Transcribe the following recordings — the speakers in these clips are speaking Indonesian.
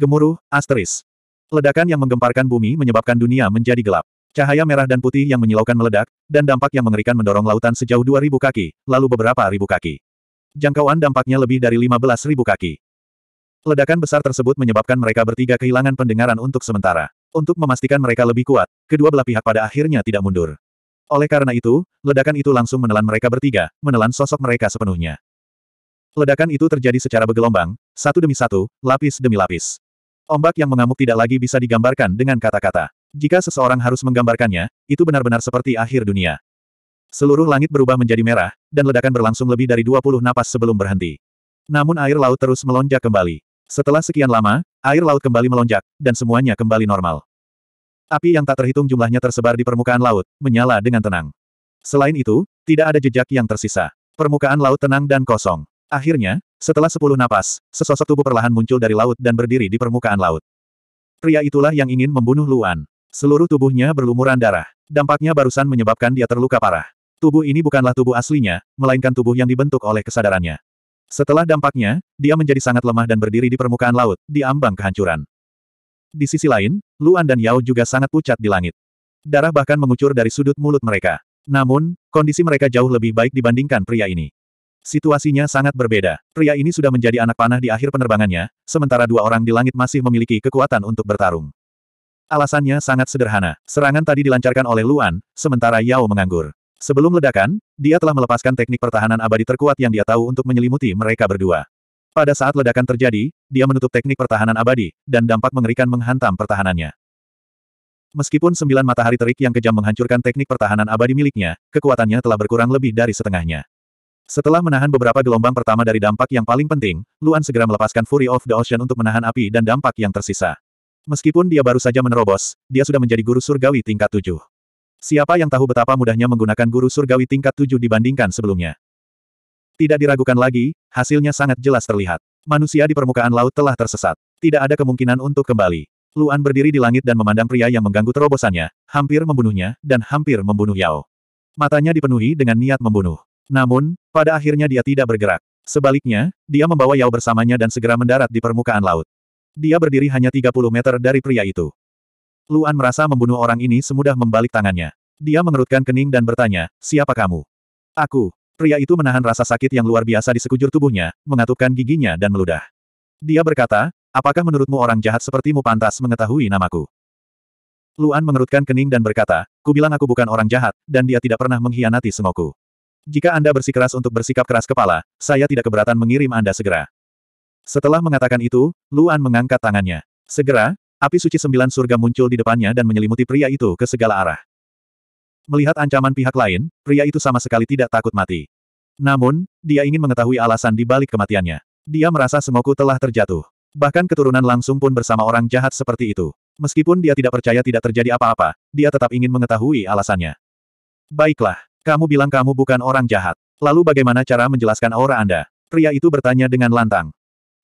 Gemuruh, asteris. Ledakan yang menggemparkan bumi menyebabkan dunia menjadi gelap. Cahaya merah dan putih yang menyilaukan meledak, dan dampak yang mengerikan mendorong lautan sejauh 2.000 kaki, lalu beberapa ribu kaki. Jangkauan dampaknya lebih dari 15.000 kaki. Ledakan besar tersebut menyebabkan mereka bertiga kehilangan pendengaran untuk sementara. Untuk memastikan mereka lebih kuat, kedua belah pihak pada akhirnya tidak mundur. Oleh karena itu, ledakan itu langsung menelan mereka bertiga, menelan sosok mereka sepenuhnya. Ledakan itu terjadi secara bergelombang, satu demi satu, lapis demi lapis. Ombak yang mengamuk tidak lagi bisa digambarkan dengan kata-kata. Jika seseorang harus menggambarkannya, itu benar-benar seperti akhir dunia. Seluruh langit berubah menjadi merah, dan ledakan berlangsung lebih dari 20 napas sebelum berhenti. Namun air laut terus melonjak kembali. Setelah sekian lama, air laut kembali melonjak, dan semuanya kembali normal. Api yang tak terhitung jumlahnya tersebar di permukaan laut, menyala dengan tenang. Selain itu, tidak ada jejak yang tersisa. Permukaan laut tenang dan kosong. Akhirnya, setelah sepuluh napas, sesosok tubuh perlahan muncul dari laut dan berdiri di permukaan laut. Pria itulah yang ingin membunuh Luan. Seluruh tubuhnya berlumuran darah. Dampaknya barusan menyebabkan dia terluka parah. Tubuh ini bukanlah tubuh aslinya, melainkan tubuh yang dibentuk oleh kesadarannya. Setelah dampaknya, dia menjadi sangat lemah dan berdiri di permukaan laut, di ambang kehancuran. Di sisi lain, Luan dan Yao juga sangat pucat di langit. Darah bahkan mengucur dari sudut mulut mereka. Namun, kondisi mereka jauh lebih baik dibandingkan pria ini. Situasinya sangat berbeda. Pria ini sudah menjadi anak panah di akhir penerbangannya, sementara dua orang di langit masih memiliki kekuatan untuk bertarung. Alasannya sangat sederhana. Serangan tadi dilancarkan oleh Luan, sementara Yao menganggur. Sebelum ledakan, dia telah melepaskan teknik pertahanan abadi terkuat yang dia tahu untuk menyelimuti mereka berdua. Pada saat ledakan terjadi, dia menutup teknik pertahanan abadi, dan dampak mengerikan menghantam pertahanannya. Meskipun sembilan matahari terik yang kejam menghancurkan teknik pertahanan abadi miliknya, kekuatannya telah berkurang lebih dari setengahnya. Setelah menahan beberapa gelombang pertama dari dampak yang paling penting, Luan segera melepaskan Fury of the Ocean untuk menahan api dan dampak yang tersisa. Meskipun dia baru saja menerobos, dia sudah menjadi guru surgawi tingkat tujuh. Siapa yang tahu betapa mudahnya menggunakan guru surgawi tingkat tujuh dibandingkan sebelumnya? Tidak diragukan lagi, hasilnya sangat jelas terlihat. Manusia di permukaan laut telah tersesat. Tidak ada kemungkinan untuk kembali. Luan berdiri di langit dan memandang pria yang mengganggu terobosannya, hampir membunuhnya, dan hampir membunuh Yao. Matanya dipenuhi dengan niat membunuh. Namun, pada akhirnya dia tidak bergerak. Sebaliknya, dia membawa Yao bersamanya dan segera mendarat di permukaan laut. Dia berdiri hanya 30 meter dari pria itu. Luan merasa membunuh orang ini semudah membalik tangannya. Dia mengerutkan kening dan bertanya, siapa kamu? Aku. Pria itu menahan rasa sakit yang luar biasa di sekujur tubuhnya, mengatupkan giginya dan meludah. Dia berkata, apakah menurutmu orang jahat sepertimu pantas mengetahui namaku? Luan mengerutkan kening dan berkata, ku bilang aku bukan orang jahat, dan dia tidak pernah mengkhianati semoku. Jika Anda bersikeras untuk bersikap keras kepala, saya tidak keberatan mengirim Anda segera. Setelah mengatakan itu, Luan mengangkat tangannya. Segera, api suci sembilan surga muncul di depannya dan menyelimuti pria itu ke segala arah. Melihat ancaman pihak lain, pria itu sama sekali tidak takut mati. Namun, dia ingin mengetahui alasan di balik kematiannya. Dia merasa semoku telah terjatuh. Bahkan keturunan langsung pun bersama orang jahat seperti itu. Meskipun dia tidak percaya tidak terjadi apa-apa, dia tetap ingin mengetahui alasannya. Baiklah. Kamu bilang kamu bukan orang jahat. Lalu bagaimana cara menjelaskan aura Anda? Pria itu bertanya dengan lantang.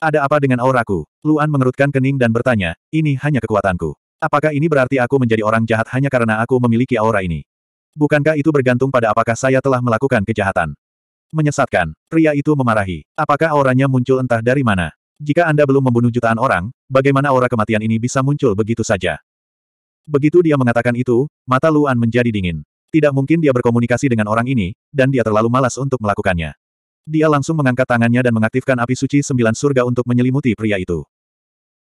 Ada apa dengan auraku? Luan mengerutkan kening dan bertanya, ini hanya kekuatanku. Apakah ini berarti aku menjadi orang jahat hanya karena aku memiliki aura ini? Bukankah itu bergantung pada apakah saya telah melakukan kejahatan? Menyesatkan, pria itu memarahi. Apakah auranya muncul entah dari mana? Jika Anda belum membunuh jutaan orang, bagaimana aura kematian ini bisa muncul begitu saja? Begitu dia mengatakan itu, mata Luan menjadi dingin. Tidak mungkin dia berkomunikasi dengan orang ini, dan dia terlalu malas untuk melakukannya. Dia langsung mengangkat tangannya dan mengaktifkan api suci sembilan surga untuk menyelimuti pria itu.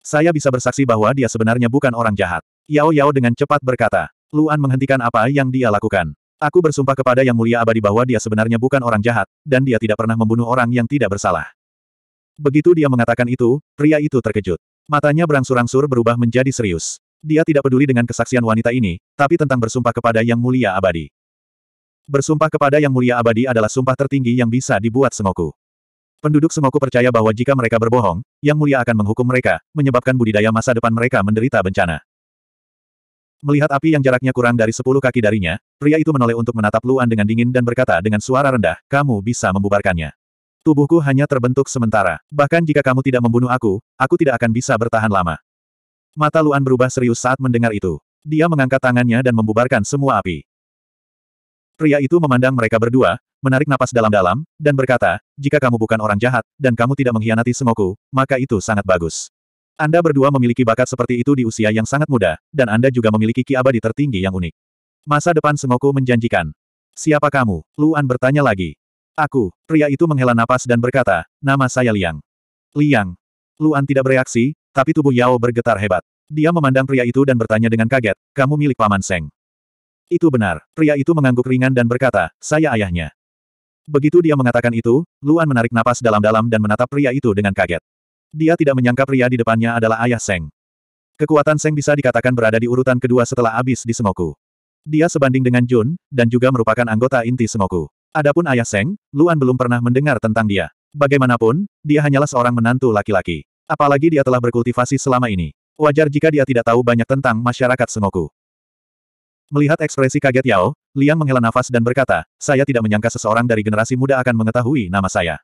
Saya bisa bersaksi bahwa dia sebenarnya bukan orang jahat. Yao Yao dengan cepat berkata, Luan menghentikan apa yang dia lakukan. Aku bersumpah kepada Yang Mulia Abadi bahwa dia sebenarnya bukan orang jahat, dan dia tidak pernah membunuh orang yang tidak bersalah. Begitu dia mengatakan itu, pria itu terkejut. Matanya berangsur-angsur berubah menjadi serius. Dia tidak peduli dengan kesaksian wanita ini, tapi tentang bersumpah kepada Yang Mulia Abadi. Bersumpah kepada Yang Mulia Abadi adalah sumpah tertinggi yang bisa dibuat Sengoku. Penduduk Sengoku percaya bahwa jika mereka berbohong, Yang Mulia akan menghukum mereka, menyebabkan budidaya masa depan mereka menderita bencana. Melihat api yang jaraknya kurang dari sepuluh kaki darinya, pria itu menoleh untuk menatap Luan dengan dingin dan berkata dengan suara rendah, kamu bisa membubarkannya. Tubuhku hanya terbentuk sementara. Bahkan jika kamu tidak membunuh aku, aku tidak akan bisa bertahan lama. Mata Luan berubah serius saat mendengar itu. Dia mengangkat tangannya dan membubarkan semua api. Pria itu memandang mereka berdua, menarik napas dalam-dalam, dan berkata, jika kamu bukan orang jahat, dan kamu tidak mengkhianati Semoku, maka itu sangat bagus. Anda berdua memiliki bakat seperti itu di usia yang sangat muda, dan Anda juga memiliki ki abadi tertinggi yang unik. Masa depan Semoku menjanjikan. Siapa kamu? Luan bertanya lagi. Aku, pria itu menghela napas dan berkata, nama saya Liang. Liang. Luan tidak bereaksi, tapi tubuh Yao bergetar hebat. Dia memandang pria itu dan bertanya dengan kaget, kamu milik Paman Seng. Itu benar. Pria itu mengangguk ringan dan berkata, saya ayahnya. Begitu dia mengatakan itu, Luan menarik napas dalam-dalam dan menatap pria itu dengan kaget. Dia tidak menyangka pria di depannya adalah ayah Seng. Kekuatan Seng bisa dikatakan berada di urutan kedua setelah abis di Sengoku. Dia sebanding dengan Jun, dan juga merupakan anggota inti Sengoku. Adapun ayah Seng, Luan belum pernah mendengar tentang dia. Bagaimanapun, dia hanyalah seorang menantu laki-laki. Apalagi dia telah berkultivasi selama ini. Wajar jika dia tidak tahu banyak tentang masyarakat Sengoku. Melihat ekspresi kaget Yao, Liang menghela nafas dan berkata, saya tidak menyangka seseorang dari generasi muda akan mengetahui nama saya.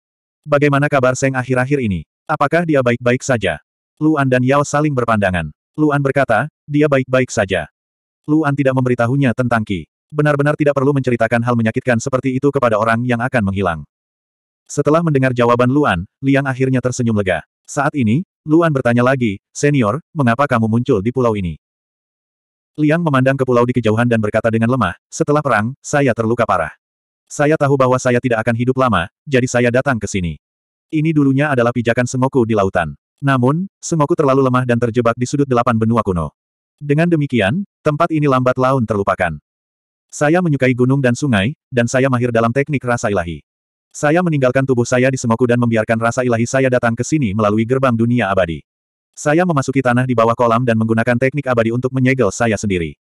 Bagaimana kabar Seng akhir-akhir ini? Apakah dia baik-baik saja? Luan dan Yao saling berpandangan. Luan berkata, dia baik-baik saja. Luan tidak memberitahunya tentang Ki. Benar-benar tidak perlu menceritakan hal menyakitkan seperti itu kepada orang yang akan menghilang. Setelah mendengar jawaban Luan, Liang akhirnya tersenyum lega. Saat ini, Luan bertanya lagi, Senior, mengapa kamu muncul di pulau ini? Liang memandang ke pulau di kejauhan dan berkata dengan lemah, setelah perang, saya terluka parah. Saya tahu bahwa saya tidak akan hidup lama, jadi saya datang ke sini. Ini dulunya adalah pijakan Sengoku di lautan. Namun, Sengoku terlalu lemah dan terjebak di sudut delapan benua kuno. Dengan demikian, tempat ini lambat laun terlupakan. Saya menyukai gunung dan sungai, dan saya mahir dalam teknik rasa ilahi. Saya meninggalkan tubuh saya di semoku dan membiarkan rasa ilahi saya datang ke sini melalui gerbang dunia abadi. Saya memasuki tanah di bawah kolam dan menggunakan teknik abadi untuk menyegel saya sendiri.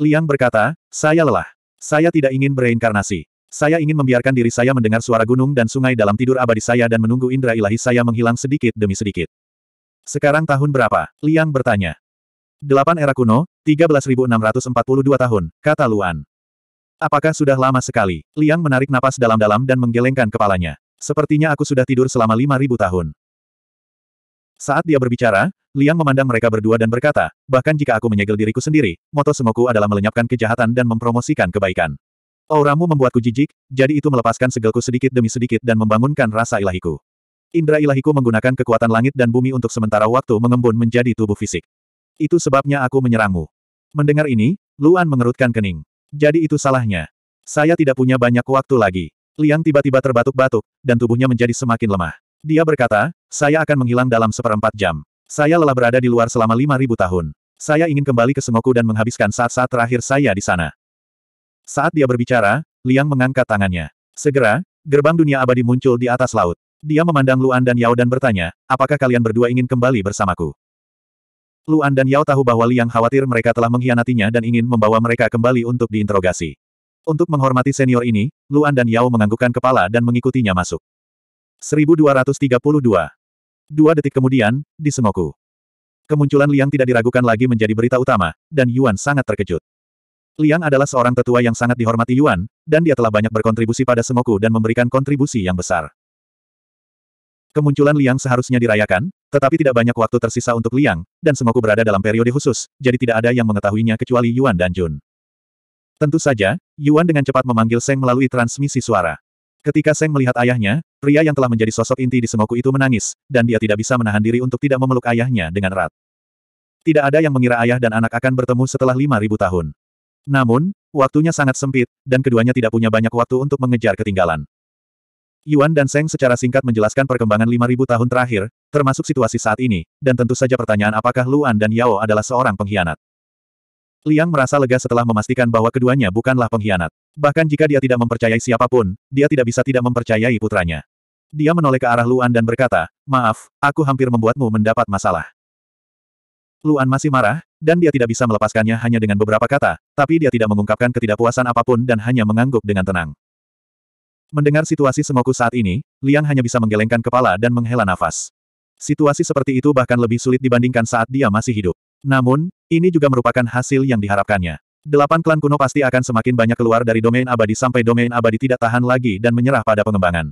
Liang berkata, saya lelah. Saya tidak ingin bereinkarnasi. Saya ingin membiarkan diri saya mendengar suara gunung dan sungai dalam tidur abadi saya dan menunggu indera ilahi saya menghilang sedikit demi sedikit. Sekarang tahun berapa? Liang bertanya. Delapan era kuno, 13.642 tahun, kata Luan. Apakah sudah lama sekali? Liang menarik napas dalam-dalam dan menggelengkan kepalanya. Sepertinya aku sudah tidur selama lima ribu tahun. Saat dia berbicara, Liang memandang mereka berdua dan berkata, bahkan jika aku menyegel diriku sendiri, moto semoku adalah melenyapkan kejahatan dan mempromosikan kebaikan. Auramu membuatku jijik, jadi itu melepaskan segelku sedikit demi sedikit dan membangunkan rasa ilahiku. Indra ilahiku menggunakan kekuatan langit dan bumi untuk sementara waktu mengembun menjadi tubuh fisik. Itu sebabnya aku menyerangmu. Mendengar ini, Luan mengerutkan kening. Jadi itu salahnya. Saya tidak punya banyak waktu lagi. Liang tiba-tiba terbatuk-batuk, dan tubuhnya menjadi semakin lemah. Dia berkata, saya akan menghilang dalam seperempat jam. Saya lelah berada di luar selama lima ribu tahun. Saya ingin kembali ke Sengoku dan menghabiskan saat-saat terakhir saya di sana. Saat dia berbicara, Liang mengangkat tangannya. Segera, gerbang dunia abadi muncul di atas laut. Dia memandang Luan dan Yao dan bertanya, apakah kalian berdua ingin kembali bersamaku? Luan dan Yao tahu bahwa Liang khawatir mereka telah mengkhianatinya dan ingin membawa mereka kembali untuk diinterogasi. Untuk menghormati senior ini, Luan dan Yao menganggukkan kepala dan mengikutinya masuk. 1232. Dua detik kemudian, di Semoku, Kemunculan Liang tidak diragukan lagi menjadi berita utama, dan Yuan sangat terkejut. Liang adalah seorang tetua yang sangat dihormati Yuan, dan dia telah banyak berkontribusi pada Semoku dan memberikan kontribusi yang besar. Kemunculan Liang seharusnya dirayakan, tetapi tidak banyak waktu tersisa untuk Liang, dan Semoku berada dalam periode khusus, jadi tidak ada yang mengetahuinya kecuali Yuan dan Jun. Tentu saja, Yuan dengan cepat memanggil Seng melalui transmisi suara. Ketika Seng melihat ayahnya, pria yang telah menjadi sosok inti di Semoku itu menangis, dan dia tidak bisa menahan diri untuk tidak memeluk ayahnya dengan erat. Tidak ada yang mengira ayah dan anak akan bertemu setelah 5.000 tahun. Namun, waktunya sangat sempit, dan keduanya tidak punya banyak waktu untuk mengejar ketinggalan. Yuan dan Seng secara singkat menjelaskan perkembangan 5.000 tahun terakhir, termasuk situasi saat ini, dan tentu saja pertanyaan apakah Luan dan Yao adalah seorang pengkhianat. Liang merasa lega setelah memastikan bahwa keduanya bukanlah pengkhianat. Bahkan jika dia tidak mempercayai siapapun, dia tidak bisa tidak mempercayai putranya. Dia menoleh ke arah Luan dan berkata, Maaf, aku hampir membuatmu mendapat masalah. Luan masih marah, dan dia tidak bisa melepaskannya hanya dengan beberapa kata, tapi dia tidak mengungkapkan ketidakpuasan apapun dan hanya mengangguk dengan tenang. Mendengar situasi Semoku saat ini, Liang hanya bisa menggelengkan kepala dan menghela nafas. Situasi seperti itu bahkan lebih sulit dibandingkan saat dia masih hidup. Namun, ini juga merupakan hasil yang diharapkannya. Delapan klan kuno pasti akan semakin banyak keluar dari domain abadi sampai domain abadi tidak tahan lagi dan menyerah pada pengembangan.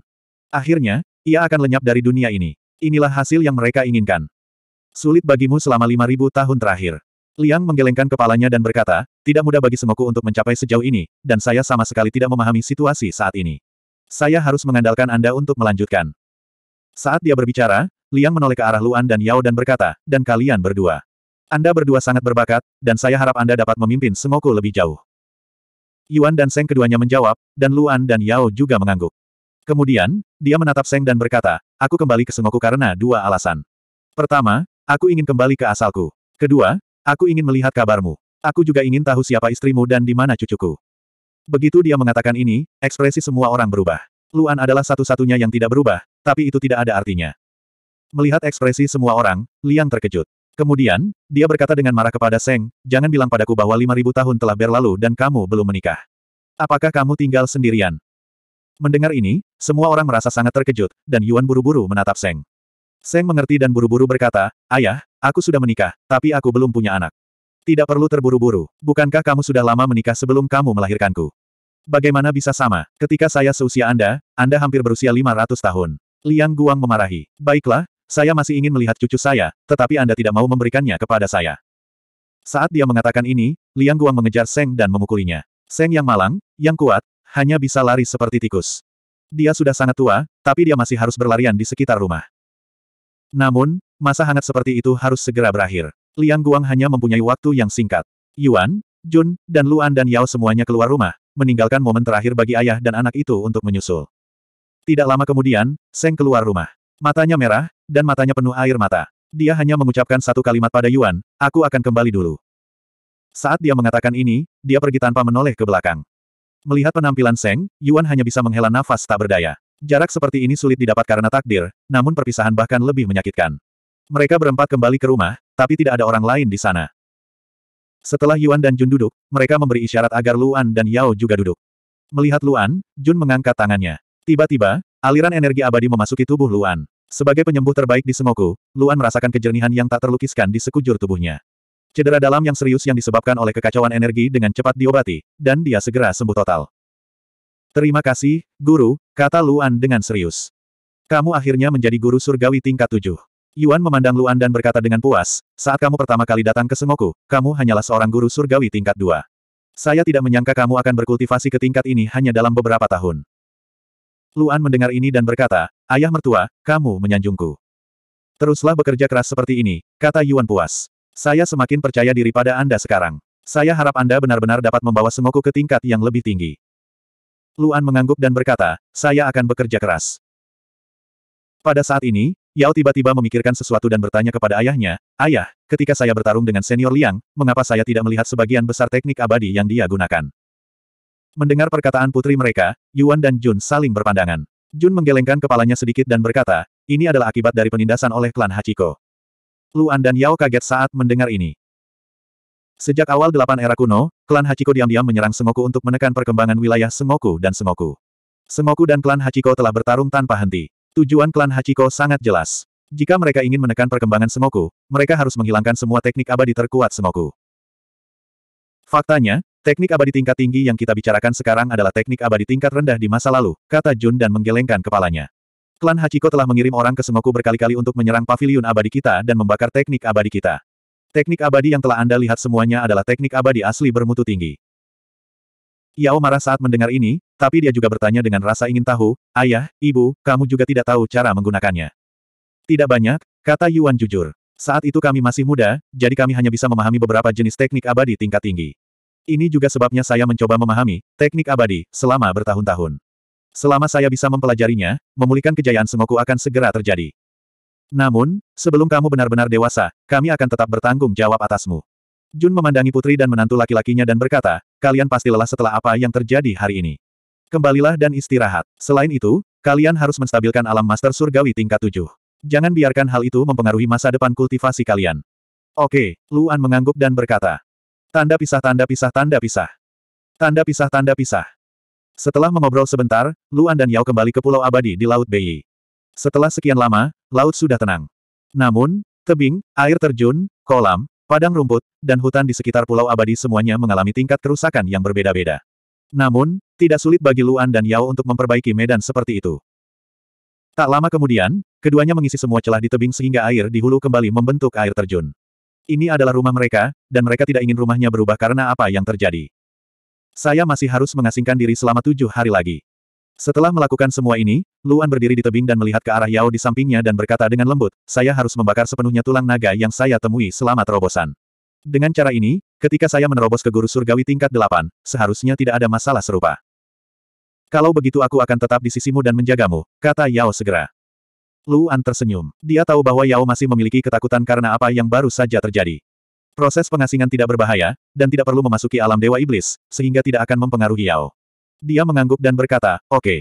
Akhirnya, ia akan lenyap dari dunia ini. Inilah hasil yang mereka inginkan. Sulit bagimu selama lima ribu tahun terakhir. Liang menggelengkan kepalanya dan berkata, tidak mudah bagi semoku untuk mencapai sejauh ini, dan saya sama sekali tidak memahami situasi saat ini. Saya harus mengandalkan Anda untuk melanjutkan. Saat dia berbicara, Liang menoleh ke arah Luan dan Yao dan berkata, dan kalian berdua. Anda berdua sangat berbakat, dan saya harap Anda dapat memimpin Semoku lebih jauh. Yuan dan Seng keduanya menjawab, dan Luan dan Yao juga mengangguk. Kemudian, dia menatap Seng dan berkata, aku kembali ke semoku karena dua alasan. Pertama, aku ingin kembali ke asalku. Kedua, aku ingin melihat kabarmu. Aku juga ingin tahu siapa istrimu dan di mana cucuku. Begitu dia mengatakan ini, ekspresi semua orang berubah. Luan adalah satu-satunya yang tidak berubah, tapi itu tidak ada artinya. Melihat ekspresi semua orang, Liang terkejut. Kemudian, dia berkata dengan marah kepada Seng, jangan bilang padaku bahwa 5.000 tahun telah berlalu dan kamu belum menikah. Apakah kamu tinggal sendirian? Mendengar ini, semua orang merasa sangat terkejut, dan Yuan buru-buru menatap Seng. Seng mengerti dan buru-buru berkata, Ayah, aku sudah menikah, tapi aku belum punya anak. Tidak perlu terburu-buru, bukankah kamu sudah lama menikah sebelum kamu melahirkanku? Bagaimana bisa sama? Ketika saya seusia Anda, Anda hampir berusia 500 tahun. Liang Guang memarahi. Baiklah, saya masih ingin melihat cucu saya, tetapi Anda tidak mau memberikannya kepada saya. Saat dia mengatakan ini, Liang Guang mengejar Seng dan memukulinya. Seng yang malang, yang kuat, hanya bisa lari seperti tikus. Dia sudah sangat tua, tapi dia masih harus berlarian di sekitar rumah. Namun, masa hangat seperti itu harus segera berakhir. Liang Guang hanya mempunyai waktu yang singkat. Yuan, Jun, dan Luan dan Yao semuanya keluar rumah, meninggalkan momen terakhir bagi ayah dan anak itu untuk menyusul. Tidak lama kemudian, Seng keluar rumah. Matanya merah, dan matanya penuh air mata. Dia hanya mengucapkan satu kalimat pada Yuan, aku akan kembali dulu. Saat dia mengatakan ini, dia pergi tanpa menoleh ke belakang. Melihat penampilan Seng, Yuan hanya bisa menghela nafas tak berdaya. Jarak seperti ini sulit didapat karena takdir, namun perpisahan bahkan lebih menyakitkan. Mereka berempat kembali ke rumah, tapi tidak ada orang lain di sana. Setelah Yuan dan Jun duduk, mereka memberi isyarat agar Luan dan Yao juga duduk. Melihat Luan, Jun mengangkat tangannya. Tiba-tiba, aliran energi abadi memasuki tubuh Luan. Sebagai penyembuh terbaik di Sengoku, Luan merasakan kejernihan yang tak terlukiskan di sekujur tubuhnya. Cedera dalam yang serius yang disebabkan oleh kekacauan energi dengan cepat diobati, dan dia segera sembuh total. Terima kasih, guru, kata Luan dengan serius. Kamu akhirnya menjadi guru surgawi tingkat tujuh. Yuan memandang Luan dan berkata dengan puas, saat kamu pertama kali datang ke Sengoku, kamu hanyalah seorang guru surgawi tingkat dua. Saya tidak menyangka kamu akan berkultivasi ke tingkat ini hanya dalam beberapa tahun. Luan mendengar ini dan berkata, Ayah mertua, kamu menyanjungku. Teruslah bekerja keras seperti ini, kata Yuan puas. Saya semakin percaya diri pada Anda sekarang. Saya harap Anda benar-benar dapat membawa Sengoku ke tingkat yang lebih tinggi. Luan mengangguk dan berkata, saya akan bekerja keras. Pada saat ini, Yao tiba-tiba memikirkan sesuatu dan bertanya kepada ayahnya, Ayah, ketika saya bertarung dengan senior Liang, mengapa saya tidak melihat sebagian besar teknik abadi yang dia gunakan? Mendengar perkataan putri mereka, Yuan dan Jun saling berpandangan. Jun menggelengkan kepalanya sedikit dan berkata, ini adalah akibat dari penindasan oleh klan Hachiko. Luan dan Yao kaget saat mendengar ini. Sejak awal delapan era kuno, klan Hachiko diam-diam menyerang Sengoku untuk menekan perkembangan wilayah Sengoku dan Sengoku. Sengoku dan klan Hachiko telah bertarung tanpa henti. Tujuan klan Hachiko sangat jelas. Jika mereka ingin menekan perkembangan Semoku, mereka harus menghilangkan semua teknik abadi terkuat Semoku. Faktanya, teknik abadi tingkat tinggi yang kita bicarakan sekarang adalah teknik abadi tingkat rendah di masa lalu, kata Jun dan menggelengkan kepalanya. Klan Hachiko telah mengirim orang ke Semoku berkali-kali untuk menyerang pavilion abadi kita dan membakar teknik abadi kita. Teknik abadi yang telah Anda lihat semuanya adalah teknik abadi asli bermutu tinggi. Yao marah saat mendengar ini, tapi dia juga bertanya dengan rasa ingin tahu, Ayah, Ibu, kamu juga tidak tahu cara menggunakannya. Tidak banyak, kata Yuan jujur. Saat itu kami masih muda, jadi kami hanya bisa memahami beberapa jenis teknik abadi tingkat tinggi. Ini juga sebabnya saya mencoba memahami teknik abadi selama bertahun-tahun. Selama saya bisa mempelajarinya, memulihkan kejayaan semoku akan segera terjadi. Namun, sebelum kamu benar-benar dewasa, kami akan tetap bertanggung jawab atasmu. Jun memandangi putri dan menantu laki-lakinya dan berkata, kalian pasti lelah setelah apa yang terjadi hari ini. Kembalilah dan istirahat. Selain itu, kalian harus menstabilkan alam master surgawi tingkat 7. Jangan biarkan hal itu mempengaruhi masa depan kultivasi kalian. Oke, Luan mengangguk dan berkata. Tanda pisah tanda pisah tanda pisah. Tanda pisah tanda pisah. Setelah mengobrol sebentar, Luan dan Yao kembali ke Pulau Abadi di Laut Bei. Setelah sekian lama, laut sudah tenang. Namun, tebing, air terjun, kolam, Padang rumput, dan hutan di sekitar Pulau Abadi semuanya mengalami tingkat kerusakan yang berbeda-beda. Namun, tidak sulit bagi Luan dan Yao untuk memperbaiki medan seperti itu. Tak lama kemudian, keduanya mengisi semua celah di tebing sehingga air di hulu kembali membentuk air terjun. Ini adalah rumah mereka, dan mereka tidak ingin rumahnya berubah karena apa yang terjadi. Saya masih harus mengasingkan diri selama tujuh hari lagi. Setelah melakukan semua ini, Luan berdiri di tebing dan melihat ke arah Yao di sampingnya dan berkata dengan lembut, saya harus membakar sepenuhnya tulang naga yang saya temui selama terobosan. Dengan cara ini, ketika saya menerobos ke guru surgawi tingkat delapan, seharusnya tidak ada masalah serupa. Kalau begitu aku akan tetap di sisimu dan menjagamu, kata Yao segera. Luan tersenyum. Dia tahu bahwa Yao masih memiliki ketakutan karena apa yang baru saja terjadi. Proses pengasingan tidak berbahaya, dan tidak perlu memasuki alam Dewa Iblis, sehingga tidak akan mempengaruhi Yao. Dia mengangguk dan berkata, oke. Okay.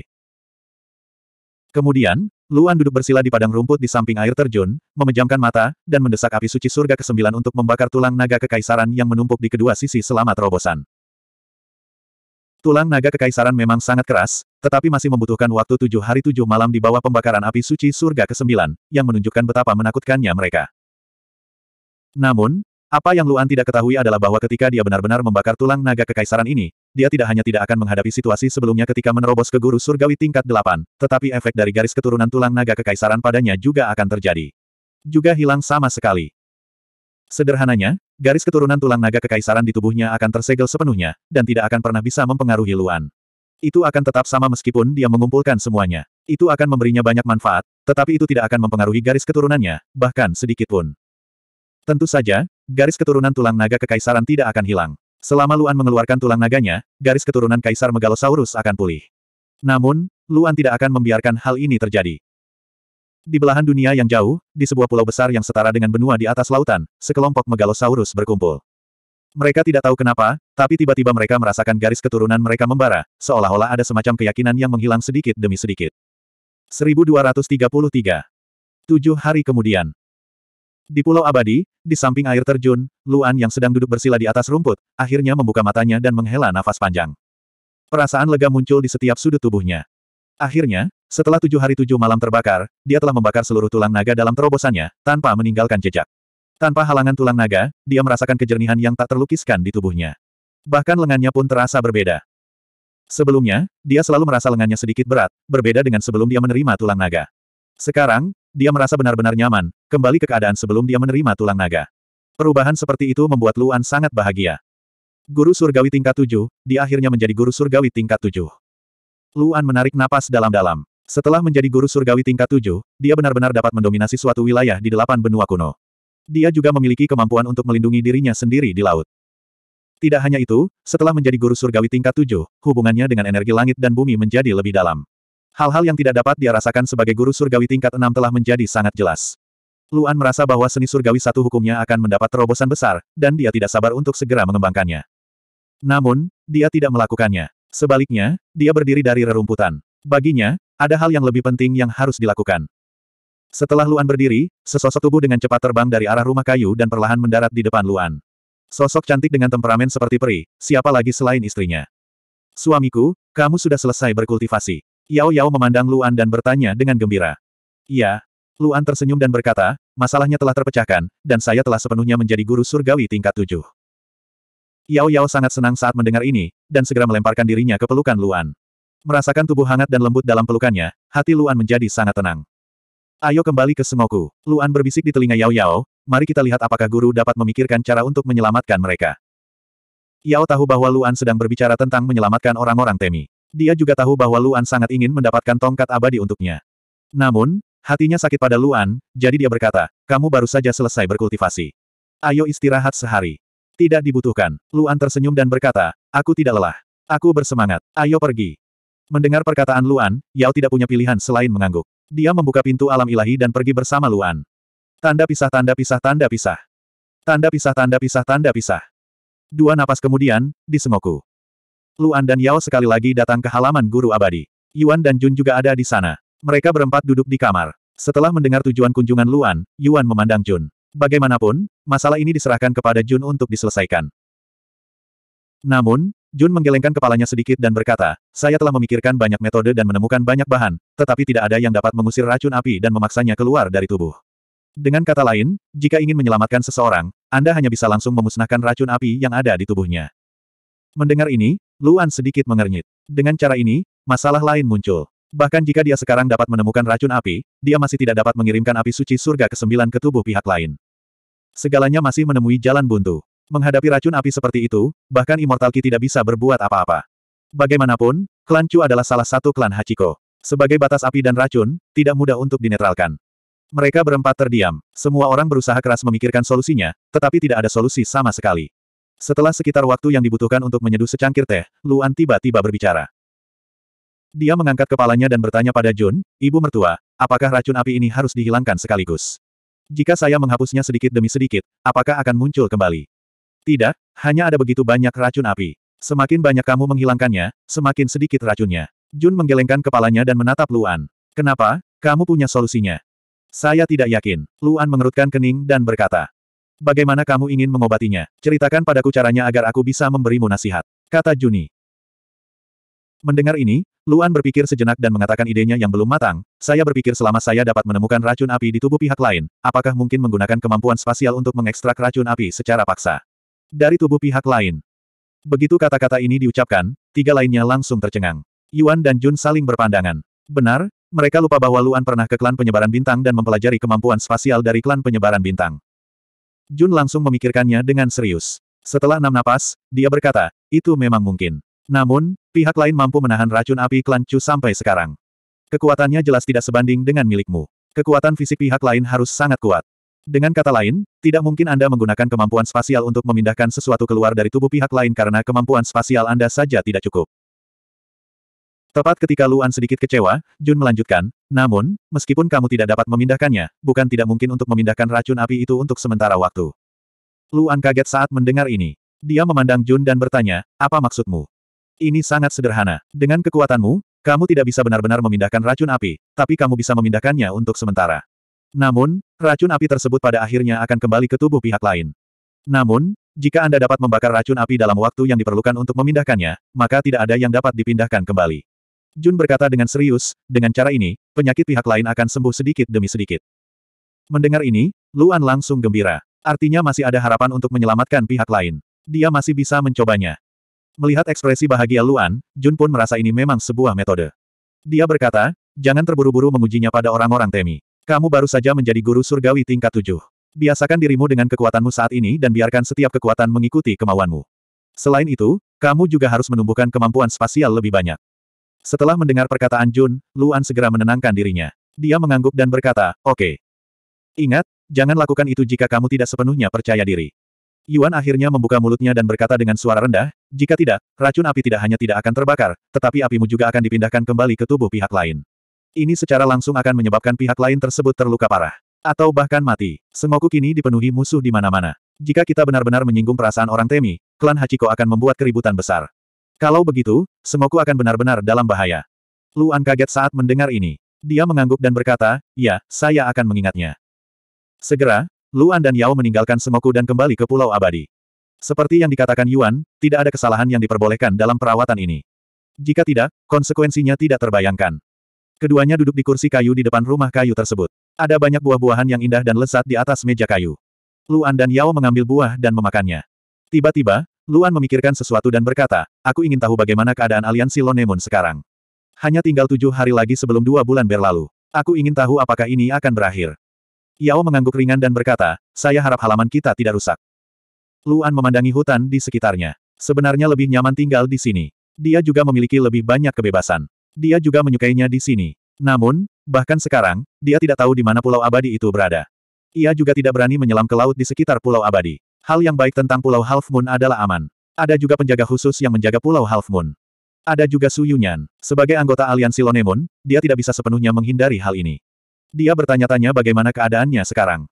Kemudian, Luan duduk bersila di padang rumput di samping air terjun, memejamkan mata, dan mendesak api suci surga ke-9 untuk membakar tulang naga kekaisaran yang menumpuk di kedua sisi selama terobosan. Tulang naga kekaisaran memang sangat keras, tetapi masih membutuhkan waktu tujuh hari tujuh malam di bawah pembakaran api suci surga ke-9, yang menunjukkan betapa menakutkannya mereka. Namun, apa yang Luan tidak ketahui adalah bahwa ketika dia benar-benar membakar tulang naga kekaisaran ini, dia tidak hanya tidak akan menghadapi situasi sebelumnya ketika menerobos ke guru surgawi tingkat 8, tetapi efek dari garis keturunan tulang naga kekaisaran padanya juga akan terjadi. Juga hilang sama sekali. Sederhananya, garis keturunan tulang naga kekaisaran di tubuhnya akan tersegel sepenuhnya, dan tidak akan pernah bisa mempengaruhi Luan. Itu akan tetap sama meskipun dia mengumpulkan semuanya. Itu akan memberinya banyak manfaat, tetapi itu tidak akan mempengaruhi garis keturunannya, bahkan sedikit pun. Tentu saja, Garis keturunan tulang naga kekaisaran tidak akan hilang. Selama Luan mengeluarkan tulang naganya, garis keturunan Kaisar Megalosaurus akan pulih. Namun, Luan tidak akan membiarkan hal ini terjadi. Di belahan dunia yang jauh, di sebuah pulau besar yang setara dengan benua di atas lautan, sekelompok megalosaurus berkumpul. Mereka tidak tahu kenapa, tapi tiba-tiba mereka merasakan garis keturunan mereka membara, seolah-olah ada semacam keyakinan yang menghilang sedikit demi sedikit. 1233 Tujuh hari kemudian, di Pulau Abadi, di samping air terjun, Luan yang sedang duduk bersila di atas rumput, akhirnya membuka matanya dan menghela nafas panjang. Perasaan lega muncul di setiap sudut tubuhnya. Akhirnya, setelah tujuh hari tujuh malam terbakar, dia telah membakar seluruh tulang naga dalam terobosannya, tanpa meninggalkan jejak. Tanpa halangan tulang naga, dia merasakan kejernihan yang tak terlukiskan di tubuhnya. Bahkan lengannya pun terasa berbeda. Sebelumnya, dia selalu merasa lengannya sedikit berat, berbeda dengan sebelum dia menerima tulang naga. Sekarang, dia merasa benar-benar nyaman, kembali ke keadaan sebelum dia menerima tulang naga. Perubahan seperti itu membuat Luan sangat bahagia. Guru surgawi tingkat tujuh, dia akhirnya menjadi guru surgawi tingkat tujuh. Luan menarik napas dalam-dalam. Setelah menjadi guru surgawi tingkat tujuh, dia benar-benar dapat mendominasi suatu wilayah di delapan benua kuno. Dia juga memiliki kemampuan untuk melindungi dirinya sendiri di laut. Tidak hanya itu, setelah menjadi guru surgawi tingkat tujuh, hubungannya dengan energi langit dan bumi menjadi lebih dalam. Hal-hal yang tidak dapat dia rasakan sebagai guru surgawi tingkat enam telah menjadi sangat jelas. Luan merasa bahwa seni surgawi satu hukumnya akan mendapat terobosan besar, dan dia tidak sabar untuk segera mengembangkannya. Namun, dia tidak melakukannya. Sebaliknya, dia berdiri dari rerumputan. Baginya, ada hal yang lebih penting yang harus dilakukan. Setelah Luan berdiri, sesosok tubuh dengan cepat terbang dari arah rumah kayu dan perlahan mendarat di depan Luan. Sosok cantik dengan temperamen seperti peri, siapa lagi selain istrinya? Suamiku, kamu sudah selesai berkultivasi. Yao Yao memandang Luan dan bertanya dengan gembira. Iya. Luan tersenyum dan berkata, masalahnya telah terpecahkan, dan saya telah sepenuhnya menjadi guru surgawi tingkat tujuh. Yao Yao sangat senang saat mendengar ini, dan segera melemparkan dirinya ke pelukan Luan. Merasakan tubuh hangat dan lembut dalam pelukannya, hati Luan menjadi sangat tenang. Ayo kembali ke Sengoku. Luan berbisik di telinga Yao Yao, mari kita lihat apakah guru dapat memikirkan cara untuk menyelamatkan mereka. Yao tahu bahwa Luan sedang berbicara tentang menyelamatkan orang-orang Temi. Dia juga tahu bahwa Luan sangat ingin mendapatkan tongkat abadi untuknya. Namun, hatinya sakit pada Luan, jadi dia berkata, kamu baru saja selesai berkultivasi. Ayo istirahat sehari. Tidak dibutuhkan. Luan tersenyum dan berkata, aku tidak lelah. Aku bersemangat. Ayo pergi. Mendengar perkataan Luan, Yao tidak punya pilihan selain mengangguk. Dia membuka pintu alam ilahi dan pergi bersama Luan. Tanda pisah tanda pisah tanda pisah. Tanda pisah tanda pisah tanda pisah. Dua napas kemudian, di Sengoku. Luan dan Yao sekali lagi datang ke halaman guru abadi. Yuan dan Jun juga ada di sana. Mereka berempat duduk di kamar. Setelah mendengar tujuan kunjungan Luan, Yuan memandang Jun. Bagaimanapun, masalah ini diserahkan kepada Jun untuk diselesaikan. Namun, Jun menggelengkan kepalanya sedikit dan berkata, saya telah memikirkan banyak metode dan menemukan banyak bahan, tetapi tidak ada yang dapat mengusir racun api dan memaksanya keluar dari tubuh. Dengan kata lain, jika ingin menyelamatkan seseorang, Anda hanya bisa langsung memusnahkan racun api yang ada di tubuhnya. Mendengar ini, Luan sedikit mengernyit. Dengan cara ini, masalah lain muncul. Bahkan jika dia sekarang dapat menemukan racun api, dia masih tidak dapat mengirimkan api suci surga ke sembilan ke tubuh pihak lain. Segalanya masih menemui jalan buntu. Menghadapi racun api seperti itu, bahkan Immortal Ki tidak bisa berbuat apa-apa. Bagaimanapun, klan Chu adalah salah satu klan Hachiko. Sebagai batas api dan racun, tidak mudah untuk dinetralkan. Mereka berempat terdiam. Semua orang berusaha keras memikirkan solusinya, tetapi tidak ada solusi sama sekali. Setelah sekitar waktu yang dibutuhkan untuk menyeduh secangkir teh, Luan tiba-tiba berbicara. Dia mengangkat kepalanya dan bertanya pada Jun, ibu mertua, apakah racun api ini harus dihilangkan sekaligus? Jika saya menghapusnya sedikit demi sedikit, apakah akan muncul kembali? Tidak, hanya ada begitu banyak racun api. Semakin banyak kamu menghilangkannya, semakin sedikit racunnya. Jun menggelengkan kepalanya dan menatap Luan. Kenapa? Kamu punya solusinya. Saya tidak yakin. Luan mengerutkan kening dan berkata. Bagaimana kamu ingin mengobatinya? Ceritakan padaku caranya agar aku bisa memberimu nasihat. Kata Juni. Mendengar ini, Luan berpikir sejenak dan mengatakan idenya yang belum matang, saya berpikir selama saya dapat menemukan racun api di tubuh pihak lain, apakah mungkin menggunakan kemampuan spasial untuk mengekstrak racun api secara paksa? Dari tubuh pihak lain. Begitu kata-kata ini diucapkan, tiga lainnya langsung tercengang. Yuan dan Jun saling berpandangan. Benar, mereka lupa bahwa Luan pernah ke klan penyebaran bintang dan mempelajari kemampuan spasial dari klan penyebaran bintang. Jun langsung memikirkannya dengan serius. Setelah enam napas, dia berkata, itu memang mungkin. Namun, pihak lain mampu menahan racun api klan Chu sampai sekarang. Kekuatannya jelas tidak sebanding dengan milikmu. Kekuatan fisik pihak lain harus sangat kuat. Dengan kata lain, tidak mungkin Anda menggunakan kemampuan spasial untuk memindahkan sesuatu keluar dari tubuh pihak lain karena kemampuan spasial Anda saja tidak cukup. Tepat ketika Luan sedikit kecewa, Jun melanjutkan, namun, meskipun kamu tidak dapat memindahkannya, bukan tidak mungkin untuk memindahkan racun api itu untuk sementara waktu. Luan kaget saat mendengar ini. Dia memandang Jun dan bertanya, apa maksudmu? Ini sangat sederhana. Dengan kekuatanmu, kamu tidak bisa benar-benar memindahkan racun api, tapi kamu bisa memindahkannya untuk sementara. Namun, racun api tersebut pada akhirnya akan kembali ke tubuh pihak lain. Namun, jika Anda dapat membakar racun api dalam waktu yang diperlukan untuk memindahkannya, maka tidak ada yang dapat dipindahkan kembali. Jun berkata dengan serius, dengan cara ini, penyakit pihak lain akan sembuh sedikit demi sedikit. Mendengar ini, Luan langsung gembira. Artinya masih ada harapan untuk menyelamatkan pihak lain. Dia masih bisa mencobanya. Melihat ekspresi bahagia Luan, Jun pun merasa ini memang sebuah metode. Dia berkata, jangan terburu-buru mengujinya pada orang-orang Temi. Kamu baru saja menjadi guru surgawi tingkat tujuh. Biasakan dirimu dengan kekuatanmu saat ini dan biarkan setiap kekuatan mengikuti kemauanmu. Selain itu, kamu juga harus menumbuhkan kemampuan spasial lebih banyak. Setelah mendengar perkataan Jun, Luan segera menenangkan dirinya. Dia mengangguk dan berkata, oke. Okay. Ingat, jangan lakukan itu jika kamu tidak sepenuhnya percaya diri. Yuan akhirnya membuka mulutnya dan berkata dengan suara rendah, jika tidak, racun api tidak hanya tidak akan terbakar, tetapi apimu juga akan dipindahkan kembali ke tubuh pihak lain. Ini secara langsung akan menyebabkan pihak lain tersebut terluka parah. Atau bahkan mati. Sengoku kini dipenuhi musuh di mana-mana. Jika kita benar-benar menyinggung perasaan orang Temi, klan Hachiko akan membuat keributan besar. Kalau begitu, semoku akan benar-benar dalam bahaya. Luan kaget saat mendengar ini. Dia mengangguk dan berkata, ya, saya akan mengingatnya. Segera, Luan dan Yao meninggalkan Semoku dan kembali ke Pulau Abadi. Seperti yang dikatakan Yuan, tidak ada kesalahan yang diperbolehkan dalam perawatan ini. Jika tidak, konsekuensinya tidak terbayangkan. Keduanya duduk di kursi kayu di depan rumah kayu tersebut. Ada banyak buah-buahan yang indah dan lezat di atas meja kayu. Luan dan Yao mengambil buah dan memakannya. Tiba-tiba, Luan memikirkan sesuatu dan berkata, aku ingin tahu bagaimana keadaan aliansi Lonemon sekarang. Hanya tinggal tujuh hari lagi sebelum dua bulan berlalu. Aku ingin tahu apakah ini akan berakhir. Yao mengangguk ringan dan berkata, saya harap halaman kita tidak rusak. Luan memandangi hutan di sekitarnya. Sebenarnya lebih nyaman tinggal di sini. Dia juga memiliki lebih banyak kebebasan. Dia juga menyukainya di sini. Namun, bahkan sekarang, dia tidak tahu di mana Pulau Abadi itu berada. Ia juga tidak berani menyelam ke laut di sekitar Pulau Abadi. Hal yang baik tentang Pulau Half Moon adalah aman. Ada juga penjaga khusus yang menjaga Pulau Half Moon. Ada juga Su Yunyan. Sebagai anggota aliansi Lonemon, dia tidak bisa sepenuhnya menghindari hal ini. Dia bertanya-tanya bagaimana keadaannya sekarang.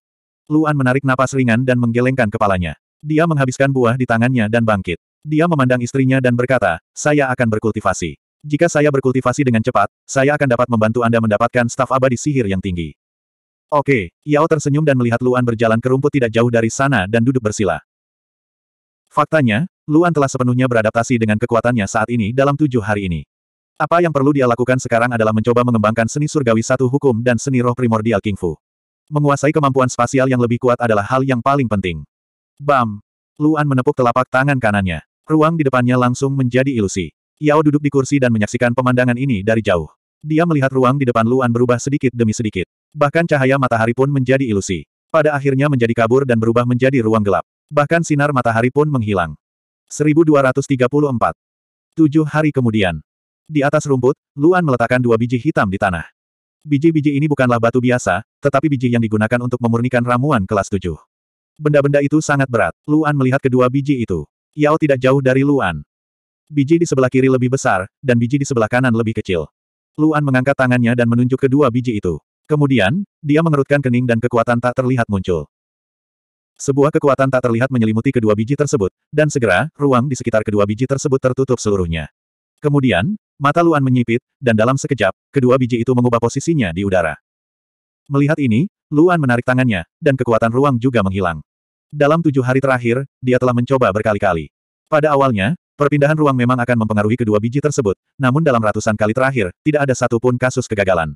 Luan menarik napas ringan dan menggelengkan kepalanya. Dia menghabiskan buah di tangannya dan bangkit. Dia memandang istrinya dan berkata, saya akan berkultivasi. Jika saya berkultivasi dengan cepat, saya akan dapat membantu Anda mendapatkan staf abadi sihir yang tinggi. Oke, Yao tersenyum dan melihat Luan berjalan ke rumput tidak jauh dari sana dan duduk bersila. Faktanya, Luan telah sepenuhnya beradaptasi dengan kekuatannya saat ini dalam tujuh hari ini. Apa yang perlu dia lakukan sekarang adalah mencoba mengembangkan seni surgawi satu hukum dan seni roh primordial King Fu. Menguasai kemampuan spasial yang lebih kuat adalah hal yang paling penting. Bam! Luan menepuk telapak tangan kanannya. Ruang di depannya langsung menjadi ilusi. Yao duduk di kursi dan menyaksikan pemandangan ini dari jauh. Dia melihat ruang di depan Luan berubah sedikit demi sedikit. Bahkan cahaya matahari pun menjadi ilusi. Pada akhirnya menjadi kabur dan berubah menjadi ruang gelap. Bahkan sinar matahari pun menghilang. 1234. Tujuh hari kemudian. Di atas rumput, Luan meletakkan dua biji hitam di tanah. Biji-biji ini bukanlah batu biasa, tetapi biji yang digunakan untuk memurnikan ramuan kelas tujuh. Benda-benda itu sangat berat. Luan melihat kedua biji itu. Yao tidak jauh dari Luan. Biji di sebelah kiri lebih besar, dan biji di sebelah kanan lebih kecil. Luan mengangkat tangannya dan menunjuk kedua biji itu. Kemudian, dia mengerutkan kening dan kekuatan tak terlihat muncul. Sebuah kekuatan tak terlihat menyelimuti kedua biji tersebut, dan segera, ruang di sekitar kedua biji tersebut tertutup seluruhnya. Kemudian, mata Luan menyipit, dan dalam sekejap, kedua biji itu mengubah posisinya di udara. Melihat ini, Luan menarik tangannya, dan kekuatan ruang juga menghilang. Dalam tujuh hari terakhir, dia telah mencoba berkali-kali. Pada awalnya, perpindahan ruang memang akan mempengaruhi kedua biji tersebut, namun dalam ratusan kali terakhir, tidak ada satupun kasus kegagalan.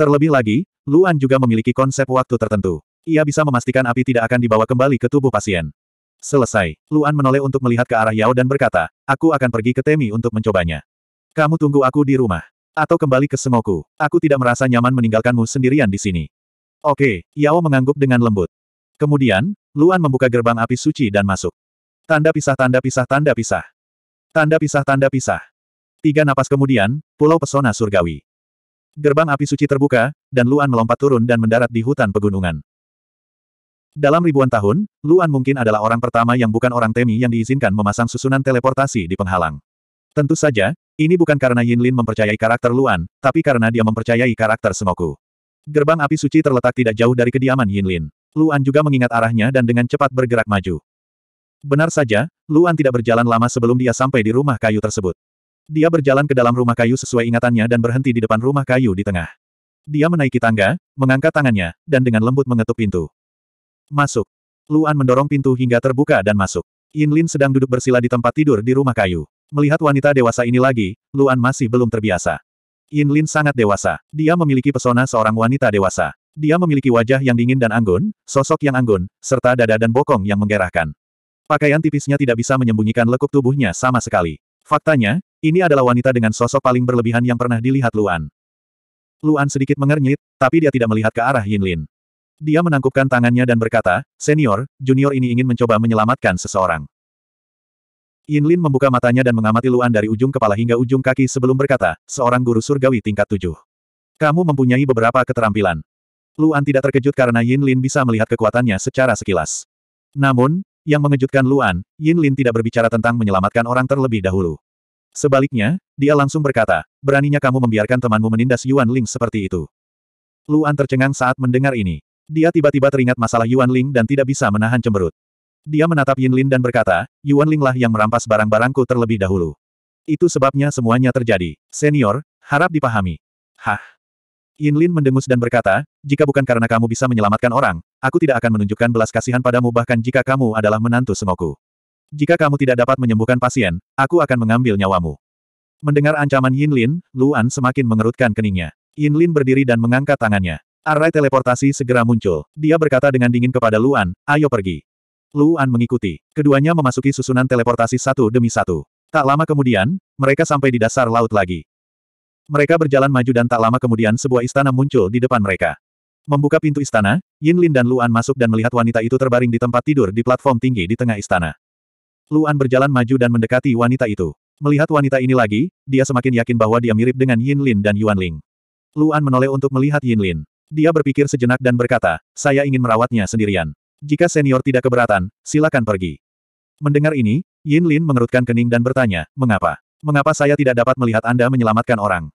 Terlebih lagi, Luan juga memiliki konsep waktu tertentu. Ia bisa memastikan api tidak akan dibawa kembali ke tubuh pasien. Selesai, Luan menoleh untuk melihat ke arah Yao dan berkata, aku akan pergi ke Temi untuk mencobanya. Kamu tunggu aku di rumah. Atau kembali ke Sengoku. Aku tidak merasa nyaman meninggalkanmu sendirian di sini. Oke, Yao mengangguk dengan lembut. Kemudian, Luan membuka gerbang api suci dan masuk. Tanda pisah tanda pisah tanda pisah. Tanda pisah tanda pisah. Tiga napas kemudian, pulau pesona surgawi. Gerbang api suci terbuka, dan Luan melompat turun dan mendarat di hutan pegunungan. Dalam ribuan tahun, Luan mungkin adalah orang pertama yang bukan orang Temi yang diizinkan memasang susunan teleportasi di penghalang. Tentu saja, ini bukan karena Yin Lin mempercayai karakter Luan, tapi karena dia mempercayai karakter Semoku. Gerbang api suci terletak tidak jauh dari kediaman Yin Lin. Luan juga mengingat arahnya dan dengan cepat bergerak maju. Benar saja, Luan tidak berjalan lama sebelum dia sampai di rumah kayu tersebut. Dia berjalan ke dalam rumah kayu sesuai ingatannya dan berhenti di depan rumah kayu di tengah. Dia menaiki tangga, mengangkat tangannya, dan dengan lembut mengetuk pintu. Masuk. Luan mendorong pintu hingga terbuka dan masuk. Yin Lin sedang duduk bersila di tempat tidur di rumah kayu. Melihat wanita dewasa ini lagi, Luan masih belum terbiasa. Yin Lin sangat dewasa. Dia memiliki pesona seorang wanita dewasa. Dia memiliki wajah yang dingin dan anggun, sosok yang anggun, serta dada dan bokong yang menggerahkan. Pakaian tipisnya tidak bisa menyembunyikan lekuk tubuhnya sama sekali. Faktanya, ini adalah wanita dengan sosok paling berlebihan yang pernah dilihat Luan. Luan sedikit mengernyit, tapi dia tidak melihat ke arah Yin Lin. Dia menangkupkan tangannya dan berkata, Senior, junior ini ingin mencoba menyelamatkan seseorang. Yin Lin membuka matanya dan mengamati Luan dari ujung kepala hingga ujung kaki sebelum berkata, seorang guru surgawi tingkat tujuh. Kamu mempunyai beberapa keterampilan. Luan tidak terkejut karena Yin Lin bisa melihat kekuatannya secara sekilas. Namun, yang mengejutkan Luan, Yin Lin tidak berbicara tentang menyelamatkan orang terlebih dahulu. Sebaliknya, dia langsung berkata, beraninya kamu membiarkan temanmu menindas Yuan Ling seperti itu. Luan tercengang saat mendengar ini. Dia tiba-tiba teringat masalah Yuan Ling dan tidak bisa menahan cemberut. Dia menatap Yin Lin dan berkata, Yuan Ling lah yang merampas barang-barangku terlebih dahulu. Itu sebabnya semuanya terjadi. Senior, harap dipahami. Hah? Yin Lin mendengus dan berkata, jika bukan karena kamu bisa menyelamatkan orang, aku tidak akan menunjukkan belas kasihan padamu bahkan jika kamu adalah menantu semoku. Jika kamu tidak dapat menyembuhkan pasien, aku akan mengambil nyawamu. Mendengar ancaman Yin Lin, Luan semakin mengerutkan keningnya. Yin Lin berdiri dan mengangkat tangannya. Array teleportasi segera muncul. Dia berkata dengan dingin kepada Luan, ayo pergi. Luan mengikuti. Keduanya memasuki susunan teleportasi satu demi satu. Tak lama kemudian, mereka sampai di dasar laut lagi. Mereka berjalan maju dan tak lama kemudian sebuah istana muncul di depan mereka. Membuka pintu istana, Yin Lin dan Luan masuk dan melihat wanita itu terbaring di tempat tidur di platform tinggi di tengah istana. Luan berjalan maju dan mendekati wanita itu. Melihat wanita ini lagi, dia semakin yakin bahwa dia mirip dengan Yin Lin dan Yuan Ling. Luan menoleh untuk melihat Yin Lin. Dia berpikir sejenak dan berkata, saya ingin merawatnya sendirian. Jika senior tidak keberatan, silakan pergi. Mendengar ini, Yin Lin mengerutkan kening dan bertanya, mengapa? Mengapa saya tidak dapat melihat Anda menyelamatkan orang?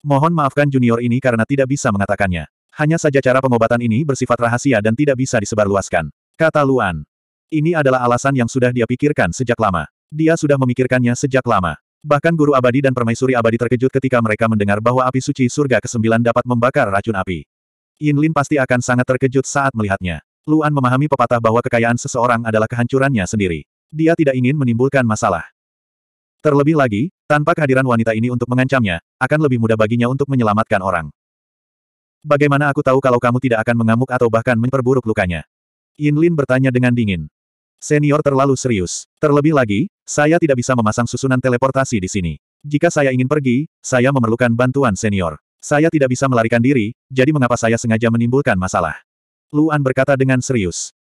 Mohon maafkan junior ini karena tidak bisa mengatakannya. Hanya saja cara pengobatan ini bersifat rahasia dan tidak bisa disebarluaskan. Kata Luan. Ini adalah alasan yang sudah dia pikirkan sejak lama. Dia sudah memikirkannya sejak lama. Bahkan guru abadi dan permaisuri abadi terkejut ketika mereka mendengar bahwa api suci surga ke-9 dapat membakar racun api. Yin Lin pasti akan sangat terkejut saat melihatnya. Luan memahami pepatah bahwa kekayaan seseorang adalah kehancurannya sendiri. Dia tidak ingin menimbulkan masalah. Terlebih lagi, tanpa kehadiran wanita ini untuk mengancamnya, akan lebih mudah baginya untuk menyelamatkan orang. Bagaimana aku tahu kalau kamu tidak akan mengamuk atau bahkan memperburuk lukanya? Yin Lin bertanya dengan dingin. Senior terlalu serius. Terlebih lagi, saya tidak bisa memasang susunan teleportasi di sini. Jika saya ingin pergi, saya memerlukan bantuan senior. Saya tidak bisa melarikan diri, jadi mengapa saya sengaja menimbulkan masalah? Luan berkata dengan serius.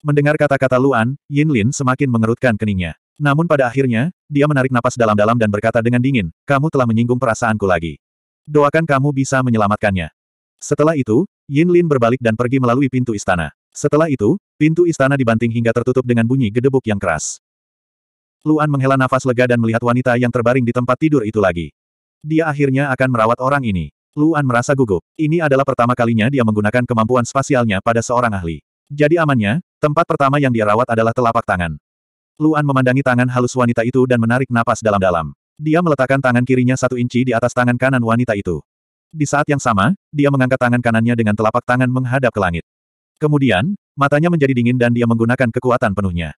Mendengar kata-kata Luan, Yin Lin semakin mengerutkan keningnya. Namun pada akhirnya, dia menarik napas dalam-dalam dan berkata dengan dingin, kamu telah menyinggung perasaanku lagi. Doakan kamu bisa menyelamatkannya. Setelah itu, Yin Lin berbalik dan pergi melalui pintu istana. Setelah itu, Pintu istana dibanting hingga tertutup dengan bunyi gedebuk yang keras. Luan menghela nafas lega dan melihat wanita yang terbaring di tempat tidur itu lagi. Dia akhirnya akan merawat orang ini. Luan merasa gugup. Ini adalah pertama kalinya dia menggunakan kemampuan spasialnya pada seorang ahli. Jadi amannya, tempat pertama yang dia rawat adalah telapak tangan. Luan memandangi tangan halus wanita itu dan menarik napas dalam-dalam. Dia meletakkan tangan kirinya satu inci di atas tangan kanan wanita itu. Di saat yang sama, dia mengangkat tangan kanannya dengan telapak tangan menghadap ke langit. Kemudian, Matanya menjadi dingin dan dia menggunakan kekuatan penuhnya.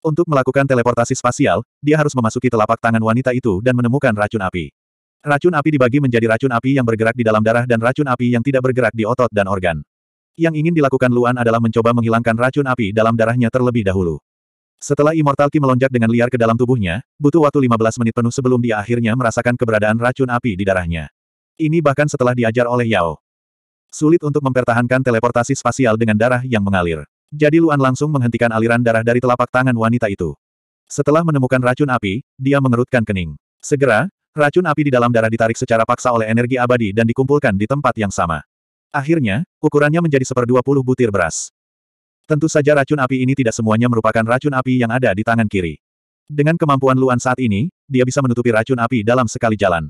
Untuk melakukan teleportasi spasial, dia harus memasuki telapak tangan wanita itu dan menemukan racun api. Racun api dibagi menjadi racun api yang bergerak di dalam darah dan racun api yang tidak bergerak di otot dan organ. Yang ingin dilakukan Luan adalah mencoba menghilangkan racun api dalam darahnya terlebih dahulu. Setelah Immortal Ki melonjak dengan liar ke dalam tubuhnya, butuh waktu 15 menit penuh sebelum dia akhirnya merasakan keberadaan racun api di darahnya. Ini bahkan setelah diajar oleh Yao. Sulit untuk mempertahankan teleportasi spasial dengan darah yang mengalir. Jadi Luan langsung menghentikan aliran darah dari telapak tangan wanita itu. Setelah menemukan racun api, dia mengerutkan kening. Segera, racun api di dalam darah ditarik secara paksa oleh energi abadi dan dikumpulkan di tempat yang sama. Akhirnya, ukurannya menjadi seperdua puluh butir beras. Tentu saja racun api ini tidak semuanya merupakan racun api yang ada di tangan kiri. Dengan kemampuan Luan saat ini, dia bisa menutupi racun api dalam sekali jalan.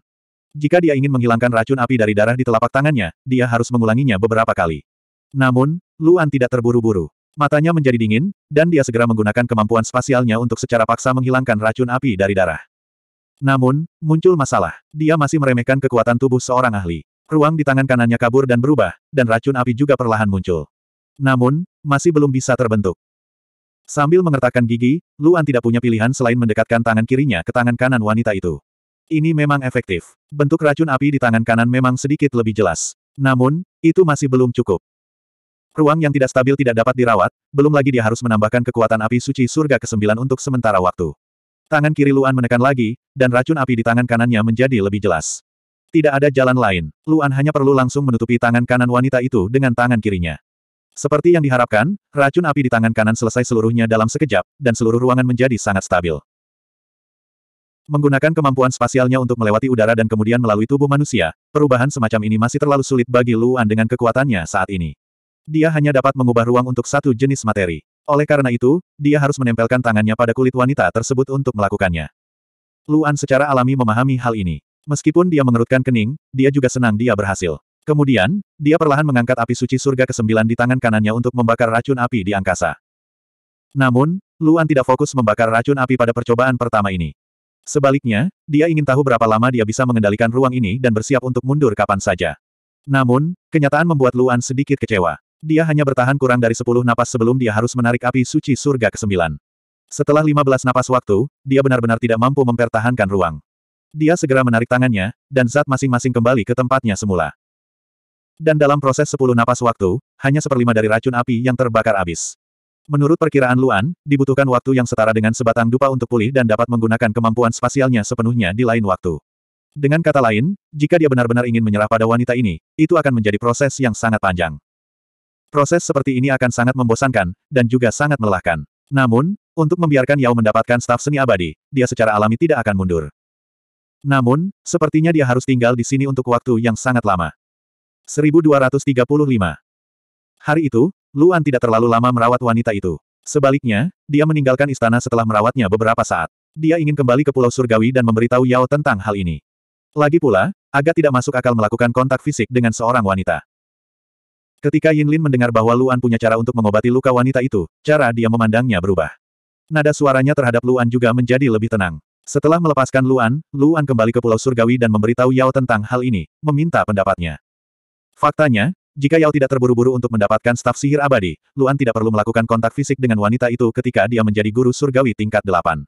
Jika dia ingin menghilangkan racun api dari darah di telapak tangannya, dia harus mengulanginya beberapa kali. Namun, Luan tidak terburu-buru. Matanya menjadi dingin, dan dia segera menggunakan kemampuan spasialnya untuk secara paksa menghilangkan racun api dari darah. Namun, muncul masalah. Dia masih meremehkan kekuatan tubuh seorang ahli. Ruang di tangan kanannya kabur dan berubah, dan racun api juga perlahan muncul. Namun, masih belum bisa terbentuk. Sambil mengertakkan gigi, Luan tidak punya pilihan selain mendekatkan tangan kirinya ke tangan kanan wanita itu. Ini memang efektif. Bentuk racun api di tangan kanan memang sedikit lebih jelas. Namun, itu masih belum cukup. Ruang yang tidak stabil tidak dapat dirawat, belum lagi dia harus menambahkan kekuatan api suci surga ke-9 untuk sementara waktu. Tangan kiri Luan menekan lagi, dan racun api di tangan kanannya menjadi lebih jelas. Tidak ada jalan lain, Luan hanya perlu langsung menutupi tangan kanan wanita itu dengan tangan kirinya. Seperti yang diharapkan, racun api di tangan kanan selesai seluruhnya dalam sekejap, dan seluruh ruangan menjadi sangat stabil. Menggunakan kemampuan spasialnya untuk melewati udara dan kemudian melalui tubuh manusia, perubahan semacam ini masih terlalu sulit bagi Luan dengan kekuatannya saat ini. Dia hanya dapat mengubah ruang untuk satu jenis materi. Oleh karena itu, dia harus menempelkan tangannya pada kulit wanita tersebut untuk melakukannya. Luan secara alami memahami hal ini. Meskipun dia mengerutkan kening, dia juga senang dia berhasil. Kemudian, dia perlahan mengangkat api suci surga ke-9 di tangan kanannya untuk membakar racun api di angkasa. Namun, Luan tidak fokus membakar racun api pada percobaan pertama ini. Sebaliknya, dia ingin tahu berapa lama dia bisa mengendalikan ruang ini dan bersiap untuk mundur kapan saja. Namun, kenyataan membuat Luan sedikit kecewa. Dia hanya bertahan kurang dari 10 napas sebelum dia harus menarik api suci surga ke-9. Setelah 15 napas waktu, dia benar-benar tidak mampu mempertahankan ruang. Dia segera menarik tangannya, dan zat masing-masing kembali ke tempatnya semula. Dan dalam proses 10 napas waktu, hanya seperlima dari racun api yang terbakar habis. Menurut perkiraan Luan, dibutuhkan waktu yang setara dengan sebatang dupa untuk pulih dan dapat menggunakan kemampuan spasialnya sepenuhnya di lain waktu. Dengan kata lain, jika dia benar-benar ingin menyerah pada wanita ini, itu akan menjadi proses yang sangat panjang. Proses seperti ini akan sangat membosankan, dan juga sangat melelahkan. Namun, untuk membiarkan Yao mendapatkan staf seni abadi, dia secara alami tidak akan mundur. Namun, sepertinya dia harus tinggal di sini untuk waktu yang sangat lama. 1235 Hari itu, Luan tidak terlalu lama merawat wanita itu. Sebaliknya, dia meninggalkan istana setelah merawatnya beberapa saat. Dia ingin kembali ke Pulau Surgawi dan memberitahu Yao tentang hal ini. Lagi pula, agak tidak masuk akal melakukan kontak fisik dengan seorang wanita. Ketika Yin Lin mendengar bahwa Luan punya cara untuk mengobati luka wanita itu, cara dia memandangnya berubah. Nada suaranya terhadap Luan juga menjadi lebih tenang. Setelah melepaskan Luan, Luan kembali ke Pulau Surgawi dan memberitahu Yao tentang hal ini, meminta pendapatnya. Faktanya, jika Yao tidak terburu-buru untuk mendapatkan staf sihir abadi, Luan tidak perlu melakukan kontak fisik dengan wanita itu ketika dia menjadi guru surgawi tingkat delapan.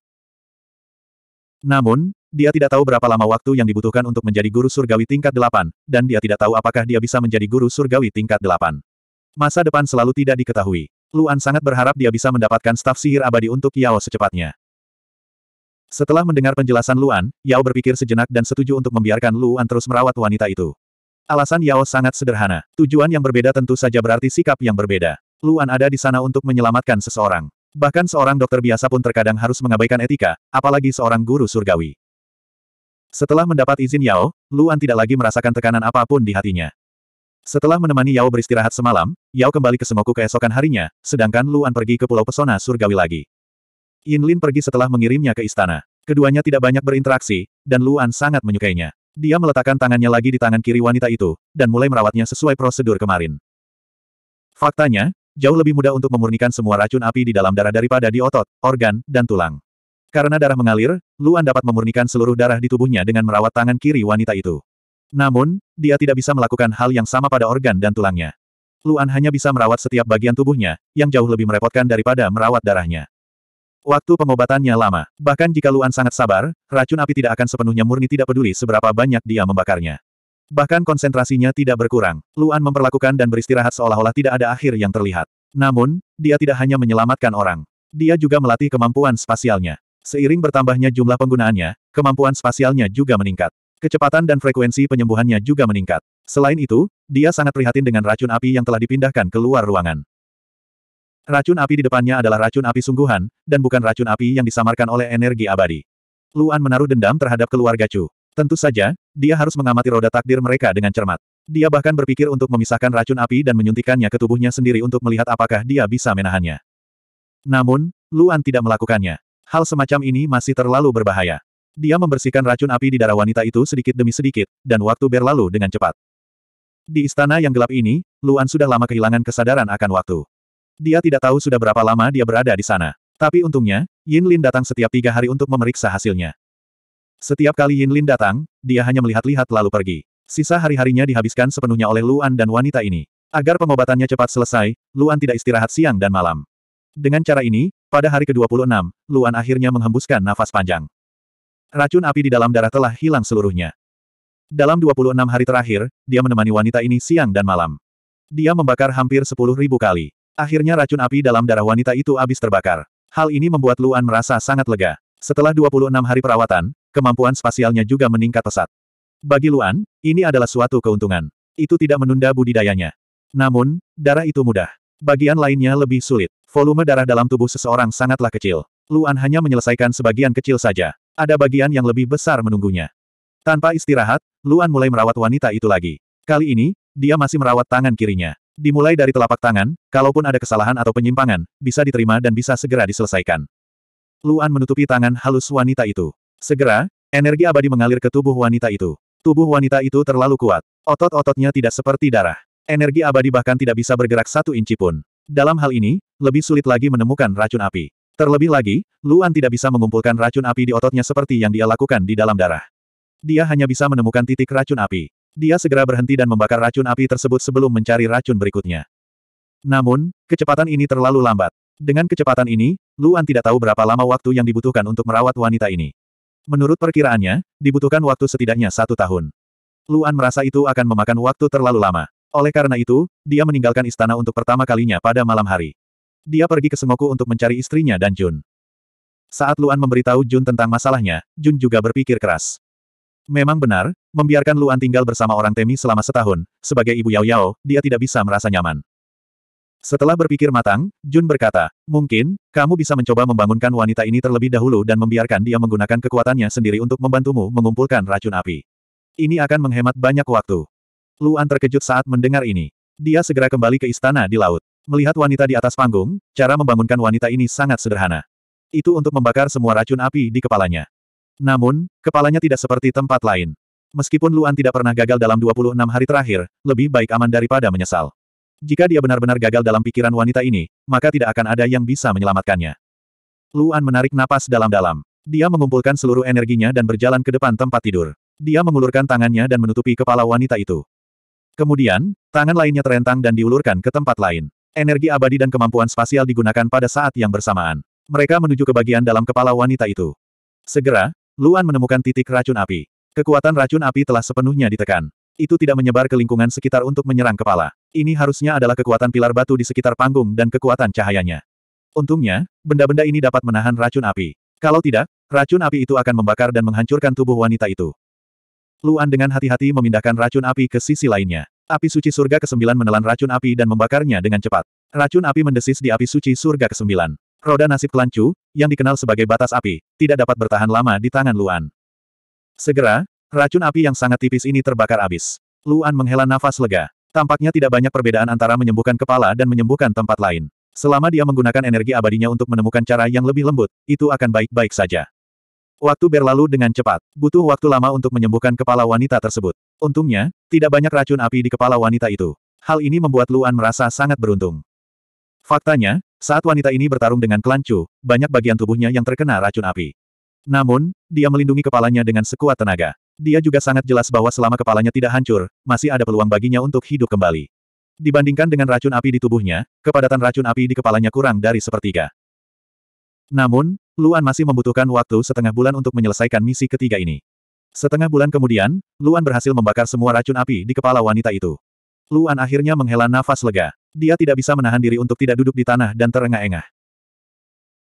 Namun, dia tidak tahu berapa lama waktu yang dibutuhkan untuk menjadi guru surgawi tingkat delapan, dan dia tidak tahu apakah dia bisa menjadi guru surgawi tingkat delapan. Masa depan selalu tidak diketahui. Luan sangat berharap dia bisa mendapatkan staf sihir abadi untuk Yao secepatnya. Setelah mendengar penjelasan Luan, Yao berpikir sejenak dan setuju untuk membiarkan Luan terus merawat wanita itu. Alasan Yao sangat sederhana. Tujuan yang berbeda tentu saja berarti sikap yang berbeda. Luan ada di sana untuk menyelamatkan seseorang. Bahkan seorang dokter biasa pun terkadang harus mengabaikan etika, apalagi seorang guru surgawi. Setelah mendapat izin Yao, Luan tidak lagi merasakan tekanan apapun di hatinya. Setelah menemani Yao beristirahat semalam, Yao kembali ke Semoku keesokan harinya, sedangkan Luan pergi ke Pulau Pesona Surgawi lagi. Yin Lin pergi setelah mengirimnya ke istana. Keduanya tidak banyak berinteraksi, dan Luan sangat menyukainya. Dia meletakkan tangannya lagi di tangan kiri wanita itu, dan mulai merawatnya sesuai prosedur kemarin. Faktanya, jauh lebih mudah untuk memurnikan semua racun api di dalam darah daripada di otot, organ, dan tulang. Karena darah mengalir, Luan dapat memurnikan seluruh darah di tubuhnya dengan merawat tangan kiri wanita itu. Namun, dia tidak bisa melakukan hal yang sama pada organ dan tulangnya. Luan hanya bisa merawat setiap bagian tubuhnya, yang jauh lebih merepotkan daripada merawat darahnya. Waktu pengobatannya lama. Bahkan jika Luan sangat sabar, racun api tidak akan sepenuhnya murni tidak peduli seberapa banyak dia membakarnya. Bahkan konsentrasinya tidak berkurang. Luan memperlakukan dan beristirahat seolah-olah tidak ada akhir yang terlihat. Namun, dia tidak hanya menyelamatkan orang. Dia juga melatih kemampuan spasialnya. Seiring bertambahnya jumlah penggunaannya, kemampuan spasialnya juga meningkat. Kecepatan dan frekuensi penyembuhannya juga meningkat. Selain itu, dia sangat prihatin dengan racun api yang telah dipindahkan ke luar ruangan. Racun api di depannya adalah racun api sungguhan, dan bukan racun api yang disamarkan oleh energi abadi. Luan menaruh dendam terhadap keluarga Chu. Tentu saja, dia harus mengamati roda takdir mereka dengan cermat. Dia bahkan berpikir untuk memisahkan racun api dan menyuntikannya ke tubuhnya sendiri untuk melihat apakah dia bisa menahannya. Namun, Luan tidak melakukannya. Hal semacam ini masih terlalu berbahaya. Dia membersihkan racun api di darah wanita itu sedikit demi sedikit, dan waktu berlalu dengan cepat. Di istana yang gelap ini, Luan sudah lama kehilangan kesadaran akan waktu. Dia tidak tahu sudah berapa lama dia berada di sana. Tapi untungnya, Yin Lin datang setiap tiga hari untuk memeriksa hasilnya. Setiap kali Yin Lin datang, dia hanya melihat-lihat lalu pergi. Sisa hari-harinya dihabiskan sepenuhnya oleh Luan dan wanita ini. Agar pengobatannya cepat selesai, Luan tidak istirahat siang dan malam. Dengan cara ini, pada hari ke-26, Luan akhirnya menghembuskan nafas panjang. Racun api di dalam darah telah hilang seluruhnya. Dalam 26 hari terakhir, dia menemani wanita ini siang dan malam. Dia membakar hampir 10.000 kali. Akhirnya racun api dalam darah wanita itu habis terbakar. Hal ini membuat Luan merasa sangat lega. Setelah 26 hari perawatan, kemampuan spasialnya juga meningkat pesat. Bagi Luan, ini adalah suatu keuntungan. Itu tidak menunda budidayanya. Namun, darah itu mudah. Bagian lainnya lebih sulit. Volume darah dalam tubuh seseorang sangatlah kecil. Luan hanya menyelesaikan sebagian kecil saja. Ada bagian yang lebih besar menunggunya. Tanpa istirahat, Luan mulai merawat wanita itu lagi. Kali ini, dia masih merawat tangan kirinya. Dimulai dari telapak tangan, kalaupun ada kesalahan atau penyimpangan, bisa diterima dan bisa segera diselesaikan. Luan menutupi tangan halus wanita itu. Segera, energi abadi mengalir ke tubuh wanita itu. Tubuh wanita itu terlalu kuat. Otot-ototnya tidak seperti darah. Energi abadi bahkan tidak bisa bergerak satu inci pun. Dalam hal ini, lebih sulit lagi menemukan racun api. Terlebih lagi, Luan tidak bisa mengumpulkan racun api di ototnya seperti yang dia lakukan di dalam darah. Dia hanya bisa menemukan titik racun api. Dia segera berhenti dan membakar racun api tersebut sebelum mencari racun berikutnya. Namun, kecepatan ini terlalu lambat. Dengan kecepatan ini, Luan tidak tahu berapa lama waktu yang dibutuhkan untuk merawat wanita ini. Menurut perkiraannya, dibutuhkan waktu setidaknya satu tahun. Luan merasa itu akan memakan waktu terlalu lama. Oleh karena itu, dia meninggalkan istana untuk pertama kalinya pada malam hari. Dia pergi ke Sengoku untuk mencari istrinya dan Jun. Saat Luan memberitahu Jun tentang masalahnya, Jun juga berpikir keras. Memang benar, Membiarkan Luan tinggal bersama orang Temi selama setahun, sebagai ibu Yao Yao, dia tidak bisa merasa nyaman. Setelah berpikir matang, Jun berkata, mungkin, kamu bisa mencoba membangunkan wanita ini terlebih dahulu dan membiarkan dia menggunakan kekuatannya sendiri untuk membantumu mengumpulkan racun api. Ini akan menghemat banyak waktu. Luan terkejut saat mendengar ini. Dia segera kembali ke istana di laut. Melihat wanita di atas panggung, cara membangunkan wanita ini sangat sederhana. Itu untuk membakar semua racun api di kepalanya. Namun, kepalanya tidak seperti tempat lain. Meskipun Luan tidak pernah gagal dalam 26 hari terakhir, lebih baik aman daripada menyesal. Jika dia benar-benar gagal dalam pikiran wanita ini, maka tidak akan ada yang bisa menyelamatkannya. Luan menarik napas dalam-dalam. Dia mengumpulkan seluruh energinya dan berjalan ke depan tempat tidur. Dia mengulurkan tangannya dan menutupi kepala wanita itu. Kemudian, tangan lainnya terentang dan diulurkan ke tempat lain. Energi abadi dan kemampuan spasial digunakan pada saat yang bersamaan. Mereka menuju ke bagian dalam kepala wanita itu. Segera, Luan menemukan titik racun api. Kekuatan racun api telah sepenuhnya ditekan. Itu tidak menyebar ke lingkungan sekitar untuk menyerang kepala. Ini harusnya adalah kekuatan pilar batu di sekitar panggung dan kekuatan cahayanya. Untungnya, benda-benda ini dapat menahan racun api. Kalau tidak, racun api itu akan membakar dan menghancurkan tubuh wanita itu. Luan dengan hati-hati memindahkan racun api ke sisi lainnya. Api suci surga ke-9 menelan racun api dan membakarnya dengan cepat. Racun api mendesis di api suci surga ke-9. Roda nasib kelancu, yang dikenal sebagai batas api, tidak dapat bertahan lama di tangan Luan. Segera, racun api yang sangat tipis ini terbakar abis. Luan menghela nafas lega. Tampaknya tidak banyak perbedaan antara menyembuhkan kepala dan menyembuhkan tempat lain. Selama dia menggunakan energi abadinya untuk menemukan cara yang lebih lembut, itu akan baik-baik saja. Waktu berlalu dengan cepat. Butuh waktu lama untuk menyembuhkan kepala wanita tersebut. Untungnya, tidak banyak racun api di kepala wanita itu. Hal ini membuat Luan merasa sangat beruntung. Faktanya, saat wanita ini bertarung dengan Klancu, banyak bagian tubuhnya yang terkena racun api. Namun, dia melindungi kepalanya dengan sekuat tenaga. Dia juga sangat jelas bahwa selama kepalanya tidak hancur, masih ada peluang baginya untuk hidup kembali. Dibandingkan dengan racun api di tubuhnya, kepadatan racun api di kepalanya kurang dari sepertiga. Namun, Luan masih membutuhkan waktu setengah bulan untuk menyelesaikan misi ketiga ini. Setengah bulan kemudian, Luan berhasil membakar semua racun api di kepala wanita itu. Luan akhirnya menghela nafas lega. Dia tidak bisa menahan diri untuk tidak duduk di tanah dan terengah-engah.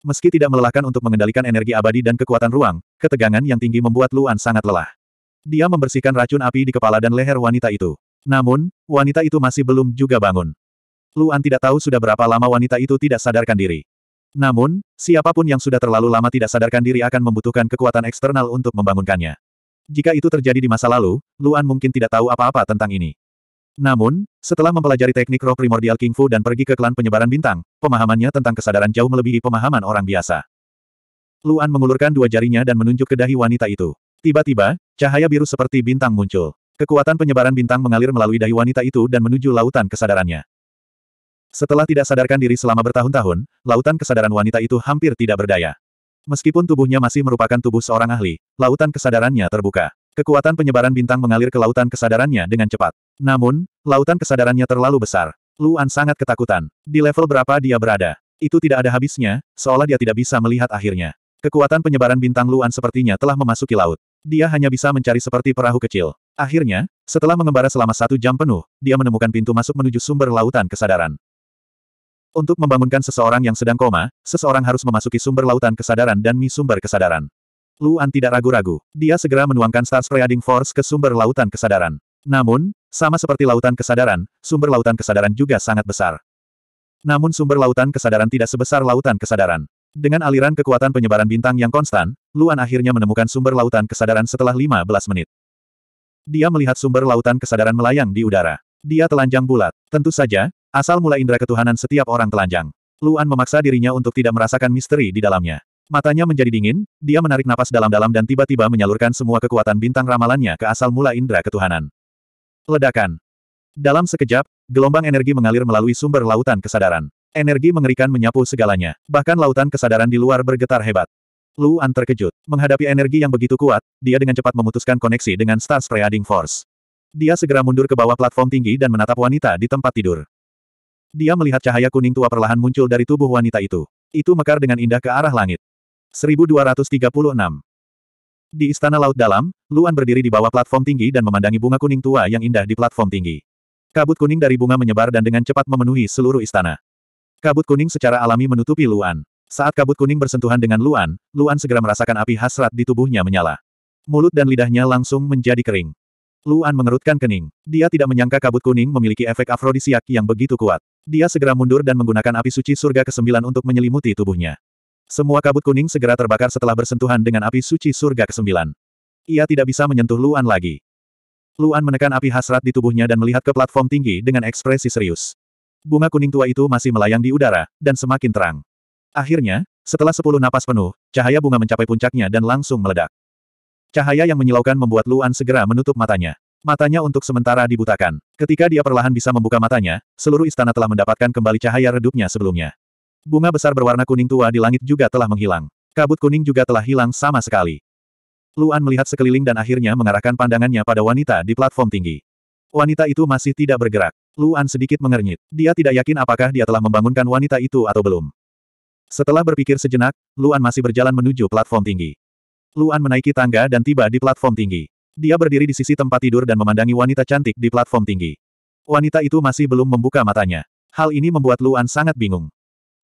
Meski tidak melelahkan untuk mengendalikan energi abadi dan kekuatan ruang, ketegangan yang tinggi membuat Luan sangat lelah. Dia membersihkan racun api di kepala dan leher wanita itu. Namun, wanita itu masih belum juga bangun. Luan tidak tahu sudah berapa lama wanita itu tidak sadarkan diri. Namun, siapapun yang sudah terlalu lama tidak sadarkan diri akan membutuhkan kekuatan eksternal untuk membangunkannya. Jika itu terjadi di masa lalu, Luan mungkin tidak tahu apa-apa tentang ini. Namun, setelah mempelajari teknik roh primordial King Fu dan pergi ke klan penyebaran bintang, pemahamannya tentang kesadaran jauh melebihi pemahaman orang biasa. Luan mengulurkan dua jarinya dan menunjuk ke dahi wanita itu. Tiba-tiba, cahaya biru seperti bintang muncul. Kekuatan penyebaran bintang mengalir melalui dahi wanita itu dan menuju lautan kesadarannya. Setelah tidak sadarkan diri selama bertahun-tahun, lautan kesadaran wanita itu hampir tidak berdaya. Meskipun tubuhnya masih merupakan tubuh seorang ahli, lautan kesadarannya terbuka. Kekuatan penyebaran bintang mengalir ke lautan kesadarannya dengan cepat. Namun, lautan kesadarannya terlalu besar. Luan sangat ketakutan. Di level berapa dia berada? Itu tidak ada habisnya, seolah dia tidak bisa melihat akhirnya. Kekuatan penyebaran bintang Luan sepertinya telah memasuki laut. Dia hanya bisa mencari seperti perahu kecil. Akhirnya, setelah mengembara selama satu jam penuh, dia menemukan pintu masuk menuju sumber lautan kesadaran. Untuk membangunkan seseorang yang sedang koma, seseorang harus memasuki sumber lautan kesadaran dan mi sumber kesadaran. Luan tidak ragu-ragu. Dia segera menuangkan Star Spreading Force ke sumber lautan kesadaran. Namun, sama seperti lautan kesadaran, sumber lautan kesadaran juga sangat besar. Namun sumber lautan kesadaran tidak sebesar lautan kesadaran. Dengan aliran kekuatan penyebaran bintang yang konstan, Luan akhirnya menemukan sumber lautan kesadaran setelah 15 menit. Dia melihat sumber lautan kesadaran melayang di udara. Dia telanjang bulat. Tentu saja, asal mula indera ketuhanan setiap orang telanjang. Luan memaksa dirinya untuk tidak merasakan misteri di dalamnya. Matanya menjadi dingin, dia menarik napas dalam-dalam dan tiba-tiba menyalurkan semua kekuatan bintang ramalannya ke asal mula indera ketuhanan. Ledakan. Dalam sekejap, gelombang energi mengalir melalui sumber lautan kesadaran. Energi mengerikan menyapu segalanya, bahkan lautan kesadaran di luar bergetar hebat. Luan terkejut. Menghadapi energi yang begitu kuat, dia dengan cepat memutuskan koneksi dengan Star Spreading Force. Dia segera mundur ke bawah platform tinggi dan menatap wanita di tempat tidur. Dia melihat cahaya kuning tua perlahan muncul dari tubuh wanita itu. Itu mekar dengan indah ke arah langit. 1236. Di Istana Laut Dalam, Luan berdiri di bawah platform tinggi dan memandangi bunga kuning tua yang indah di platform tinggi. Kabut kuning dari bunga menyebar dan dengan cepat memenuhi seluruh istana. Kabut kuning secara alami menutupi Luan. Saat kabut kuning bersentuhan dengan Luan, Luan segera merasakan api hasrat di tubuhnya menyala. Mulut dan lidahnya langsung menjadi kering. Luan mengerutkan kening. Dia tidak menyangka kabut kuning memiliki efek afrodisiak yang begitu kuat. Dia segera mundur dan menggunakan api suci surga ke-9 untuk menyelimuti tubuhnya. Semua kabut kuning segera terbakar setelah bersentuhan dengan api suci surga kesembilan. Ia tidak bisa menyentuh Luan lagi. Luan menekan api hasrat di tubuhnya dan melihat ke platform tinggi dengan ekspresi serius. Bunga kuning tua itu masih melayang di udara, dan semakin terang. Akhirnya, setelah sepuluh napas penuh, cahaya bunga mencapai puncaknya dan langsung meledak. Cahaya yang menyilaukan membuat Luan segera menutup matanya. Matanya untuk sementara dibutakan. Ketika dia perlahan bisa membuka matanya, seluruh istana telah mendapatkan kembali cahaya redupnya sebelumnya. Bunga besar berwarna kuning tua di langit juga telah menghilang. Kabut kuning juga telah hilang sama sekali. Luan melihat sekeliling dan akhirnya mengarahkan pandangannya pada wanita di platform tinggi. Wanita itu masih tidak bergerak. Luan sedikit mengernyit. Dia tidak yakin apakah dia telah membangunkan wanita itu atau belum. Setelah berpikir sejenak, Luan masih berjalan menuju platform tinggi. Luan menaiki tangga dan tiba di platform tinggi. Dia berdiri di sisi tempat tidur dan memandangi wanita cantik di platform tinggi. Wanita itu masih belum membuka matanya. Hal ini membuat Luan sangat bingung.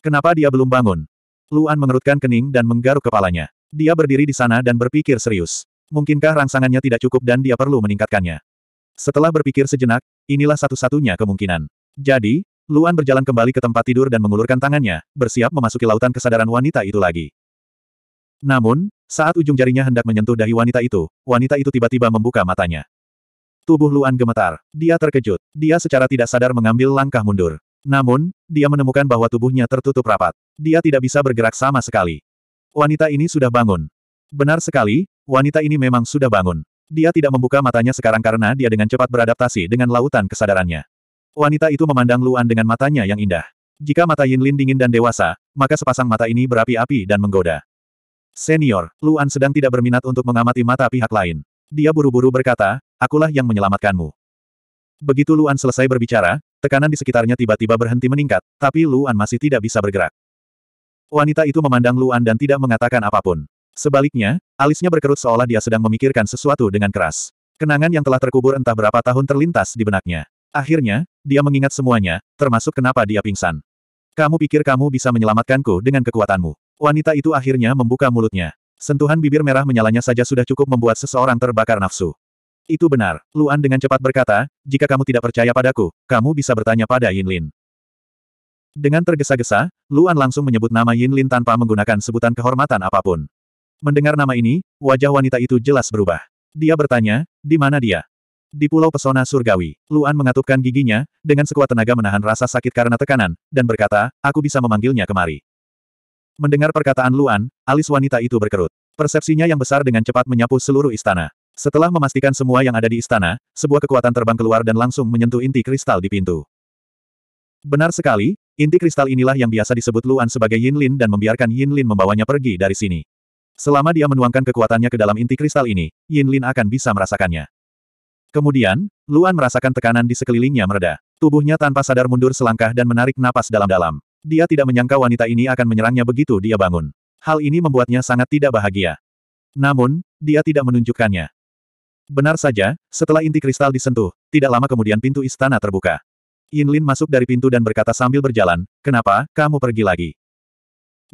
Kenapa dia belum bangun? Luan mengerutkan kening dan menggaruk kepalanya. Dia berdiri di sana dan berpikir serius. Mungkinkah rangsangannya tidak cukup dan dia perlu meningkatkannya? Setelah berpikir sejenak, inilah satu-satunya kemungkinan. Jadi, Luan berjalan kembali ke tempat tidur dan mengulurkan tangannya, bersiap memasuki lautan kesadaran wanita itu lagi. Namun, saat ujung jarinya hendak menyentuh dahi wanita itu, wanita itu tiba-tiba membuka matanya. Tubuh Luan gemetar. Dia terkejut. Dia secara tidak sadar mengambil langkah mundur. Namun, dia menemukan bahwa tubuhnya tertutup rapat. Dia tidak bisa bergerak sama sekali. Wanita ini sudah bangun. Benar sekali, wanita ini memang sudah bangun. Dia tidak membuka matanya sekarang karena dia dengan cepat beradaptasi dengan lautan kesadarannya. Wanita itu memandang Luan dengan matanya yang indah. Jika mata Yin Lin dingin dan dewasa, maka sepasang mata ini berapi-api dan menggoda. Senior, Luan sedang tidak berminat untuk mengamati mata pihak lain. Dia buru-buru berkata, akulah yang menyelamatkanmu. Begitu Luan selesai berbicara, tekanan di sekitarnya tiba-tiba berhenti meningkat, tapi Luan masih tidak bisa bergerak. Wanita itu memandang Luan dan tidak mengatakan apapun. Sebaliknya, alisnya berkerut seolah dia sedang memikirkan sesuatu dengan keras. Kenangan yang telah terkubur entah berapa tahun terlintas di benaknya. Akhirnya, dia mengingat semuanya, termasuk kenapa dia pingsan. Kamu pikir kamu bisa menyelamatkanku dengan kekuatanmu. Wanita itu akhirnya membuka mulutnya. Sentuhan bibir merah menyalanya saja sudah cukup membuat seseorang terbakar nafsu. Itu benar, Luan dengan cepat berkata, jika kamu tidak percaya padaku, kamu bisa bertanya pada Yin Lin. Dengan tergesa-gesa, Luan langsung menyebut nama Yin Lin tanpa menggunakan sebutan kehormatan apapun. Mendengar nama ini, wajah wanita itu jelas berubah. Dia bertanya, di mana dia? Di Pulau Pesona Surgawi, Luan mengatupkan giginya, dengan sekuat tenaga menahan rasa sakit karena tekanan, dan berkata, aku bisa memanggilnya kemari. Mendengar perkataan Luan, alis wanita itu berkerut. Persepsinya yang besar dengan cepat menyapu seluruh istana. Setelah memastikan semua yang ada di istana, sebuah kekuatan terbang keluar dan langsung menyentuh inti kristal di pintu. Benar sekali, inti kristal inilah yang biasa disebut Luan sebagai Yin Lin dan membiarkan Yin Lin membawanya pergi dari sini. Selama dia menuangkan kekuatannya ke dalam inti kristal ini, Yin Lin akan bisa merasakannya. Kemudian, Luan merasakan tekanan di sekelilingnya mereda. Tubuhnya tanpa sadar mundur selangkah dan menarik napas dalam-dalam. Dia tidak menyangka wanita ini akan menyerangnya begitu dia bangun. Hal ini membuatnya sangat tidak bahagia. Namun, dia tidak menunjukkannya. Benar saja, setelah inti kristal disentuh, tidak lama kemudian pintu istana terbuka. Yin Lin masuk dari pintu dan berkata sambil berjalan, kenapa, kamu pergi lagi?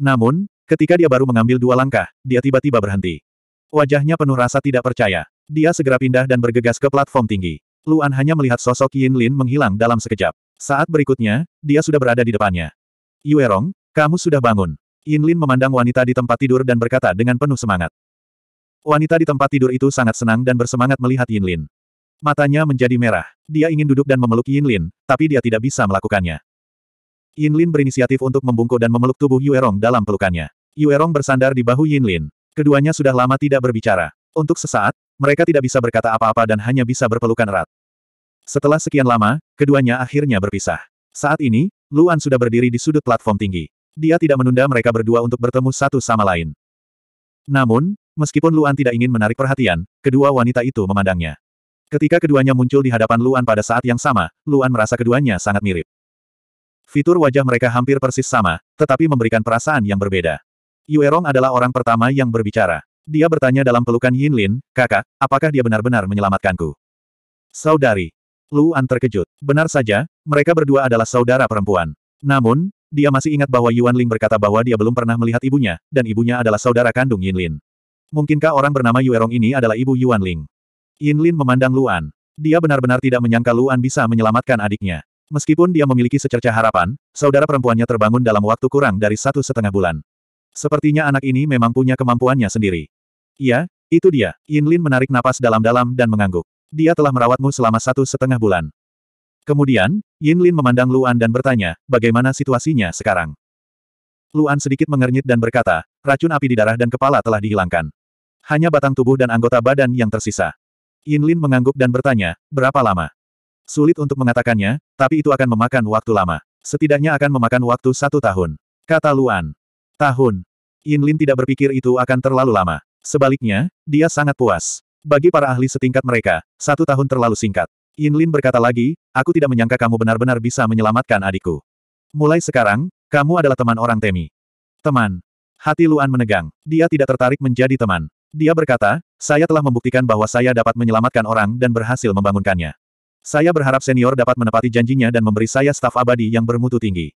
Namun, ketika dia baru mengambil dua langkah, dia tiba-tiba berhenti. Wajahnya penuh rasa tidak percaya. Dia segera pindah dan bergegas ke platform tinggi. Luan hanya melihat sosok Yin Lin menghilang dalam sekejap. Saat berikutnya, dia sudah berada di depannya. Yue Rong, kamu sudah bangun. Yin Lin memandang wanita di tempat tidur dan berkata dengan penuh semangat. Wanita di tempat tidur itu sangat senang dan bersemangat melihat Yin Lin. Matanya menjadi merah. Dia ingin duduk dan memeluk Yin Lin, tapi dia tidak bisa melakukannya. Yin Lin berinisiatif untuk membungkuk dan memeluk tubuh Yuerong dalam pelukannya. Yuerong bersandar di bahu Yin Lin. Keduanya sudah lama tidak berbicara. Untuk sesaat, mereka tidak bisa berkata apa-apa dan hanya bisa berpelukan erat. Setelah sekian lama, keduanya akhirnya berpisah. Saat ini, Luan sudah berdiri di sudut platform tinggi. Dia tidak menunda mereka berdua untuk bertemu satu sama lain. Namun, Meskipun Luan tidak ingin menarik perhatian, kedua wanita itu memandangnya. Ketika keduanya muncul di hadapan Luan pada saat yang sama, Luan merasa keduanya sangat mirip. Fitur wajah mereka hampir persis sama, tetapi memberikan perasaan yang berbeda. Yue Rong adalah orang pertama yang berbicara. Dia bertanya dalam pelukan Yin Lin, kakak, apakah dia benar-benar menyelamatkanku? Saudari. Luan terkejut. Benar saja, mereka berdua adalah saudara perempuan. Namun, dia masih ingat bahwa Yuan Ling berkata bahwa dia belum pernah melihat ibunya, dan ibunya adalah saudara kandung Yin Lin. Mungkinkah orang bernama Yuerong ini adalah ibu Yuan Ling? Yin Lin memandang Luan. Dia benar-benar tidak menyangka Luan bisa menyelamatkan adiknya. Meskipun dia memiliki secerca harapan, saudara perempuannya terbangun dalam waktu kurang dari satu setengah bulan. Sepertinya anak ini memang punya kemampuannya sendiri. Iya, itu dia. Yin Lin menarik napas dalam-dalam dan mengangguk. Dia telah merawatmu selama satu setengah bulan. Kemudian, Yin Lin memandang Luan dan bertanya, bagaimana situasinya sekarang? Luan sedikit mengernyit dan berkata, racun api di darah dan kepala telah dihilangkan. Hanya batang tubuh dan anggota badan yang tersisa. Yin Lin mengangguk dan bertanya, berapa lama? Sulit untuk mengatakannya, tapi itu akan memakan waktu lama. Setidaknya akan memakan waktu satu tahun. Kata Luan. Tahun. Yin Lin tidak berpikir itu akan terlalu lama. Sebaliknya, dia sangat puas. Bagi para ahli setingkat mereka, satu tahun terlalu singkat. Yin Lin berkata lagi, aku tidak menyangka kamu benar-benar bisa menyelamatkan adikku. Mulai sekarang, kamu adalah teman orang Temi. Teman. Hati Luan menegang. Dia tidak tertarik menjadi teman. Dia berkata, saya telah membuktikan bahwa saya dapat menyelamatkan orang dan berhasil membangunkannya. Saya berharap senior dapat menepati janjinya dan memberi saya staf abadi yang bermutu tinggi.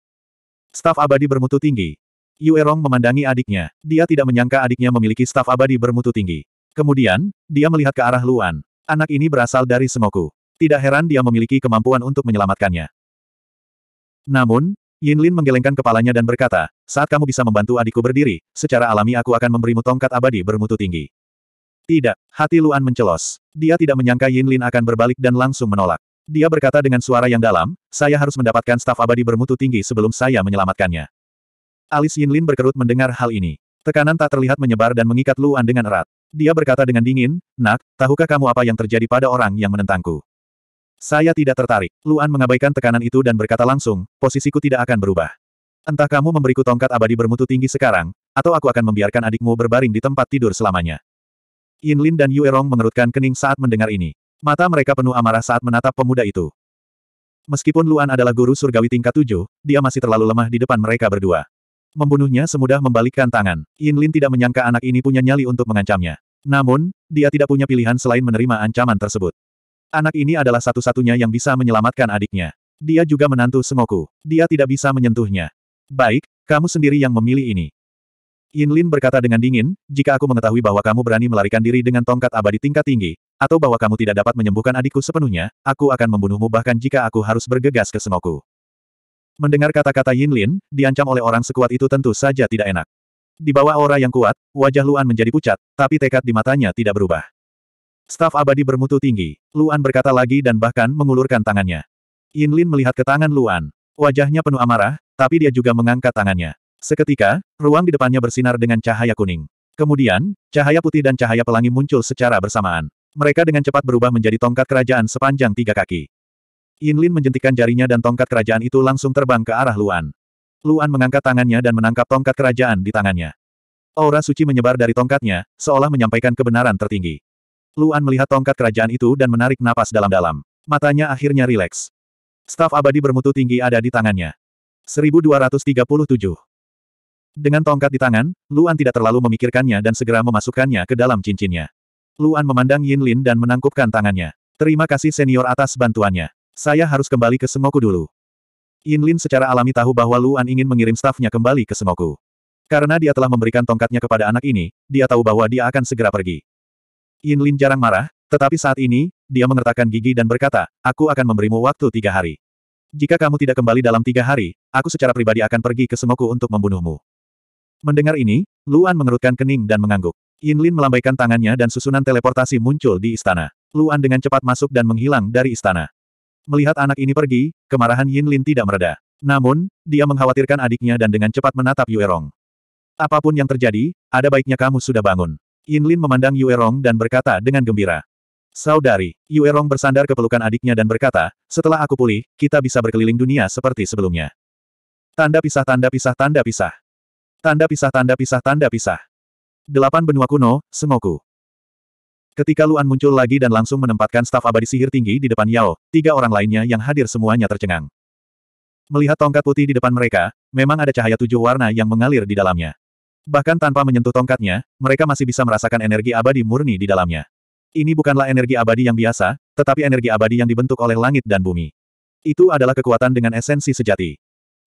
Staf abadi bermutu tinggi. Rong memandangi adiknya. Dia tidak menyangka adiknya memiliki staf abadi bermutu tinggi. Kemudian, dia melihat ke arah Luan. Anak ini berasal dari Semoku. Tidak heran dia memiliki kemampuan untuk menyelamatkannya. Namun, Yin Lin menggelengkan kepalanya dan berkata, saat kamu bisa membantu adikku berdiri, secara alami aku akan memberimu tongkat abadi bermutu tinggi. Tidak, hati Luan mencelos. Dia tidak menyangka Yin Lin akan berbalik dan langsung menolak. Dia berkata dengan suara yang dalam, saya harus mendapatkan staf abadi bermutu tinggi sebelum saya menyelamatkannya. Alis Yin Lin berkerut mendengar hal ini. Tekanan tak terlihat menyebar dan mengikat Luan dengan erat. Dia berkata dengan dingin, nak, tahukah kamu apa yang terjadi pada orang yang menentangku? Saya tidak tertarik. Luan mengabaikan tekanan itu dan berkata langsung, posisiku tidak akan berubah. Entah kamu memberiku tongkat abadi bermutu tinggi sekarang, atau aku akan membiarkan adikmu berbaring di tempat tidur selamanya. Yin Lin dan Rong mengerutkan kening saat mendengar ini. Mata mereka penuh amarah saat menatap pemuda itu. Meskipun Luan adalah guru surgawi tingkat tujuh, dia masih terlalu lemah di depan mereka berdua. Membunuhnya semudah membalikkan tangan. Yin Lin tidak menyangka anak ini punya nyali untuk mengancamnya. Namun, dia tidak punya pilihan selain menerima ancaman tersebut. Anak ini adalah satu-satunya yang bisa menyelamatkan adiknya. Dia juga menantu Semoku. Dia tidak bisa menyentuhnya. Baik, kamu sendiri yang memilih ini. Yin Lin berkata dengan dingin, jika aku mengetahui bahwa kamu berani melarikan diri dengan tongkat abadi tingkat tinggi, atau bahwa kamu tidak dapat menyembuhkan adikku sepenuhnya, aku akan membunuhmu bahkan jika aku harus bergegas ke Semoku. Mendengar kata-kata Yin Lin, diancam oleh orang sekuat itu tentu saja tidak enak. Di bawah aura yang kuat, wajah Luan menjadi pucat, tapi tekad di matanya tidak berubah. Staf abadi bermutu tinggi, Luan berkata lagi dan bahkan mengulurkan tangannya. Yin Lin melihat ke tangan Luan. Wajahnya penuh amarah, tapi dia juga mengangkat tangannya. Seketika, ruang di depannya bersinar dengan cahaya kuning. Kemudian, cahaya putih dan cahaya pelangi muncul secara bersamaan. Mereka dengan cepat berubah menjadi tongkat kerajaan sepanjang tiga kaki. Yin Lin menjentikan jarinya dan tongkat kerajaan itu langsung terbang ke arah Luan. Luan mengangkat tangannya dan menangkap tongkat kerajaan di tangannya. Aura suci menyebar dari tongkatnya, seolah menyampaikan kebenaran tertinggi. Luan melihat tongkat kerajaan itu dan menarik napas dalam-dalam. Matanya akhirnya rileks. Staf abadi bermutu tinggi ada di tangannya. 1237. Dengan tongkat di tangan, Luan tidak terlalu memikirkannya dan segera memasukkannya ke dalam cincinnya. Luan memandang Yin Lin dan menangkupkan tangannya. Terima kasih senior atas bantuannya. Saya harus kembali ke semoku dulu. Yin Lin secara alami tahu bahwa Luan ingin mengirim stafnya kembali ke semoku. Karena dia telah memberikan tongkatnya kepada anak ini, dia tahu bahwa dia akan segera pergi. Yin Lin jarang marah, tetapi saat ini, dia mengertakkan gigi dan berkata, aku akan memberimu waktu tiga hari. Jika kamu tidak kembali dalam tiga hari, aku secara pribadi akan pergi ke Semoku untuk membunuhmu. Mendengar ini, Luan mengerutkan kening dan mengangguk. Yin Lin melambaikan tangannya dan susunan teleportasi muncul di istana. Luan dengan cepat masuk dan menghilang dari istana. Melihat anak ini pergi, kemarahan Yin Lin tidak mereda. Namun, dia mengkhawatirkan adiknya dan dengan cepat menatap Yue Rong. Apapun yang terjadi, ada baiknya kamu sudah bangun. Yin Lin memandang Rong dan berkata dengan gembira. Saudari, Rong bersandar ke pelukan adiknya dan berkata, setelah aku pulih, kita bisa berkeliling dunia seperti sebelumnya. Tanda pisah tanda pisah tanda pisah. Tanda pisah tanda pisah tanda pisah. Delapan benua kuno, Sengoku. Ketika Luan muncul lagi dan langsung menempatkan staf abadi sihir tinggi di depan Yao, tiga orang lainnya yang hadir semuanya tercengang. Melihat tongkat putih di depan mereka, memang ada cahaya tujuh warna yang mengalir di dalamnya. Bahkan tanpa menyentuh tongkatnya, mereka masih bisa merasakan energi abadi murni di dalamnya. Ini bukanlah energi abadi yang biasa, tetapi energi abadi yang dibentuk oleh langit dan bumi. Itu adalah kekuatan dengan esensi sejati.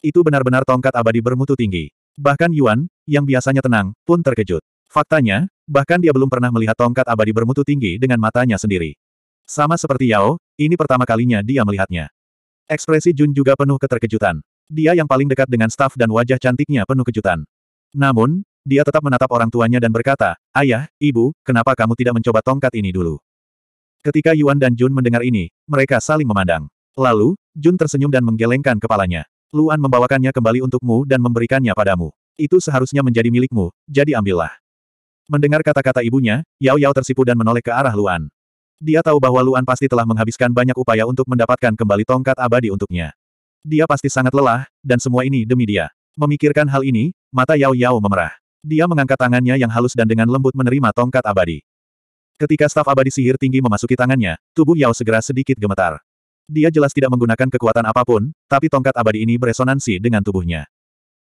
Itu benar-benar tongkat abadi bermutu tinggi. Bahkan Yuan, yang biasanya tenang, pun terkejut. Faktanya, bahkan dia belum pernah melihat tongkat abadi bermutu tinggi dengan matanya sendiri. Sama seperti Yao, ini pertama kalinya dia melihatnya. Ekspresi Jun juga penuh keterkejutan. Dia yang paling dekat dengan staf dan wajah cantiknya penuh kejutan. Namun, dia tetap menatap orang tuanya dan berkata, Ayah, Ibu, kenapa kamu tidak mencoba tongkat ini dulu? Ketika Yuan dan Jun mendengar ini, mereka saling memandang. Lalu, Jun tersenyum dan menggelengkan kepalanya. Luan membawakannya kembali untukmu dan memberikannya padamu. Itu seharusnya menjadi milikmu, jadi ambillah. Mendengar kata-kata ibunya, Yao Yao tersipu dan menoleh ke arah Luan. Dia tahu bahwa Luan pasti telah menghabiskan banyak upaya untuk mendapatkan kembali tongkat abadi untuknya. Dia pasti sangat lelah, dan semua ini demi dia. Memikirkan hal ini, Mata Yao Yao memerah. Dia mengangkat tangannya yang halus dan dengan lembut menerima tongkat abadi. Ketika staf abadi sihir tinggi memasuki tangannya, tubuh Yao segera sedikit gemetar. Dia jelas tidak menggunakan kekuatan apapun, tapi tongkat abadi ini beresonansi dengan tubuhnya.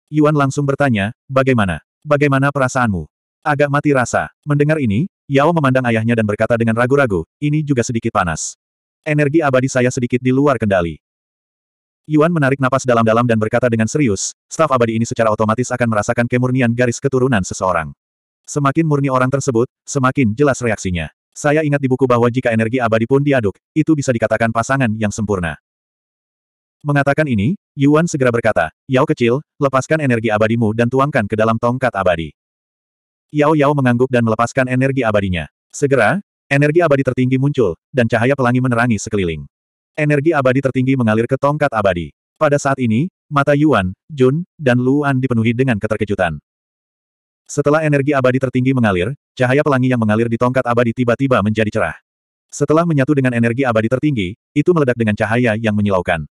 Yuan langsung bertanya, bagaimana? Bagaimana perasaanmu? Agak mati rasa. Mendengar ini, Yao memandang ayahnya dan berkata dengan ragu-ragu, ini juga sedikit panas. Energi abadi saya sedikit di luar kendali. Yuan menarik napas dalam-dalam dan berkata dengan serius, staf abadi ini secara otomatis akan merasakan kemurnian garis keturunan seseorang. Semakin murni orang tersebut, semakin jelas reaksinya. Saya ingat di buku bahwa jika energi abadi pun diaduk, itu bisa dikatakan pasangan yang sempurna. Mengatakan ini, Yuan segera berkata, Yao kecil, lepaskan energi abadimu dan tuangkan ke dalam tongkat abadi. Yao Yao mengangguk dan melepaskan energi abadinya. Segera, energi abadi tertinggi muncul, dan cahaya pelangi menerangi sekeliling. Energi abadi tertinggi mengalir ke tongkat abadi. Pada saat ini, mata Yuan, Jun, dan Luan dipenuhi dengan keterkejutan. Setelah energi abadi tertinggi mengalir, cahaya pelangi yang mengalir di tongkat abadi tiba-tiba menjadi cerah. Setelah menyatu dengan energi abadi tertinggi, itu meledak dengan cahaya yang menyilaukan.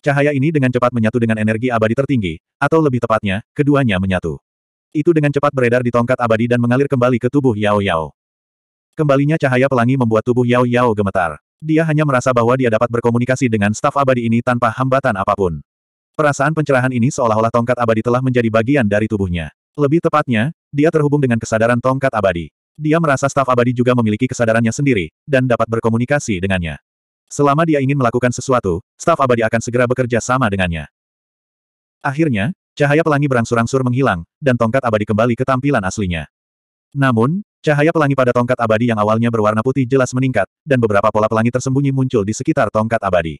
Cahaya ini dengan cepat menyatu dengan energi abadi tertinggi, atau lebih tepatnya, keduanya menyatu. Itu dengan cepat beredar di tongkat abadi dan mengalir kembali ke tubuh Yao Yao. Kembalinya cahaya pelangi membuat tubuh Yao Yao gemetar. Dia hanya merasa bahwa dia dapat berkomunikasi dengan staf abadi ini tanpa hambatan apapun. Perasaan pencerahan ini seolah-olah tongkat abadi telah menjadi bagian dari tubuhnya. Lebih tepatnya, dia terhubung dengan kesadaran tongkat abadi. Dia merasa staf abadi juga memiliki kesadarannya sendiri, dan dapat berkomunikasi dengannya. Selama dia ingin melakukan sesuatu, staf abadi akan segera bekerja sama dengannya. Akhirnya, cahaya pelangi berangsur-angsur menghilang, dan tongkat abadi kembali ke tampilan aslinya. Namun, cahaya pelangi pada tongkat abadi yang awalnya berwarna putih jelas meningkat, dan beberapa pola pelangi tersembunyi muncul di sekitar tongkat abadi.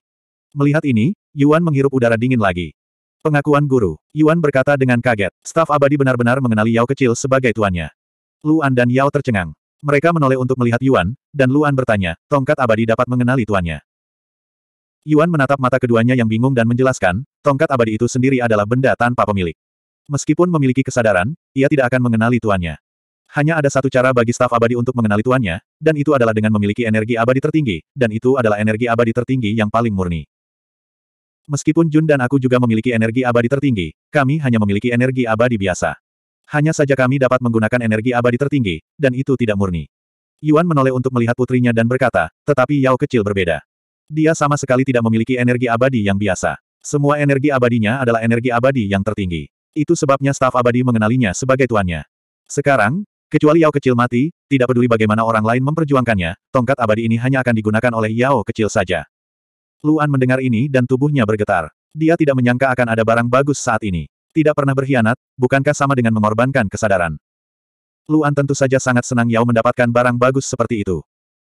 Melihat ini, Yuan menghirup udara dingin lagi. Pengakuan guru, Yuan berkata dengan kaget, staf abadi benar-benar mengenali Yao kecil sebagai tuannya. Luan dan Yao tercengang. Mereka menoleh untuk melihat Yuan, dan Luan bertanya, tongkat abadi dapat mengenali tuannya. Yuan menatap mata keduanya yang bingung dan menjelaskan, tongkat abadi itu sendiri adalah benda tanpa pemilik. Meskipun memiliki kesadaran, ia tidak akan mengenali tuannya. Hanya ada satu cara bagi staf abadi untuk mengenali tuannya, dan itu adalah dengan memiliki energi abadi tertinggi, dan itu adalah energi abadi tertinggi yang paling murni. Meskipun Jun dan aku juga memiliki energi abadi tertinggi, kami hanya memiliki energi abadi biasa. Hanya saja kami dapat menggunakan energi abadi tertinggi, dan itu tidak murni. Yuan menoleh untuk melihat putrinya dan berkata, tetapi Yao kecil berbeda. Dia sama sekali tidak memiliki energi abadi yang biasa. Semua energi abadinya adalah energi abadi yang tertinggi. Itu sebabnya staf abadi mengenalinya sebagai tuannya. Sekarang, Kecuali Yao kecil mati, tidak peduli bagaimana orang lain memperjuangkannya, tongkat abadi ini hanya akan digunakan oleh Yao kecil saja. Luan mendengar ini dan tubuhnya bergetar. Dia tidak menyangka akan ada barang bagus saat ini. Tidak pernah berkhianat, bukankah sama dengan mengorbankan kesadaran? Luan tentu saja sangat senang Yao mendapatkan barang bagus seperti itu.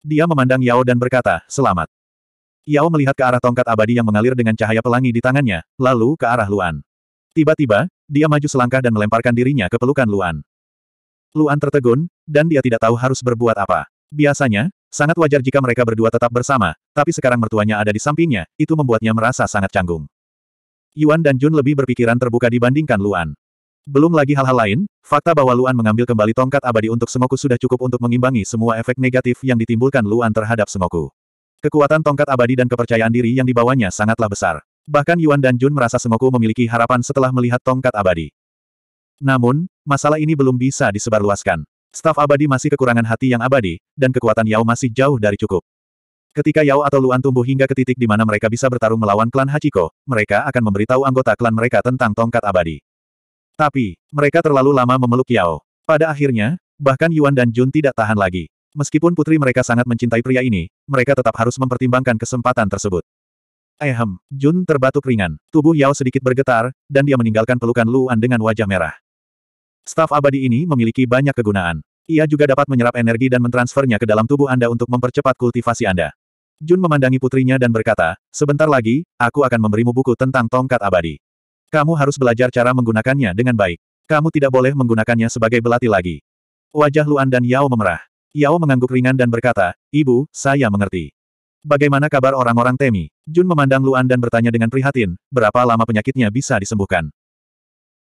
Dia memandang Yao dan berkata, selamat. Yao melihat ke arah tongkat abadi yang mengalir dengan cahaya pelangi di tangannya, lalu ke arah Luan. Tiba-tiba, dia maju selangkah dan melemparkan dirinya ke pelukan Luan. Luan tertegun, dan dia tidak tahu harus berbuat apa. Biasanya, sangat wajar jika mereka berdua tetap bersama, tapi sekarang mertuanya ada di sampingnya, itu membuatnya merasa sangat canggung. Yuan dan Jun lebih berpikiran terbuka dibandingkan Luan. Belum lagi hal-hal lain, fakta bahwa Luan mengambil kembali tongkat abadi untuk Sengoku sudah cukup untuk mengimbangi semua efek negatif yang ditimbulkan Luan terhadap Sengoku. Kekuatan tongkat abadi dan kepercayaan diri yang dibawanya sangatlah besar. Bahkan Yuan dan Jun merasa Sengoku memiliki harapan setelah melihat tongkat abadi. Namun, masalah ini belum bisa disebarluaskan. Staf abadi masih kekurangan hati yang abadi, dan kekuatan Yao masih jauh dari cukup. Ketika Yao atau Luan tumbuh hingga ke titik di mana mereka bisa bertarung melawan klan Hachiko, mereka akan memberitahu anggota klan mereka tentang tongkat abadi. Tapi, mereka terlalu lama memeluk Yao. Pada akhirnya, bahkan Yuan dan Jun tidak tahan lagi. Meskipun putri mereka sangat mencintai pria ini, mereka tetap harus mempertimbangkan kesempatan tersebut. Ehem, Jun terbatuk ringan. Tubuh Yao sedikit bergetar, dan dia meninggalkan pelukan Luan dengan wajah merah. Staf abadi ini memiliki banyak kegunaan. Ia juga dapat menyerap energi dan mentransfernya ke dalam tubuh Anda untuk mempercepat kultivasi Anda. Jun memandangi putrinya dan berkata, sebentar lagi, aku akan memberimu buku tentang tongkat abadi. Kamu harus belajar cara menggunakannya dengan baik. Kamu tidak boleh menggunakannya sebagai belati lagi. Wajah Luan dan Yao memerah. Yao mengangguk ringan dan berkata, Ibu, saya mengerti. Bagaimana kabar orang-orang Temi? Jun memandang Luan dan bertanya dengan prihatin, berapa lama penyakitnya bisa disembuhkan?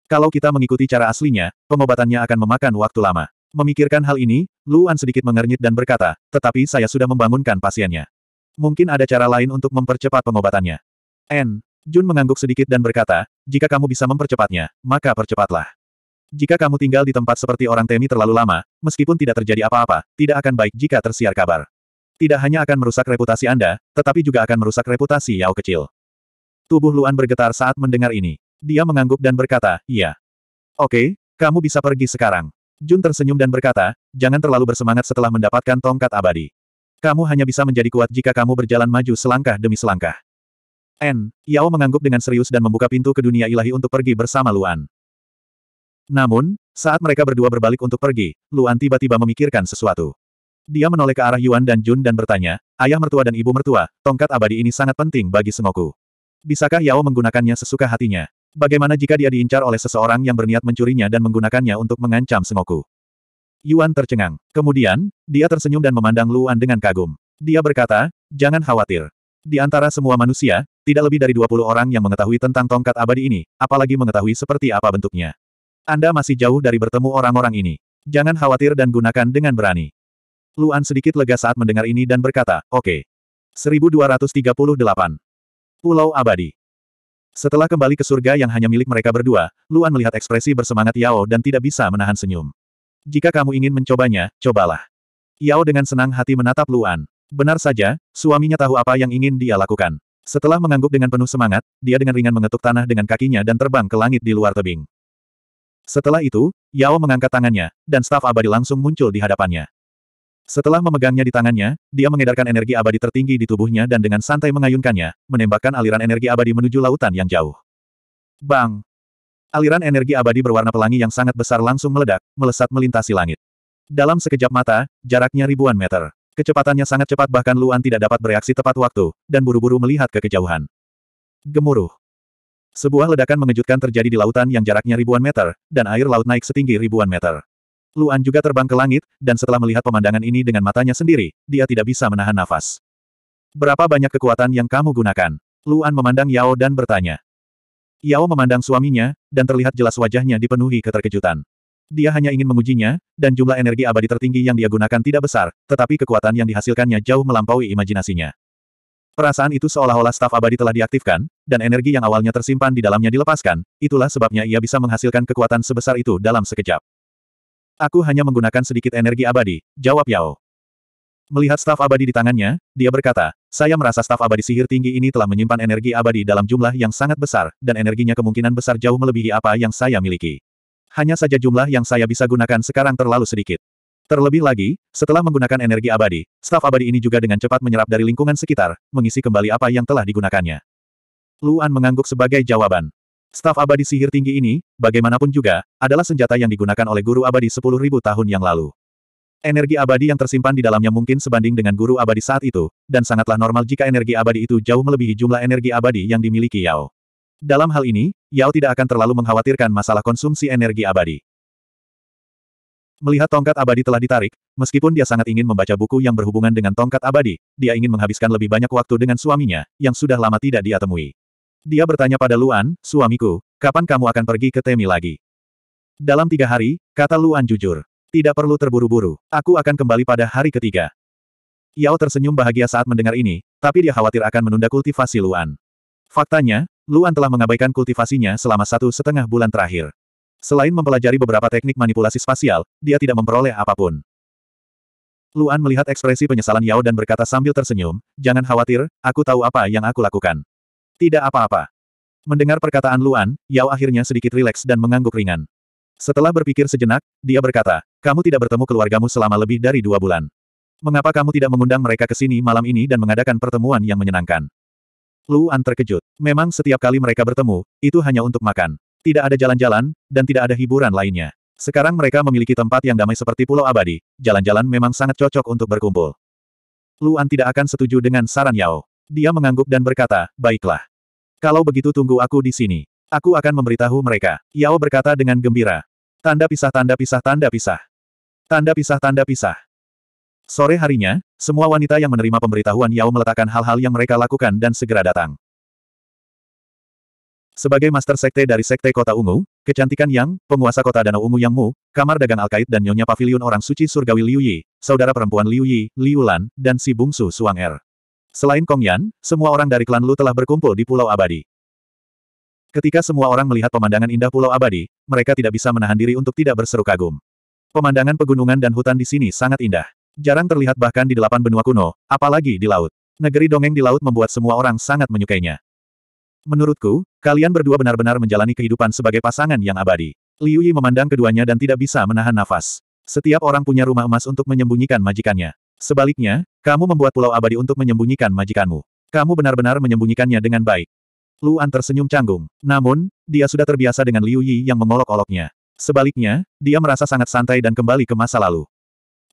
Kalau kita mengikuti cara aslinya, pengobatannya akan memakan waktu lama. Memikirkan hal ini, Luan sedikit mengernyit dan berkata, tetapi saya sudah membangunkan pasiennya. Mungkin ada cara lain untuk mempercepat pengobatannya. N. Jun mengangguk sedikit dan berkata, jika kamu bisa mempercepatnya, maka percepatlah. Jika kamu tinggal di tempat seperti orang Temi terlalu lama, meskipun tidak terjadi apa-apa, tidak akan baik jika tersiar kabar. Tidak hanya akan merusak reputasi Anda, tetapi juga akan merusak reputasi Yao kecil. Tubuh Luan bergetar saat mendengar ini. Dia mengangguk dan berkata, iya. Oke, kamu bisa pergi sekarang. Jun tersenyum dan berkata, jangan terlalu bersemangat setelah mendapatkan tongkat abadi. Kamu hanya bisa menjadi kuat jika kamu berjalan maju selangkah demi selangkah. N. Yao mengangguk dengan serius dan membuka pintu ke dunia ilahi untuk pergi bersama Luan. Namun, saat mereka berdua berbalik untuk pergi, Luan tiba-tiba memikirkan sesuatu. Dia menoleh ke arah Yuan dan Jun dan bertanya, ayah mertua dan ibu mertua, tongkat abadi ini sangat penting bagi Sengoku. Bisakah Yao menggunakannya sesuka hatinya? Bagaimana jika dia diincar oleh seseorang yang berniat mencurinya dan menggunakannya untuk mengancam Sengoku? Yuan tercengang. Kemudian, dia tersenyum dan memandang Luan dengan kagum. Dia berkata, jangan khawatir. Di antara semua manusia, tidak lebih dari 20 orang yang mengetahui tentang tongkat abadi ini, apalagi mengetahui seperti apa bentuknya. Anda masih jauh dari bertemu orang-orang ini. Jangan khawatir dan gunakan dengan berani. Luan sedikit lega saat mendengar ini dan berkata, oke. Okay. 1238. Pulau Abadi. Setelah kembali ke surga yang hanya milik mereka berdua, Luan melihat ekspresi bersemangat Yao dan tidak bisa menahan senyum. Jika kamu ingin mencobanya, cobalah. Yao dengan senang hati menatap Luan. Benar saja, suaminya tahu apa yang ingin dia lakukan. Setelah mengangguk dengan penuh semangat, dia dengan ringan mengetuk tanah dengan kakinya dan terbang ke langit di luar tebing. Setelah itu, Yao mengangkat tangannya, dan staf abadi langsung muncul di hadapannya. Setelah memegangnya di tangannya, dia mengedarkan energi abadi tertinggi di tubuhnya dan dengan santai mengayunkannya, menembakkan aliran energi abadi menuju lautan yang jauh. Bang! Aliran energi abadi berwarna pelangi yang sangat besar langsung meledak, melesat melintasi langit. Dalam sekejap mata, jaraknya ribuan meter. Kecepatannya sangat cepat bahkan Luan tidak dapat bereaksi tepat waktu, dan buru-buru melihat ke kejauhan. Gemuruh. Sebuah ledakan mengejutkan terjadi di lautan yang jaraknya ribuan meter, dan air laut naik setinggi ribuan meter. Luan juga terbang ke langit, dan setelah melihat pemandangan ini dengan matanya sendiri, dia tidak bisa menahan nafas. Berapa banyak kekuatan yang kamu gunakan? Luan memandang Yao dan bertanya. Yao memandang suaminya, dan terlihat jelas wajahnya dipenuhi keterkejutan. Dia hanya ingin mengujinya, dan jumlah energi abadi tertinggi yang dia gunakan tidak besar, tetapi kekuatan yang dihasilkannya jauh melampaui imajinasinya. Perasaan itu seolah-olah staf abadi telah diaktifkan, dan energi yang awalnya tersimpan di dalamnya dilepaskan, itulah sebabnya ia bisa menghasilkan kekuatan sebesar itu dalam sekejap. Aku hanya menggunakan sedikit energi abadi, jawab Yao. Melihat staf abadi di tangannya, dia berkata, saya merasa staf abadi sihir tinggi ini telah menyimpan energi abadi dalam jumlah yang sangat besar, dan energinya kemungkinan besar jauh melebihi apa yang saya miliki. Hanya saja jumlah yang saya bisa gunakan sekarang terlalu sedikit. Terlebih lagi, setelah menggunakan energi abadi, staf abadi ini juga dengan cepat menyerap dari lingkungan sekitar, mengisi kembali apa yang telah digunakannya. Luan mengangguk sebagai jawaban. Staf abadi sihir tinggi ini, bagaimanapun juga, adalah senjata yang digunakan oleh guru abadi 10.000 tahun yang lalu. Energi abadi yang tersimpan di dalamnya mungkin sebanding dengan guru abadi saat itu, dan sangatlah normal jika energi abadi itu jauh melebihi jumlah energi abadi yang dimiliki Yao. Dalam hal ini, Yao tidak akan terlalu mengkhawatirkan masalah konsumsi energi abadi. Melihat tongkat abadi telah ditarik, meskipun dia sangat ingin membaca buku yang berhubungan dengan tongkat abadi, dia ingin menghabiskan lebih banyak waktu dengan suaminya, yang sudah lama tidak dia temui. Dia bertanya pada Luan, suamiku, kapan kamu akan pergi ke Temi lagi? Dalam tiga hari, kata Luan jujur. Tidak perlu terburu-buru, aku akan kembali pada hari ketiga. Yao tersenyum bahagia saat mendengar ini, tapi dia khawatir akan menunda kultivasi Luan. Faktanya, Luan telah mengabaikan kultivasinya selama satu setengah bulan terakhir. Selain mempelajari beberapa teknik manipulasi spasial, dia tidak memperoleh apapun. Luan melihat ekspresi penyesalan Yao dan berkata sambil tersenyum, Jangan khawatir, aku tahu apa yang aku lakukan. Tidak apa-apa. Mendengar perkataan Luan, Yao akhirnya sedikit rileks dan mengangguk ringan. Setelah berpikir sejenak, dia berkata, kamu tidak bertemu keluargamu selama lebih dari dua bulan. Mengapa kamu tidak mengundang mereka ke sini malam ini dan mengadakan pertemuan yang menyenangkan? Luan terkejut. Memang setiap kali mereka bertemu, itu hanya untuk makan. Tidak ada jalan-jalan, dan tidak ada hiburan lainnya. Sekarang mereka memiliki tempat yang damai seperti Pulau Abadi, jalan-jalan memang sangat cocok untuk berkumpul. Luan tidak akan setuju dengan saran Yao. Dia mengangguk dan berkata, baiklah. Kalau begitu tunggu aku di sini. Aku akan memberitahu mereka. Yao berkata dengan gembira. Tanda pisah tanda pisah tanda pisah. Tanda pisah tanda pisah. Sore harinya, semua wanita yang menerima pemberitahuan Yao meletakkan hal-hal yang mereka lakukan dan segera datang. Sebagai master sekte dari sekte kota Ungu, kecantikan Yang, penguasa kota Danau Ungu Yang Mu, kamar dagang Alkait dan nyonya pavilion orang suci surgawi Liu Yi, saudara perempuan Liu Yi, Liu Lan, dan si bungsu Suang Er. Selain Kong Yan, semua orang dari klan Lu telah berkumpul di Pulau Abadi. Ketika semua orang melihat pemandangan indah Pulau Abadi, mereka tidak bisa menahan diri untuk tidak berseru kagum. Pemandangan pegunungan dan hutan di sini sangat indah. Jarang terlihat bahkan di delapan benua kuno, apalagi di laut. Negeri dongeng di laut membuat semua orang sangat menyukainya. Menurutku, kalian berdua benar-benar menjalani kehidupan sebagai pasangan yang abadi. Liu Yi memandang keduanya dan tidak bisa menahan nafas. Setiap orang punya rumah emas untuk menyembunyikan majikannya. Sebaliknya, kamu membuat pulau abadi untuk menyembunyikan majikanmu. Kamu benar-benar menyembunyikannya dengan baik. Luan tersenyum canggung. Namun, dia sudah terbiasa dengan Liu Yi yang mengolok-oloknya. Sebaliknya, dia merasa sangat santai dan kembali ke masa lalu.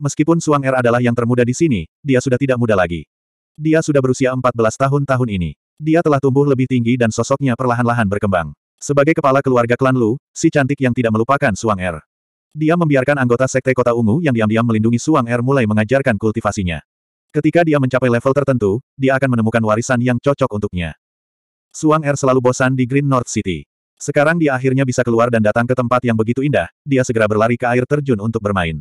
Meskipun Suang Er adalah yang termuda di sini, dia sudah tidak muda lagi. Dia sudah berusia 14 tahun tahun ini. Dia telah tumbuh lebih tinggi dan sosoknya perlahan-lahan berkembang. Sebagai kepala keluarga klan Lu, si cantik yang tidak melupakan Suang Er. Dia membiarkan anggota Sekte Kota Ungu yang diam-diam melindungi Suang Er mulai mengajarkan kultivasinya. Ketika dia mencapai level tertentu, dia akan menemukan warisan yang cocok untuknya. Suang Er selalu bosan di Green North City. Sekarang dia akhirnya bisa keluar dan datang ke tempat yang begitu indah, dia segera berlari ke air terjun untuk bermain.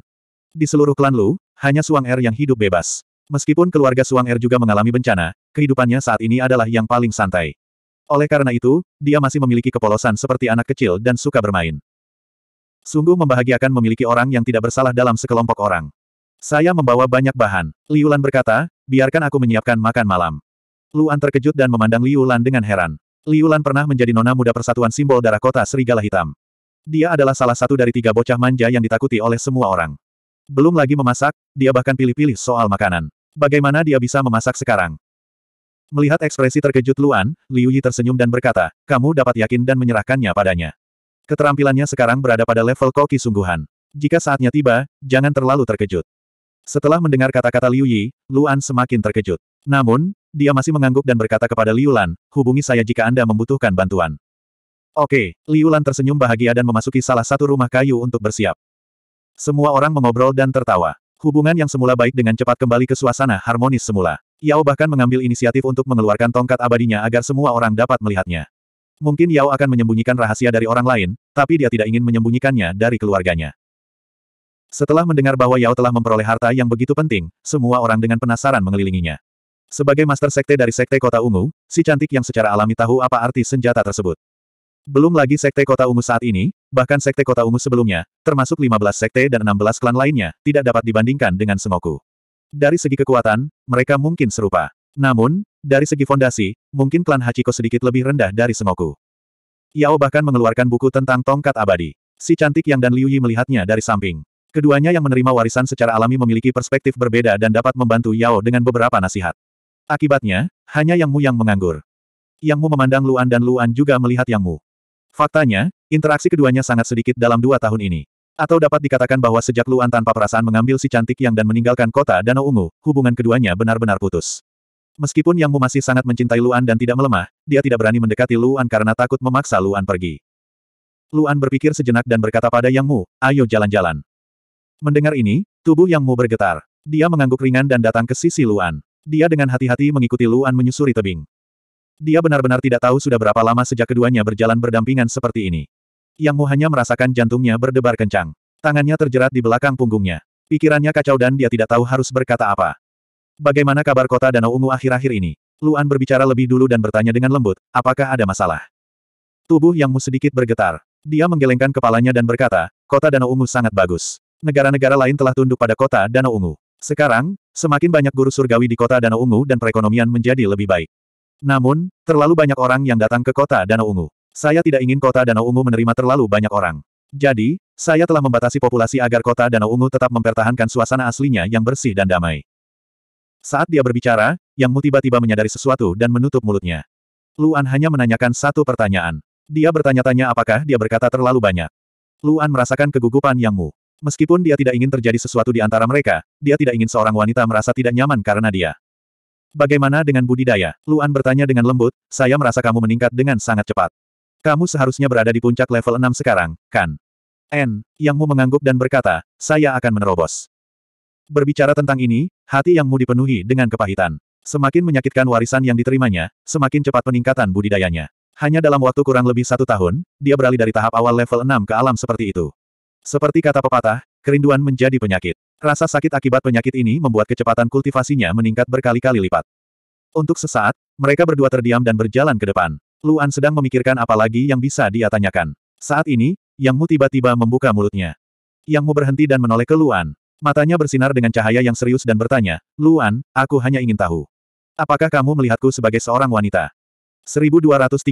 Di seluruh klan Lu, hanya Suang Er yang hidup bebas. Meskipun keluarga Suang Er juga mengalami bencana, kehidupannya saat ini adalah yang paling santai. Oleh karena itu, dia masih memiliki kepolosan seperti anak kecil dan suka bermain. Sungguh membahagiakan memiliki orang yang tidak bersalah dalam sekelompok orang. Saya membawa banyak bahan. Liulan berkata, biarkan aku menyiapkan makan malam. Luan terkejut dan memandang Liulan dengan heran. Liulan pernah menjadi nona muda persatuan simbol darah kota Serigala Hitam. Dia adalah salah satu dari tiga bocah manja yang ditakuti oleh semua orang. Belum lagi memasak, dia bahkan pilih-pilih soal makanan. Bagaimana dia bisa memasak sekarang? Melihat ekspresi terkejut Luan, Liu Yi tersenyum dan berkata, kamu dapat yakin dan menyerahkannya padanya. Keterampilannya sekarang berada pada level koki sungguhan. Jika saatnya tiba, jangan terlalu terkejut. Setelah mendengar kata-kata Liu Yi, Luan semakin terkejut. Namun, dia masih mengangguk dan berkata kepada Liu Lan, hubungi saya jika Anda membutuhkan bantuan. Oke, Liu Lan tersenyum bahagia dan memasuki salah satu rumah kayu untuk bersiap. Semua orang mengobrol dan tertawa. Hubungan yang semula baik dengan cepat kembali ke suasana harmonis semula. Yao bahkan mengambil inisiatif untuk mengeluarkan tongkat abadinya agar semua orang dapat melihatnya. Mungkin Yao akan menyembunyikan rahasia dari orang lain, tapi dia tidak ingin menyembunyikannya dari keluarganya. Setelah mendengar bahwa Yao telah memperoleh harta yang begitu penting, semua orang dengan penasaran mengelilinginya. Sebagai master sekte dari sekte kota ungu, si cantik yang secara alami tahu apa arti senjata tersebut. Belum lagi sekte kota ungu saat ini, bahkan sekte kota ungu sebelumnya, termasuk 15 sekte dan 16 klan lainnya, tidak dapat dibandingkan dengan Sengoku. Dari segi kekuatan, mereka mungkin serupa. Namun, dari segi fondasi, mungkin klan Hachiko sedikit lebih rendah dari Sengoku. Yao bahkan mengeluarkan buku tentang tongkat abadi. Si cantik Yang dan Liu Yi melihatnya dari samping. Keduanya yang menerima warisan secara alami memiliki perspektif berbeda dan dapat membantu Yao dengan beberapa nasihat. Akibatnya, hanya Yang Mu yang menganggur. Yang Mu memandang Luan dan Luan juga melihat Yang Mu. Faktanya, interaksi keduanya sangat sedikit dalam dua tahun ini. Atau dapat dikatakan bahwa sejak Luan tanpa perasaan mengambil si cantik Yang dan meninggalkan kota Danau Ungu, hubungan keduanya benar-benar putus. Meskipun Yang Mu masih sangat mencintai Luan dan tidak melemah, dia tidak berani mendekati Luan karena takut memaksa Luan pergi. Luan berpikir sejenak dan berkata pada Yang Mu, ayo jalan-jalan. Mendengar ini, tubuh Yang Mu bergetar. Dia mengangguk ringan dan datang ke sisi Luan. Dia dengan hati-hati mengikuti Luan menyusuri tebing. Dia benar-benar tidak tahu sudah berapa lama sejak keduanya berjalan berdampingan seperti ini. Yang Mu hanya merasakan jantungnya berdebar kencang. Tangannya terjerat di belakang punggungnya. Pikirannya kacau dan dia tidak tahu harus berkata apa. Bagaimana kabar kota Danau Ungu akhir-akhir ini? Luan berbicara lebih dulu dan bertanya dengan lembut, apakah ada masalah? Tubuh Yang Mu sedikit bergetar. Dia menggelengkan kepalanya dan berkata, kota Danau Ungu sangat bagus. Negara-negara lain telah tunduk pada kota Danau Ungu. Sekarang, semakin banyak guru surgawi di kota Danau Ungu dan perekonomian menjadi lebih baik. Namun, terlalu banyak orang yang datang ke kota Danau Ungu. Saya tidak ingin kota Danau Ungu menerima terlalu banyak orang. Jadi, saya telah membatasi populasi agar kota Danau Ungu tetap mempertahankan suasana aslinya yang bersih dan damai. Saat dia berbicara, Yang Mu tiba-tiba menyadari sesuatu dan menutup mulutnya. Luan hanya menanyakan satu pertanyaan. Dia bertanya-tanya apakah dia berkata terlalu banyak. Luan merasakan kegugupan Yang Mu. Meskipun dia tidak ingin terjadi sesuatu di antara mereka, dia tidak ingin seorang wanita merasa tidak nyaman karena dia. Bagaimana dengan budidaya? Luan bertanya dengan lembut, saya merasa kamu meningkat dengan sangat cepat. Kamu seharusnya berada di puncak level 6 sekarang, kan? N, Yang Mu mengangguk dan berkata, saya akan menerobos. Berbicara tentang ini, hati Yang Mu dipenuhi dengan kepahitan. Semakin menyakitkan warisan yang diterimanya, semakin cepat peningkatan budidayanya. Hanya dalam waktu kurang lebih satu tahun, dia beralih dari tahap awal level 6 ke alam seperti itu. Seperti kata pepatah, kerinduan menjadi penyakit. Rasa sakit akibat penyakit ini membuat kecepatan kultivasinya meningkat berkali-kali lipat. Untuk sesaat, mereka berdua terdiam dan berjalan ke depan. Luan sedang memikirkan apa lagi yang bisa dia tanyakan. Saat ini, Yang Mu tiba-tiba membuka mulutnya. Yang Mu berhenti dan menoleh ke Luan. Matanya bersinar dengan cahaya yang serius dan bertanya, Luan, aku hanya ingin tahu. Apakah kamu melihatku sebagai seorang wanita? 1239.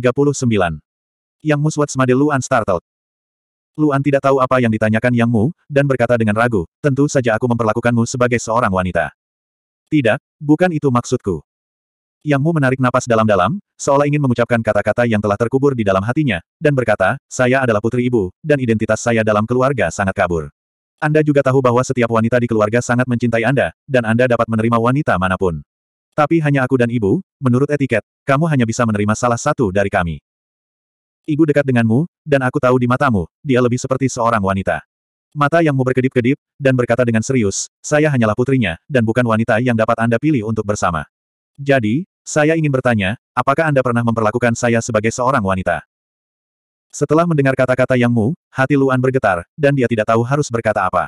Yang Muswat Smade Luan startled. Luan tidak tahu apa yang ditanyakan Yang Mu, dan berkata dengan ragu, tentu saja aku memperlakukanmu sebagai seorang wanita. Tidak, bukan itu maksudku. Yang Mu menarik napas dalam-dalam, seolah ingin mengucapkan kata-kata yang telah terkubur di dalam hatinya, dan berkata, saya adalah putri ibu, dan identitas saya dalam keluarga sangat kabur. Anda juga tahu bahwa setiap wanita di keluarga sangat mencintai Anda, dan Anda dapat menerima wanita manapun. Tapi hanya aku dan ibu, menurut etiket, kamu hanya bisa menerima salah satu dari kami. Ibu dekat denganmu, dan aku tahu di matamu, dia lebih seperti seorang wanita. Mata yang mu berkedip-kedip, dan berkata dengan serius, saya hanyalah putrinya, dan bukan wanita yang dapat Anda pilih untuk bersama. Jadi, saya ingin bertanya, apakah Anda pernah memperlakukan saya sebagai seorang wanita? Setelah mendengar kata-kata Yang Mu, hati Luan bergetar, dan dia tidak tahu harus berkata apa.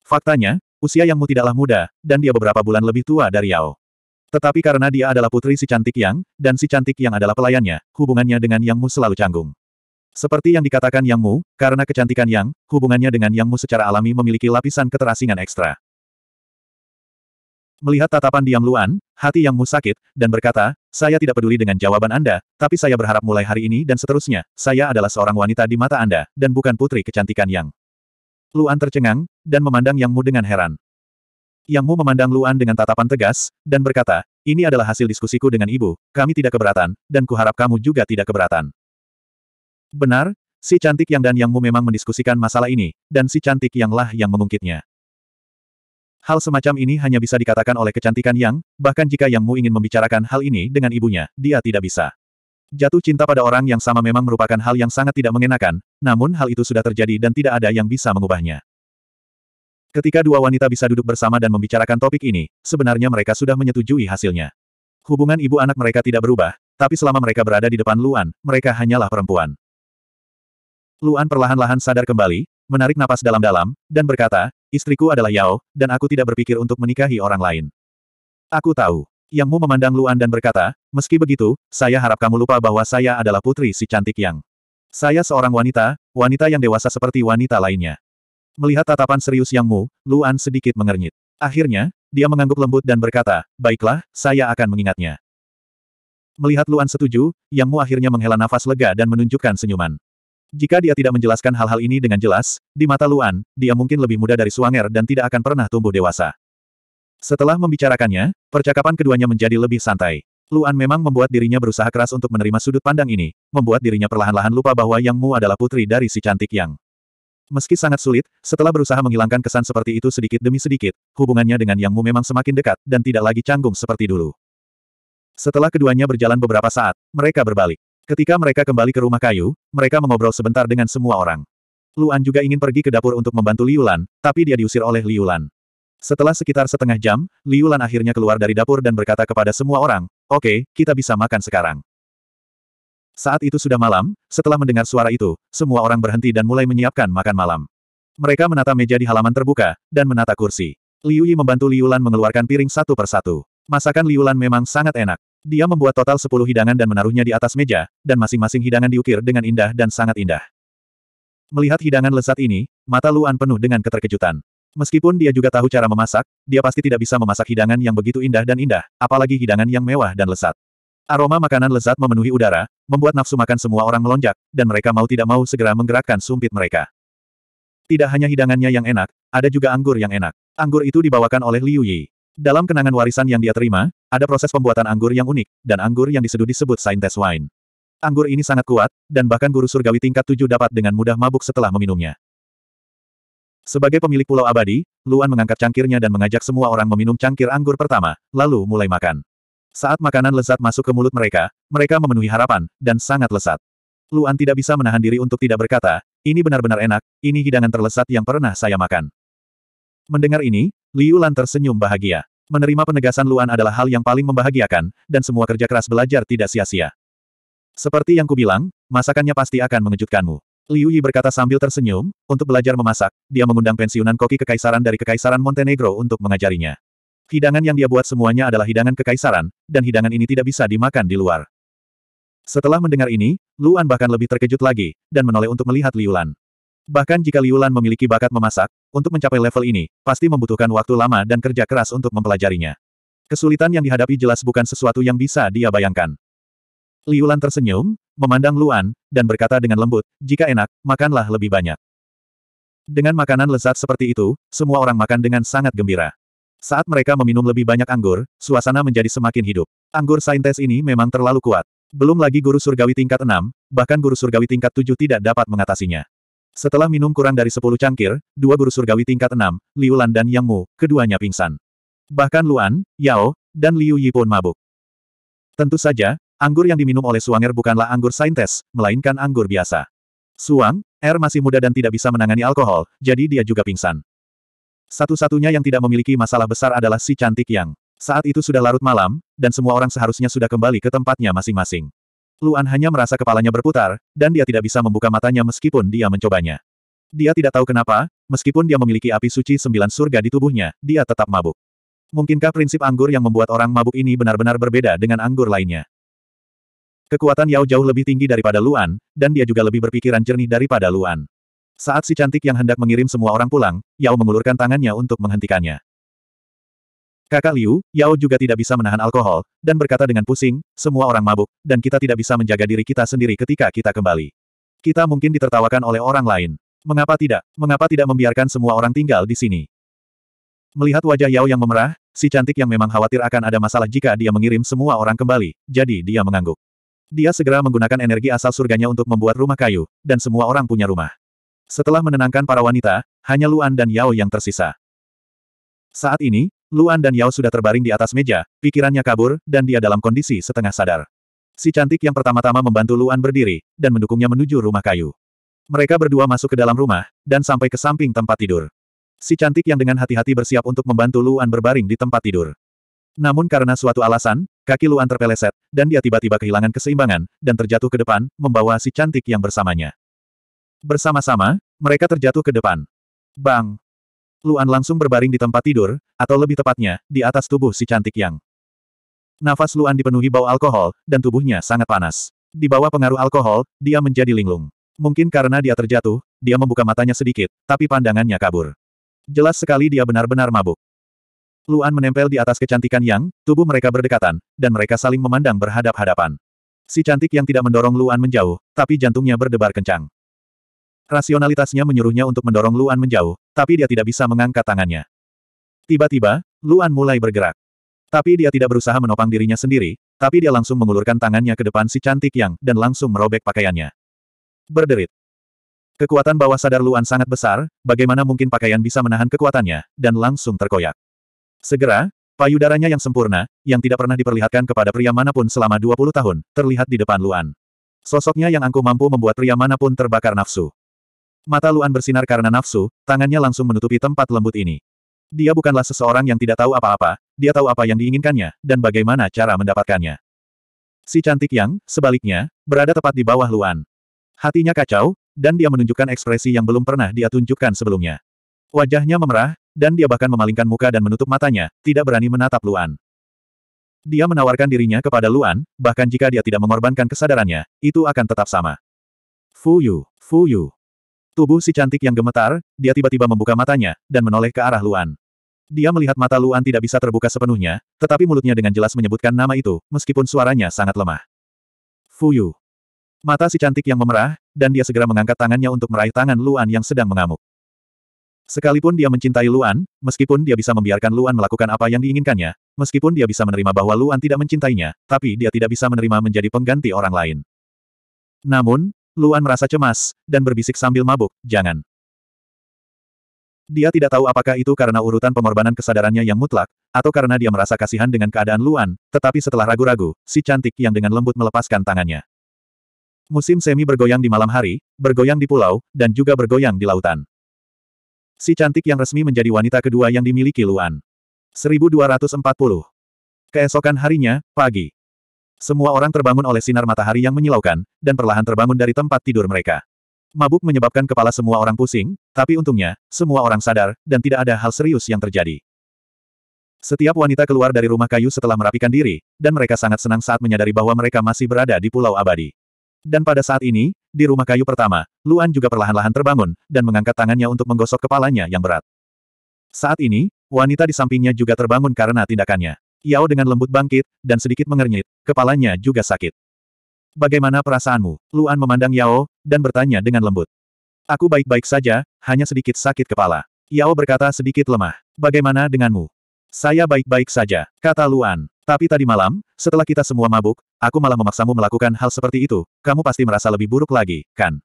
Faktanya, usia Yang Mu tidaklah muda, dan dia beberapa bulan lebih tua dari Yao. Tetapi karena dia adalah putri si cantik Yang, dan si cantik Yang adalah pelayannya, hubungannya dengan Yang Mu selalu canggung. Seperti yang dikatakan Yang Mu, karena kecantikan Yang, hubungannya dengan Yang Mu secara alami memiliki lapisan keterasingan ekstra. Melihat tatapan diam Luan, hati yang mu sakit, dan berkata, saya tidak peduli dengan jawaban Anda, tapi saya berharap mulai hari ini dan seterusnya, saya adalah seorang wanita di mata Anda, dan bukan putri kecantikan Yang. Luan tercengang, dan memandang Yang Mu dengan heran. Yang Mu memandang Luan dengan tatapan tegas, dan berkata, ini adalah hasil diskusiku dengan ibu, kami tidak keberatan, dan kuharap kamu juga tidak keberatan. Benar, si cantik Yang dan Yang Mu memang mendiskusikan masalah ini, dan si cantik Yang lah yang mengungkitnya. Hal semacam ini hanya bisa dikatakan oleh kecantikan Yang, bahkan jika Yang Mu ingin membicarakan hal ini dengan ibunya, dia tidak bisa. Jatuh cinta pada orang yang sama memang merupakan hal yang sangat tidak mengenakan, namun hal itu sudah terjadi dan tidak ada yang bisa mengubahnya. Ketika dua wanita bisa duduk bersama dan membicarakan topik ini, sebenarnya mereka sudah menyetujui hasilnya. Hubungan ibu anak mereka tidak berubah, tapi selama mereka berada di depan Luan, mereka hanyalah perempuan. Luan perlahan-lahan sadar kembali, menarik napas dalam-dalam, dan berkata, Istriku adalah Yao, dan aku tidak berpikir untuk menikahi orang lain. Aku tahu. Yang Mu memandang Luan dan berkata, meski begitu, saya harap kamu lupa bahwa saya adalah putri si cantik Yang. Saya seorang wanita, wanita yang dewasa seperti wanita lainnya. Melihat tatapan serius Yang Mu, Luan sedikit mengernyit. Akhirnya, dia mengangguk lembut dan berkata, baiklah, saya akan mengingatnya. Melihat Luan setuju, Yang Mu akhirnya menghela nafas lega dan menunjukkan senyuman. Jika dia tidak menjelaskan hal-hal ini dengan jelas, di mata Luan, dia mungkin lebih muda dari Suanger dan tidak akan pernah tumbuh dewasa. Setelah membicarakannya, percakapan keduanya menjadi lebih santai. Luan memang membuat dirinya berusaha keras untuk menerima sudut pandang ini, membuat dirinya perlahan-lahan lupa bahwa Yang Mu adalah putri dari si cantik Yang. Meski sangat sulit, setelah berusaha menghilangkan kesan seperti itu sedikit demi sedikit, hubungannya dengan Yang Mu memang semakin dekat dan tidak lagi canggung seperti dulu. Setelah keduanya berjalan beberapa saat, mereka berbalik. Ketika mereka kembali ke rumah kayu, mereka mengobrol sebentar dengan semua orang. Luan juga ingin pergi ke dapur untuk membantu Liulan, tapi dia diusir oleh Liulan. Setelah sekitar setengah jam, Liulan akhirnya keluar dari dapur dan berkata kepada semua orang, "Oke, okay, kita bisa makan sekarang." Saat itu sudah malam, setelah mendengar suara itu, semua orang berhenti dan mulai menyiapkan makan malam. Mereka menata meja di halaman terbuka, dan menata kursi. Liu Yi membantu Liulan mengeluarkan piring satu persatu. Masakan Liulan memang sangat enak. Dia membuat total sepuluh hidangan dan menaruhnya di atas meja, dan masing-masing hidangan diukir dengan indah dan sangat indah. Melihat hidangan lezat ini, mata Luan penuh dengan keterkejutan. Meskipun dia juga tahu cara memasak, dia pasti tidak bisa memasak hidangan yang begitu indah dan indah, apalagi hidangan yang mewah dan lezat. Aroma makanan lezat memenuhi udara, membuat nafsu makan semua orang melonjak, dan mereka mau tidak mau segera menggerakkan sumpit mereka. Tidak hanya hidangannya yang enak, ada juga anggur yang enak. Anggur itu dibawakan oleh Liu Yi. Dalam kenangan warisan yang dia terima, ada proses pembuatan anggur yang unik, dan anggur yang diseduh disebut Saintes Wine. Anggur ini sangat kuat, dan bahkan guru surgawi tingkat tujuh dapat dengan mudah mabuk setelah meminumnya. Sebagai pemilik pulau abadi, Luan mengangkat cangkirnya dan mengajak semua orang meminum cangkir anggur pertama, lalu mulai makan. Saat makanan lezat masuk ke mulut mereka, mereka memenuhi harapan, dan sangat lezat. Luan tidak bisa menahan diri untuk tidak berkata, ini benar-benar enak, ini hidangan terlezat yang pernah saya makan. Mendengar ini, Liu Lan tersenyum bahagia. Menerima penegasan Luan adalah hal yang paling membahagiakan, dan semua kerja keras belajar tidak sia-sia. Seperti yang kubilang, masakannya pasti akan mengejutkanmu. Liu Yi berkata sambil tersenyum, untuk belajar memasak, dia mengundang pensiunan koki kekaisaran dari Kekaisaran Montenegro untuk mengajarinya. Hidangan yang dia buat semuanya adalah hidangan kekaisaran, dan hidangan ini tidak bisa dimakan di luar. Setelah mendengar ini, Luan bahkan lebih terkejut lagi, dan menoleh untuk melihat Liu Lan. Bahkan jika Liulan memiliki bakat memasak, untuk mencapai level ini, pasti membutuhkan waktu lama dan kerja keras untuk mempelajarinya. Kesulitan yang dihadapi jelas bukan sesuatu yang bisa dia bayangkan. Liulan tersenyum, memandang Luan, dan berkata dengan lembut, jika enak, makanlah lebih banyak. Dengan makanan lezat seperti itu, semua orang makan dengan sangat gembira. Saat mereka meminum lebih banyak anggur, suasana menjadi semakin hidup. Anggur saintes ini memang terlalu kuat. Belum lagi guru surgawi tingkat 6, bahkan guru surgawi tingkat 7 tidak dapat mengatasinya. Setelah minum kurang dari sepuluh cangkir, dua guru surgawi tingkat enam, Liu Lan dan Yang Mu, keduanya pingsan. Bahkan Luan, Yao, dan Liu Yi pun mabuk. Tentu saja, anggur yang diminum oleh Suanger bukanlah anggur saintes, melainkan anggur biasa. Suang, Er masih muda dan tidak bisa menangani alkohol, jadi dia juga pingsan. Satu-satunya yang tidak memiliki masalah besar adalah si cantik yang. Saat itu sudah larut malam, dan semua orang seharusnya sudah kembali ke tempatnya masing-masing. Luan hanya merasa kepalanya berputar, dan dia tidak bisa membuka matanya meskipun dia mencobanya. Dia tidak tahu kenapa, meskipun dia memiliki api suci sembilan surga di tubuhnya, dia tetap mabuk. Mungkinkah prinsip anggur yang membuat orang mabuk ini benar-benar berbeda dengan anggur lainnya? Kekuatan Yao jauh lebih tinggi daripada Luan, dan dia juga lebih berpikiran jernih daripada Luan. Saat si cantik yang hendak mengirim semua orang pulang, Yao mengulurkan tangannya untuk menghentikannya. Kakak Liu, Yao juga tidak bisa menahan alkohol, dan berkata dengan pusing, semua orang mabuk, dan kita tidak bisa menjaga diri kita sendiri ketika kita kembali. Kita mungkin ditertawakan oleh orang lain. Mengapa tidak? Mengapa tidak membiarkan semua orang tinggal di sini? Melihat wajah Yao yang memerah, si cantik yang memang khawatir akan ada masalah jika dia mengirim semua orang kembali, jadi dia mengangguk. Dia segera menggunakan energi asal surganya untuk membuat rumah kayu, dan semua orang punya rumah. Setelah menenangkan para wanita, hanya Luan dan Yao yang tersisa. Saat ini, Luan dan Yao sudah terbaring di atas meja, pikirannya kabur, dan dia dalam kondisi setengah sadar. Si cantik yang pertama-tama membantu Luan berdiri, dan mendukungnya menuju rumah kayu. Mereka berdua masuk ke dalam rumah, dan sampai ke samping tempat tidur. Si cantik yang dengan hati-hati bersiap untuk membantu Luan berbaring di tempat tidur. Namun karena suatu alasan, kaki Luan terpeleset, dan dia tiba-tiba kehilangan keseimbangan, dan terjatuh ke depan, membawa si cantik yang bersamanya. Bersama-sama, mereka terjatuh ke depan. Bang! Luan langsung berbaring di tempat tidur, atau lebih tepatnya, di atas tubuh si cantik yang. Nafas Luan dipenuhi bau alkohol, dan tubuhnya sangat panas. Di bawah pengaruh alkohol, dia menjadi linglung. Mungkin karena dia terjatuh, dia membuka matanya sedikit, tapi pandangannya kabur. Jelas sekali dia benar-benar mabuk. Luan menempel di atas kecantikan Yang, tubuh mereka berdekatan, dan mereka saling memandang berhadap-hadapan. Si cantik yang tidak mendorong Luan menjauh, tapi jantungnya berdebar kencang. Rasionalitasnya menyuruhnya untuk mendorong Luan menjauh, tapi dia tidak bisa mengangkat tangannya. Tiba-tiba, Luan mulai bergerak. Tapi dia tidak berusaha menopang dirinya sendiri, tapi dia langsung mengulurkan tangannya ke depan si cantik yang, dan langsung merobek pakaiannya. Berderit. Kekuatan bawah sadar Luan sangat besar, bagaimana mungkin pakaian bisa menahan kekuatannya, dan langsung terkoyak. Segera, payudaranya yang sempurna, yang tidak pernah diperlihatkan kepada pria manapun selama 20 tahun, terlihat di depan Luan. Sosoknya yang angkuh mampu membuat pria manapun terbakar nafsu. Mata Luan bersinar karena nafsu, tangannya langsung menutupi tempat lembut ini. Dia bukanlah seseorang yang tidak tahu apa-apa, dia tahu apa yang diinginkannya, dan bagaimana cara mendapatkannya. Si cantik yang, sebaliknya, berada tepat di bawah Luan. Hatinya kacau, dan dia menunjukkan ekspresi yang belum pernah dia tunjukkan sebelumnya. Wajahnya memerah, dan dia bahkan memalingkan muka dan menutup matanya, tidak berani menatap Luan. Dia menawarkan dirinya kepada Luan, bahkan jika dia tidak mengorbankan kesadarannya, itu akan tetap sama. Fuyu, Fuyu, Tubuh si cantik yang gemetar, dia tiba-tiba membuka matanya, dan menoleh ke arah Luan. Dia melihat mata Luan tidak bisa terbuka sepenuhnya, tetapi mulutnya dengan jelas menyebutkan nama itu, meskipun suaranya sangat lemah. Fuyu. Mata si cantik yang memerah, dan dia segera mengangkat tangannya untuk meraih tangan Luan yang sedang mengamuk. Sekalipun dia mencintai Luan, meskipun dia bisa membiarkan Luan melakukan apa yang diinginkannya, meskipun dia bisa menerima bahwa Luan tidak mencintainya, tapi dia tidak bisa menerima menjadi pengganti orang lain. Namun, Luan merasa cemas, dan berbisik sambil mabuk, jangan. Dia tidak tahu apakah itu karena urutan pengorbanan kesadarannya yang mutlak, atau karena dia merasa kasihan dengan keadaan Luan, tetapi setelah ragu-ragu, si cantik yang dengan lembut melepaskan tangannya. Musim semi bergoyang di malam hari, bergoyang di pulau, dan juga bergoyang di lautan. Si cantik yang resmi menjadi wanita kedua yang dimiliki Luan. 1240. Keesokan harinya, pagi. Semua orang terbangun oleh sinar matahari yang menyilaukan, dan perlahan terbangun dari tempat tidur mereka. Mabuk menyebabkan kepala semua orang pusing, tapi untungnya, semua orang sadar, dan tidak ada hal serius yang terjadi. Setiap wanita keluar dari rumah kayu setelah merapikan diri, dan mereka sangat senang saat menyadari bahwa mereka masih berada di Pulau Abadi. Dan pada saat ini, di rumah kayu pertama, Luan juga perlahan-lahan terbangun, dan mengangkat tangannya untuk menggosok kepalanya yang berat. Saat ini, wanita di sampingnya juga terbangun karena tindakannya. Yao dengan lembut bangkit, dan sedikit mengernyit, kepalanya juga sakit. Bagaimana perasaanmu? Luan memandang Yao, dan bertanya dengan lembut. Aku baik-baik saja, hanya sedikit sakit kepala. Yao berkata sedikit lemah. Bagaimana denganmu? Saya baik-baik saja, kata Luan. Tapi tadi malam, setelah kita semua mabuk, aku malah memaksamu melakukan hal seperti itu, kamu pasti merasa lebih buruk lagi, kan?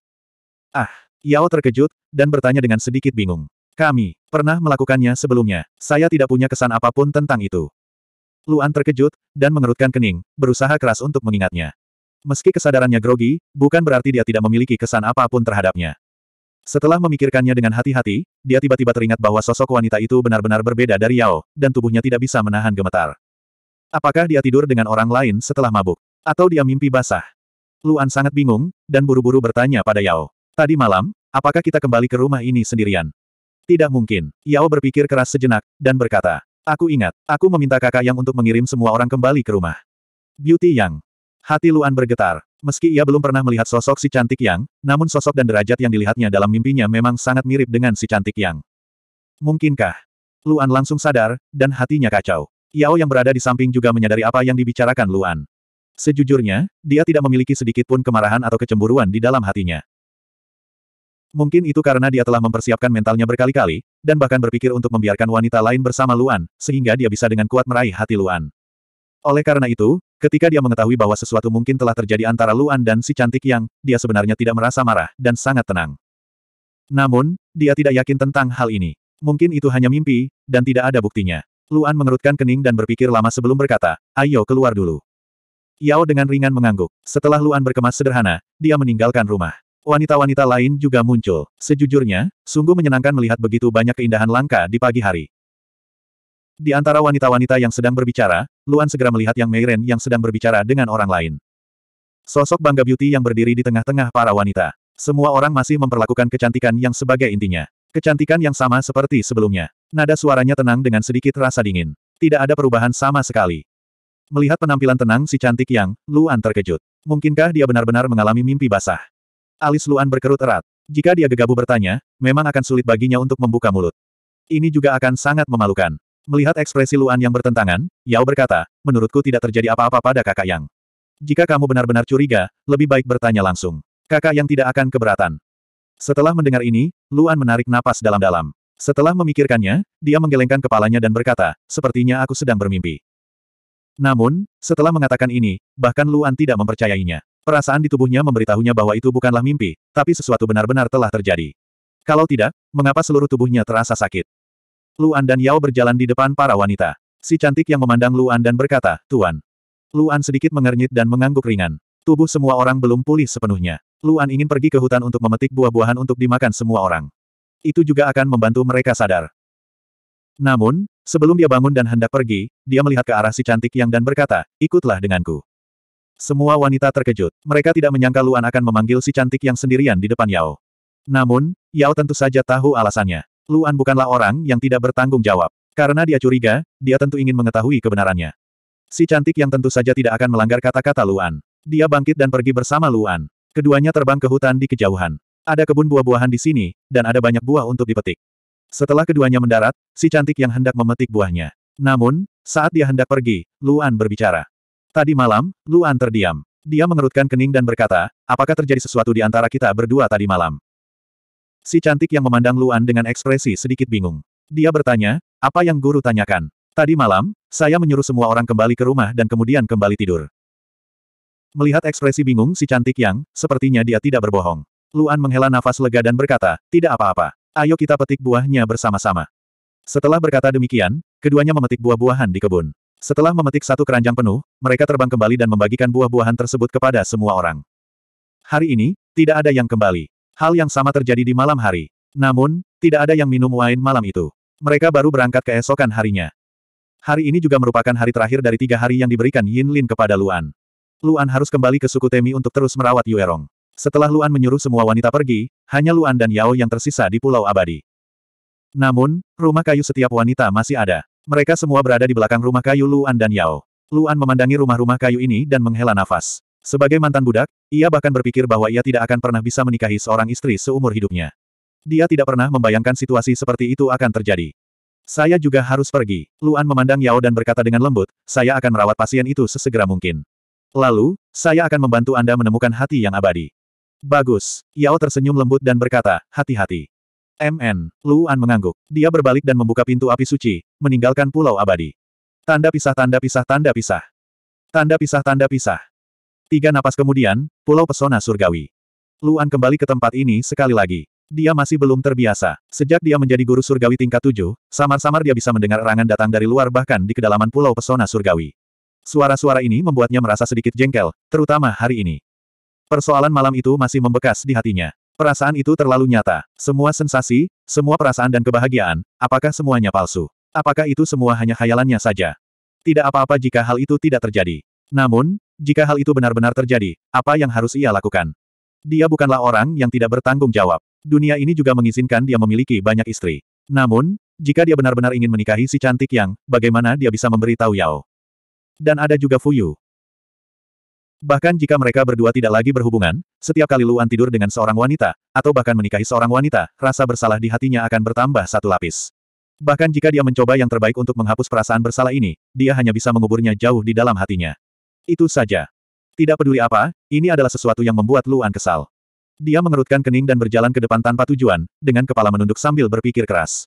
Ah, Yao terkejut, dan bertanya dengan sedikit bingung. Kami, pernah melakukannya sebelumnya, saya tidak punya kesan apapun tentang itu. Luan terkejut, dan mengerutkan kening, berusaha keras untuk mengingatnya. Meski kesadarannya grogi, bukan berarti dia tidak memiliki kesan apapun terhadapnya. Setelah memikirkannya dengan hati-hati, dia tiba-tiba teringat bahwa sosok wanita itu benar-benar berbeda dari Yao, dan tubuhnya tidak bisa menahan gemetar. Apakah dia tidur dengan orang lain setelah mabuk? Atau dia mimpi basah? Luan sangat bingung, dan buru-buru bertanya pada Yao. Tadi malam, apakah kita kembali ke rumah ini sendirian? Tidak mungkin. Yao berpikir keras sejenak, dan berkata, Aku ingat, aku meminta kakak Yang untuk mengirim semua orang kembali ke rumah. Beauty Yang. Hati Luan bergetar. Meski ia belum pernah melihat sosok si cantik Yang, namun sosok dan derajat yang dilihatnya dalam mimpinya memang sangat mirip dengan si cantik Yang. Mungkinkah? Luan langsung sadar, dan hatinya kacau. Yao yang berada di samping juga menyadari apa yang dibicarakan Luan. Sejujurnya, dia tidak memiliki sedikit pun kemarahan atau kecemburuan di dalam hatinya. Mungkin itu karena dia telah mempersiapkan mentalnya berkali-kali, dan bahkan berpikir untuk membiarkan wanita lain bersama Luan, sehingga dia bisa dengan kuat meraih hati Luan. Oleh karena itu, ketika dia mengetahui bahwa sesuatu mungkin telah terjadi antara Luan dan si cantik yang, dia sebenarnya tidak merasa marah, dan sangat tenang. Namun, dia tidak yakin tentang hal ini. Mungkin itu hanya mimpi, dan tidak ada buktinya. Luan mengerutkan kening dan berpikir lama sebelum berkata, ayo keluar dulu. Yao dengan ringan mengangguk. Setelah Luan berkemas sederhana, dia meninggalkan rumah. Wanita-wanita lain juga muncul. Sejujurnya, sungguh menyenangkan melihat begitu banyak keindahan langka di pagi hari. Di antara wanita-wanita yang sedang berbicara, Luan segera melihat Yang Meiren yang sedang berbicara dengan orang lain. Sosok bangga beauty yang berdiri di tengah-tengah para wanita. Semua orang masih memperlakukan kecantikan yang sebagai intinya. Kecantikan yang sama seperti sebelumnya. Nada suaranya tenang dengan sedikit rasa dingin. Tidak ada perubahan sama sekali. Melihat penampilan tenang si cantik yang, Luan terkejut. Mungkinkah dia benar-benar mengalami mimpi basah? Alis Luan berkerut erat. Jika dia gegabah bertanya, memang akan sulit baginya untuk membuka mulut. Ini juga akan sangat memalukan. Melihat ekspresi Luan yang bertentangan, Yao berkata, menurutku tidak terjadi apa-apa pada kakak Yang. Jika kamu benar-benar curiga, lebih baik bertanya langsung. Kakak Yang tidak akan keberatan. Setelah mendengar ini, Luan menarik napas dalam-dalam. Setelah memikirkannya, dia menggelengkan kepalanya dan berkata, sepertinya aku sedang bermimpi. Namun, setelah mengatakan ini, bahkan Luan tidak mempercayainya. Perasaan di tubuhnya memberitahunya bahwa itu bukanlah mimpi, tapi sesuatu benar-benar telah terjadi. Kalau tidak, mengapa seluruh tubuhnya terasa sakit? Luan dan Yao berjalan di depan para wanita. Si cantik yang memandang Luan dan berkata, Tuan. Luan sedikit mengernyit dan mengangguk ringan. Tubuh semua orang belum pulih sepenuhnya. Luan ingin pergi ke hutan untuk memetik buah-buahan untuk dimakan semua orang. Itu juga akan membantu mereka sadar. Namun, sebelum dia bangun dan hendak pergi, dia melihat ke arah si cantik yang dan berkata, ikutlah denganku. Semua wanita terkejut. Mereka tidak menyangka Luan akan memanggil si cantik yang sendirian di depan Yao. Namun, Yao tentu saja tahu alasannya. Luan bukanlah orang yang tidak bertanggung jawab. Karena dia curiga, dia tentu ingin mengetahui kebenarannya. Si cantik yang tentu saja tidak akan melanggar kata-kata Luan. Dia bangkit dan pergi bersama Luan. Keduanya terbang ke hutan di kejauhan. Ada kebun buah-buahan di sini, dan ada banyak buah untuk dipetik. Setelah keduanya mendarat, si cantik yang hendak memetik buahnya. Namun, saat dia hendak pergi, Luan berbicara. Tadi malam, Luan terdiam. Dia mengerutkan kening dan berkata, apakah terjadi sesuatu di antara kita berdua tadi malam? Si cantik yang memandang Luan dengan ekspresi sedikit bingung. Dia bertanya, apa yang guru tanyakan? Tadi malam, saya menyuruh semua orang kembali ke rumah dan kemudian kembali tidur. Melihat ekspresi bingung si cantik yang, sepertinya dia tidak berbohong. Luan menghela nafas lega dan berkata, tidak apa-apa. Ayo kita petik buahnya bersama-sama. Setelah berkata demikian, keduanya memetik buah-buahan di kebun. Setelah memetik satu keranjang penuh, mereka terbang kembali dan membagikan buah-buahan tersebut kepada semua orang. Hari ini, tidak ada yang kembali. Hal yang sama terjadi di malam hari. Namun, tidak ada yang minum wine malam itu. Mereka baru berangkat keesokan harinya. Hari ini juga merupakan hari terakhir dari tiga hari yang diberikan Yin Lin kepada Luan. Luan harus kembali ke suku Temi untuk terus merawat Yuerong. Setelah Luan menyuruh semua wanita pergi, hanya Luan dan Yao yang tersisa di Pulau Abadi. Namun, rumah kayu setiap wanita masih ada. Mereka semua berada di belakang rumah kayu Luan dan Yao. Luan memandangi rumah-rumah kayu ini dan menghela nafas. Sebagai mantan budak, ia bahkan berpikir bahwa ia tidak akan pernah bisa menikahi seorang istri seumur hidupnya. Dia tidak pernah membayangkan situasi seperti itu akan terjadi. Saya juga harus pergi. Luan memandang Yao dan berkata dengan lembut, saya akan merawat pasien itu sesegera mungkin. Lalu, saya akan membantu Anda menemukan hati yang abadi. Bagus. Yao tersenyum lembut dan berkata, hati-hati. MN, Luan mengangguk. Dia berbalik dan membuka pintu api suci, meninggalkan pulau abadi. Tanda pisah tanda pisah tanda pisah. Tanda pisah tanda pisah. Tiga napas kemudian, pulau pesona surgawi. Luan kembali ke tempat ini sekali lagi. Dia masih belum terbiasa. Sejak dia menjadi guru surgawi tingkat tujuh, samar-samar dia bisa mendengar erangan datang dari luar bahkan di kedalaman pulau pesona surgawi. Suara-suara ini membuatnya merasa sedikit jengkel, terutama hari ini. Persoalan malam itu masih membekas di hatinya. Perasaan itu terlalu nyata. Semua sensasi, semua perasaan dan kebahagiaan, apakah semuanya palsu? Apakah itu semua hanya khayalannya saja? Tidak apa-apa jika hal itu tidak terjadi. Namun, jika hal itu benar-benar terjadi, apa yang harus ia lakukan? Dia bukanlah orang yang tidak bertanggung jawab. Dunia ini juga mengizinkan dia memiliki banyak istri. Namun, jika dia benar-benar ingin menikahi si cantik yang, bagaimana dia bisa memberitahu Yao? Dan ada juga Fuyu. Bahkan jika mereka berdua tidak lagi berhubungan, setiap kali Luan tidur dengan seorang wanita, atau bahkan menikahi seorang wanita, rasa bersalah di hatinya akan bertambah satu lapis. Bahkan jika dia mencoba yang terbaik untuk menghapus perasaan bersalah ini, dia hanya bisa menguburnya jauh di dalam hatinya. Itu saja. Tidak peduli apa, ini adalah sesuatu yang membuat Luan kesal. Dia mengerutkan kening dan berjalan ke depan tanpa tujuan, dengan kepala menunduk sambil berpikir keras.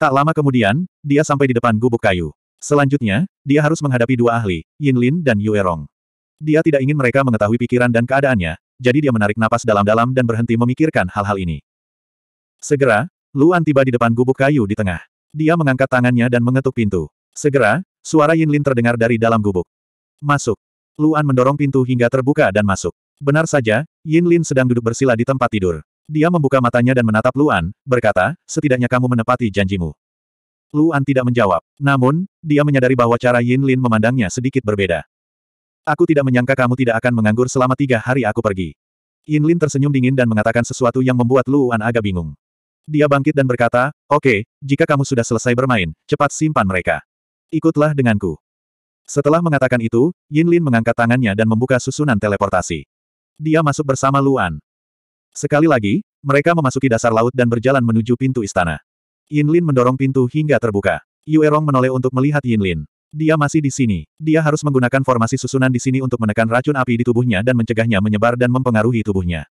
Tak lama kemudian, dia sampai di depan gubuk kayu. Selanjutnya, dia harus menghadapi dua ahli, Yin Lin dan Yue Rong. Dia tidak ingin mereka mengetahui pikiran dan keadaannya, jadi dia menarik napas dalam-dalam dan berhenti memikirkan hal-hal ini. Segera, Luan tiba di depan gubuk kayu di tengah. Dia mengangkat tangannya dan mengetuk pintu. Segera, suara Yin Lin terdengar dari dalam gubuk. Masuk. Luan mendorong pintu hingga terbuka dan masuk. Benar saja, Yin Lin sedang duduk bersila di tempat tidur. Dia membuka matanya dan menatap Luan, berkata, setidaknya kamu menepati janjimu. Luan tidak menjawab. Namun, dia menyadari bahwa cara Yin Lin memandangnya sedikit berbeda. Aku tidak menyangka kamu tidak akan menganggur selama tiga hari aku pergi. Yin Lin tersenyum dingin dan mengatakan sesuatu yang membuat Luan agak bingung. Dia bangkit dan berkata, Oke, okay, jika kamu sudah selesai bermain, cepat simpan mereka. Ikutlah denganku. Setelah mengatakan itu, Yin Lin mengangkat tangannya dan membuka susunan teleportasi. Dia masuk bersama Luan. Sekali lagi, mereka memasuki dasar laut dan berjalan menuju pintu istana. Yin Lin mendorong pintu hingga terbuka. Yuerong menoleh untuk melihat Yin Lin. Dia masih di sini. Dia harus menggunakan formasi susunan di sini untuk menekan racun api di tubuhnya dan mencegahnya menyebar dan mempengaruhi tubuhnya.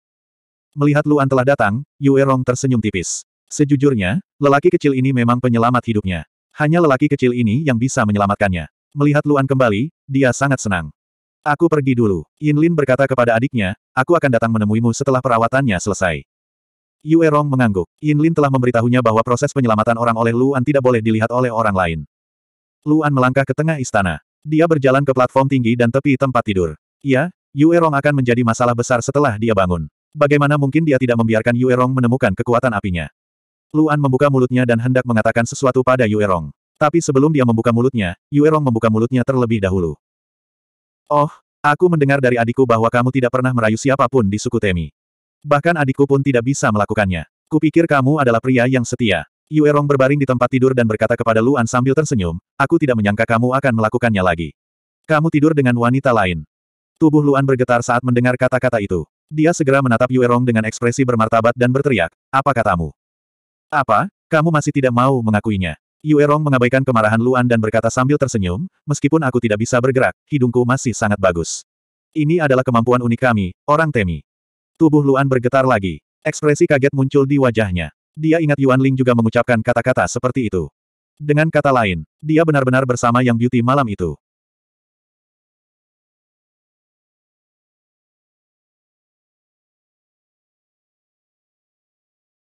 Melihat Luan telah datang, Yue Rong tersenyum tipis. Sejujurnya, lelaki kecil ini memang penyelamat hidupnya. Hanya lelaki kecil ini yang bisa menyelamatkannya. Melihat Luan kembali, dia sangat senang. Aku pergi dulu. Yin Lin berkata kepada adiknya, aku akan datang menemuimu setelah perawatannya selesai. Yue Rong mengangguk. Yin Lin telah memberitahunya bahwa proses penyelamatan orang oleh Luan tidak boleh dilihat oleh orang lain. Luan melangkah ke tengah istana. Dia berjalan ke platform tinggi dan tepi tempat tidur. Ya, Yuerong akan menjadi masalah besar setelah dia bangun. Bagaimana mungkin dia tidak membiarkan Yuerong menemukan kekuatan apinya? Luan membuka mulutnya dan hendak mengatakan sesuatu pada Yuerong. Tapi sebelum dia membuka mulutnya, Yuerong membuka mulutnya terlebih dahulu. Oh, aku mendengar dari adikku bahwa kamu tidak pernah merayu siapapun di suku Temi. Bahkan adikku pun tidak bisa melakukannya. Kupikir kamu adalah pria yang setia. Yuerong berbaring di tempat tidur dan berkata kepada Luan sambil tersenyum, aku tidak menyangka kamu akan melakukannya lagi. Kamu tidur dengan wanita lain. Tubuh Luan bergetar saat mendengar kata-kata itu. Dia segera menatap Yuerong dengan ekspresi bermartabat dan berteriak, apa katamu? Apa, kamu masih tidak mau mengakuinya? Yuerong mengabaikan kemarahan Luan dan berkata sambil tersenyum, meskipun aku tidak bisa bergerak, hidungku masih sangat bagus. Ini adalah kemampuan unik kami, orang Temi. Tubuh Luan bergetar lagi. Ekspresi kaget muncul di wajahnya. Dia ingat Yuan Ling juga mengucapkan kata-kata seperti itu. Dengan kata lain, dia benar-benar bersama Yang Beauty malam itu.